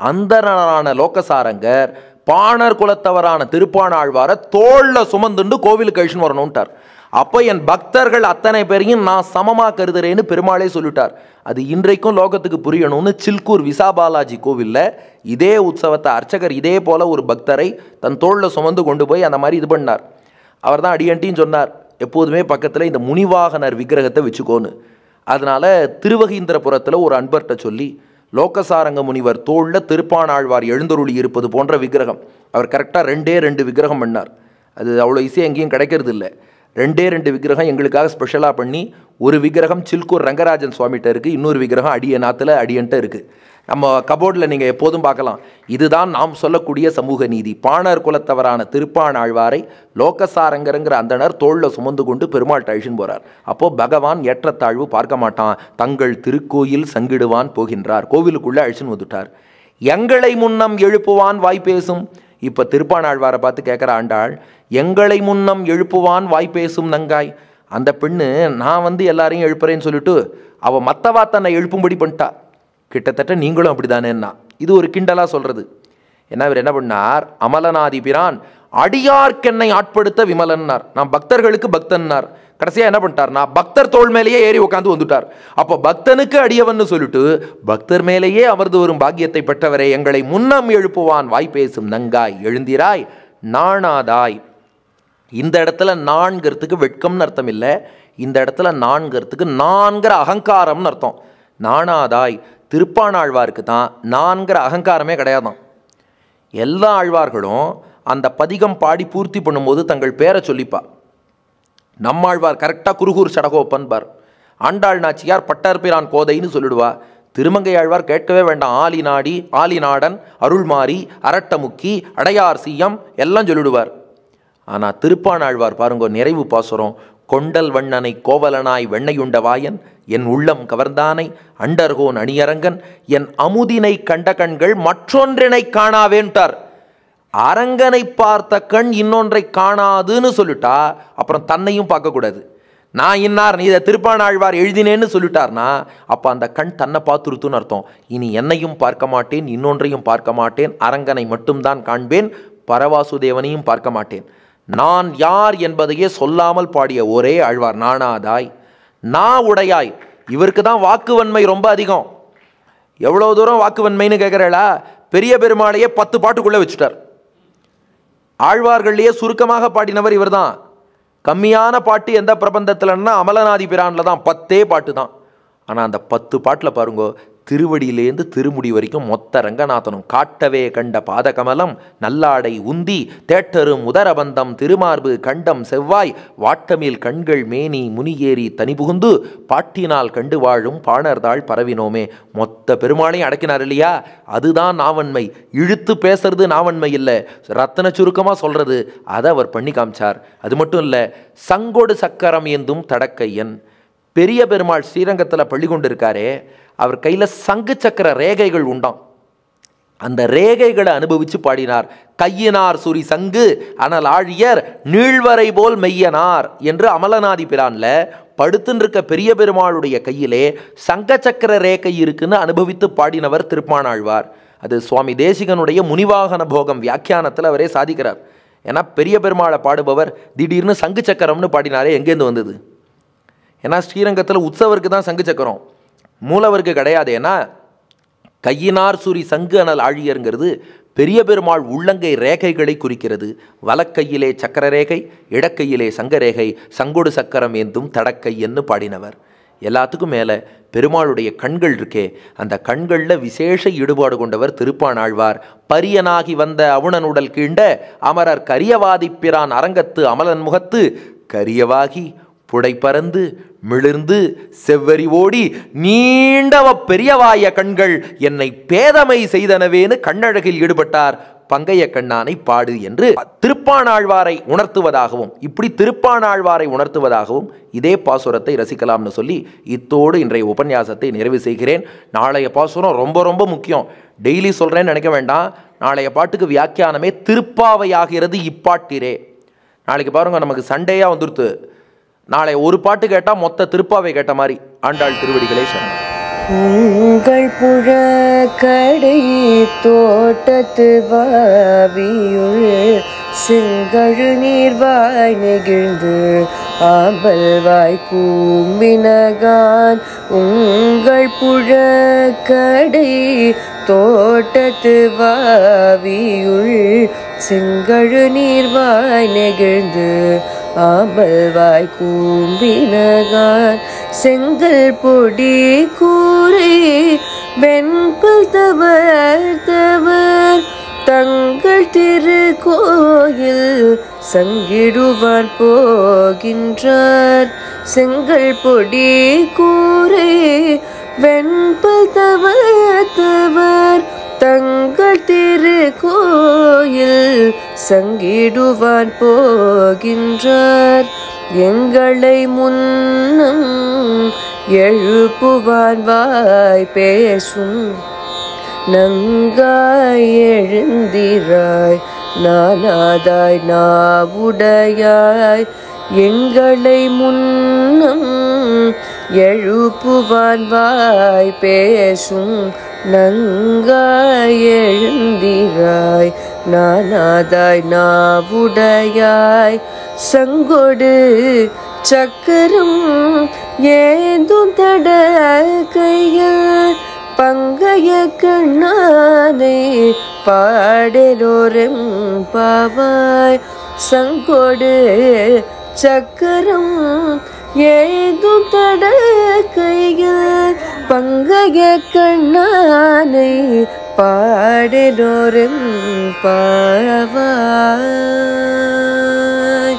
அந்தரனான லோகசாரங்கர் பாணர் குலத்தவரான திருப்பானாழ்வாரை தோளில் சுமந்துண்டு கோவிலுக்கு கழிச்சுன்னு வரணும்ட்டார் அப்போ என் பக்தர்கள் அத்தனை பேரையும் நான் சமமாக கருதுறேன்னு பெருமாளே சொல்லிட்டார் அது இன்றைக்கும் லோகத்துக்கு புரியணும்னு சில்கூர் விசாபாலாஜி கோவிலில் இதே உற்சவத்தை அர்ச்சகர் இதே போல் ஒரு பக்தரை தன் தோளில் சுமந்து கொண்டு போய் அந்த மாதிரி இது பண்ணார் அவர் தான் அடியன்ட்டின்னு சொன்னார் எப்போதுமே பக்கத்தில் இந்த முனிவாகனர் விக்கிரகத்தை வச்சுக்கோன்னு அதனால் திருவகீந்திரபுரத்தில் ஒரு அன்பர்கிட்ட சொல்லி லோகசாரங்க முனிவர் தோளில் திருப்பானாழ்வார் எழுந்தருளி இருப்பது போன்ற விக்கிரகம் அவர் கரெக்டாக ரெண்டே ரெண்டு விக்கிரகம் பண்ணார் அது அவ்வளோ ஈஸியாக எங்கேயும் கிடைக்கிறது இல்லை ரெண்டே ரெண்டு விக்கிரகம் எங்களுக்காக ஸ்பெஷலாக பண்ணி ஒரு விக்கிரகம் சில்கூர் ரங்கராஜன் சுவாமிகிட்ட இருக்குது இன்னொரு விக்கிரகம் அடிய நாத்தில் அடியன்ட்ட இருக்குது நம்ம கபோர்டில் நீங்கள் எப்போதும் பார்க்கலாம் இதுதான் நாம் சொல்லக்கூடிய சமூக நீதி பாணர் குலத்தவரான திருப்பான் ஆழ்வாரை லோகசாரங்கருங்கிற அந்தனர் தோளில் சுமந்து கொண்டு பெருமாள் அழிச்சுன்னு போகிறார் அப்போது பகவான் ஏற்றத்தாழ்வு பார்க்க மாட்டான் தங்கள் திருக்கோயில் சங்கிடுவான் போகின்றார் கோவிலுக்குள்ளே அழிச்சின்னு வந்துட்டார் எங்களை முன்னம் எழுப்புவான் வாய்ப்பேசும் இப்போ திருப்பான் ஆழ்வாரை பார்த்து கேட்குற ஆண்டாள் எங்களை முன்னம் எழுப்புவான் வாய்ப்பேசும் நங்காய் அந்த பெண்ணு நான் வந்து எல்லாரையும் எழுப்புறேன்னு சொல்லிட்டு அவள் மற்றவா தன்னை எழுப்பும்படி பண்ணிட்டா கிட்டத்தட்ட நீங்களும் அப்படி தானேன்னா இது ஒரு கிண்டலாக சொல்கிறது என்ன இவர் என்ன பண்ணார் அமலனாதிபிரான் பிரான் அடியார்க்கென்னை ஆட்படுத்த விமலன்னார் நான் பக்தர்களுக்கு பக்தன்னார் கடைசியாக என்ன பண்ணிட்டார் நான் பக்தர் தோல் மேலேயே ஏறி உட்காந்து வந்துட்டார் அப்போ பக்தனுக்கு அடியவன் சொல்லிட்டு பக்தர் மேலேயே அவரது வரும் பாக்கியத்தை பெற்றவரை எங்களை முன்னம் எழுப்புவான் வாய்ப்பேசும் நங்காய் எழுந்திராய் நாணாதாய் இந்த இடத்துல நான்கிறதுக்கு வெட்கம்னு அர்த்தம் இல்லை இந்த இடத்துல நான்கிறதுக்கு நான்கிற அகங்காரம்னு அர்த்தம் நானாதாய் திருப்பானாழ்வாருக்கு தான் நான்கிற அகங்காரமே கிடையாதான் எல்லா ஆழ்வார்களும் அந்த பதிகம் பாடி பூர்த்தி பண்ணும்போது தங்கள் பேரை சொல்லிப்பா நம்மாழ்வார் கரெக்டாக குருகூர் சடகோப்பன்பார் ஆண்டாள் நாச்சியார் பட்டர்பிரான் கோதைன்னு சொல்லிடுவா திருமங்கை ஆழ்வார் கேட்கவே வேண்டாம் ஆலி நாடி ஆலி நாடன் அருள்மாரி அரட்டமுக்கி அடையார் சீயம் எல்லாம் சொல்லிடுவார் ஆனால் திருப்பானாழ்வார் பாருங்கோ நிறைவு பாசுரம் கொண்டல் வண்ணனை கோவலனாய் வெண்ணையுண்ட வாயன் என் உள்ளம் கவர்ந்தானை அண்டர்கோன் அணியரங்கன் என் அமுதினை கண்ட கண்கள் மற்றொன்றினை காணாவேன்ட்டார் அரங்கனை பார்த்த கண் இன்னொன்றை காணாதுன்னு சொல்லிட்டா அப்புறம் தன்னையும் பார்க்கக்கூடாது நான் இன்னார் நீ இதை திருப்பானாழ்வார் எழுதினேன்னு சொல்லிட்டார்னா அப்போ அந்த கண் தன்னை பார்த்துருத்துன்னு அர்த்தம் இனி என்னையும் பார்க்க மாட்டேன் இன்னொன்றையும் பார்க்க மாட்டேன் அரங்கனை மட்டும்தான் காண்பேன் பரவாசுதேவனையும் பார்க்க மாட்டேன் நான் யார் என்பதையே சொல்லாமல் பாடிய ஒரே ஆழ்வார் நானாதாய் நான் உடையாய் இவருக்கு தான் வாக்குவன்மை ரொம்ப அதிகம் எவ்வளோ தூரம் வாக்குவன்மைன்னு கேட்குறாளா பெரிய பெருமாளையே பத்து பாட்டுக்குள்ளே வச்சுட்டார் ஆழ்வார்கள்லேயே சுருக்கமாக பாடினவர் இவர் தான் கம்மியான பாட்டு எந்த பிரபந்தத்தில்னா அமலநாதி பிரானில் தான் பத்தே பாட்டு தான் ஆனால் அந்த பத்து பாட்டில் பாருங்கோ திருவடியிலேருந்து திருமுடி வரைக்கும் மொத்த ரங்கநாதனும் காட்டவே கண்ட பாதகமலம் நல்லாடை உந்தி தேட்டரும் உதரபந்தம் திருமார்பு கண்டம் செவ்வாய் வாட்டமில் கண்கள் மேனி முனியேறி தனிபுகுந்து பாட்டினால் கண்டு வாழும் பாணர்தாள் பரவினோமே மொத்த பெருமாளையும் அடக்கினார் இல்லையா அதுதான் நாவன்மை இழுத்து பேசுறது நாவன்மை இல்லை ரத்தன சுருக்கமாக சொல்கிறது அதை அவர் பண்ணி காமிச்சார் அது மட்டும் இல்லை சங்கோடு சக்கரம் எந்தும் தடக்கையன் பெரிய பெருமாள் ஸ்ரீரங்கத்தில் பள்ளி கொண்டு இருக்காரே அவர் கையில் சங்கு சக்கர ரேகைகள் உண்டாம் அந்த ரேகைகளை அனுபவித்து பாடினார் கையினார் சுரி சங்கு அனல் ஆழியர் நீழ்வரை போல் மெய்யனார் என்று அமலநாதி பிரானில் படுத்துன்னு இருக்க பெரிய பெருமாளுடைய கையிலே சக்கர ரேகை இருக்குன்னு அனுபவித்து பாடினவர் திருப்பானாழ்வார் அது சுவாமி தேசிகனுடைய முனிவாகன போகம் வியாக்கியானத்தில் அவரே சாதிக்கிறார் ஏன்னா பெரிய பெருமாளை பாடுபவர் திடீர்னு சங்கு சக்கரம்னு பாடினாரே எங்கேருந்து வந்தது ஏன்னா ஸ்ரீரங்கத்தில் உற்சவருக்கு தான் சங்கு சக்கரம் மூலவருக்கு கிடையாது ஏன்னா கையினார் சுரி சங்கு அனல் ஆழியருங்கிறது பெரிய பெருமாள் உள்ளங்கை ரேகைகளை குறிக்கிறது வலக்கையிலே சக்கர ரேகை இடக்கையிலே சங்க ரேகை சங்கொடு சக்கரம் ஏந்தும் தடக்கை என்று பாடினவர் எல்லாத்துக்கும் மேலே பெருமாளுடைய கண்கள் இருக்கே அந்த கண்களில் விசேஷ ஈடுபாடு கொண்டவர் திருப்பான் ஆழ்வார் பரியனாகி வந்த அவுணனுடல் கீண்ட அமரர் கரியவாதிப்பிரான் அரங்கத்து அமலன் முகத்து கரியவாகி புடை பறந்து மிளிர்ந்து செவ்வரி ஓடி நீண்டவ பெரியவாய கண்கள் என்னை பேதமை செய்தனவேனு கண்ணழகில் ஈடுபட்டார் பங்கைய கண்ணானை பாடு என்று திருப்பானாழ்வாரை உணர்த்துவதாகவும் இப்படி திருப்பானாழ்வாரை உணர்த்துவதாகவும் இதே பாசுரத்தை ரசிக்கலாம்னு சொல்லி இத்தோடு இன்றைய உபன்யாசத்தை நிறைவு செய்கிறேன் நாளைய பாசுரம் ரொம்ப ரொம்ப முக்கியம் டெய்லி சொல்கிறேன்னு நினைக்க வேண்டாம் நாளைய பாட்டுக்கு வியாக்கியானமே திருப்பாவையாகிறது இப்பாட்டிரே நாளைக்கு பாருங்கள் நமக்கு சண்டேயாக வந்துடுத்து நாளை ஒரு பாட்டு கேட்டா மொத்த திருப்பாவை கேட்ட மாதிரி ஆண்டாள் திருவடிகளே சரணம் உங்கள் புழ கடை தோட்டத்து வாவியுள் செங்கழு நீர்வாய் நெகிழ்ந்து ஆம்பல் வாய் கூம்பினகான் உங்கள் புழக்கடை தோட்டத்து வாவியுள் செங்கழு நீர்வாய் நெகிழ்ந்து ஆம்பல் வாய் கூம்பினகான் செங்கல் பொடி கூரை வெண்பல் தவர் தவர் தங்கள் திருக்கோயில் சங்கிடுவார் போகின்றார் செங்கல் பொடி கூரை வெண்பல் தவத்தவர் தங்கள் திருக்கோயில் சங்கிடுவார் போகின்றார் எங்களை முன்னம் எழுப்புவான் வாய் பேசும் நங்காய் எழுந்திராய் நானாதாய் நாவுடையாய் எங்களை முன்னும் எழுப்புவான் வாய் பேசும் நங்காய் எழுந்திராய் நானாதாய் நாவுடையாய் சங்கொடு சக்கரம் ஏந்தும் தட கையால் பங்கைய கண்ணாதே பாடலோரம் பாவாய் சங்கோடு சக்கரம் ஏதும் தட கைகள் பங்கைய கண்ணானை பாடலோரம் பாவாய்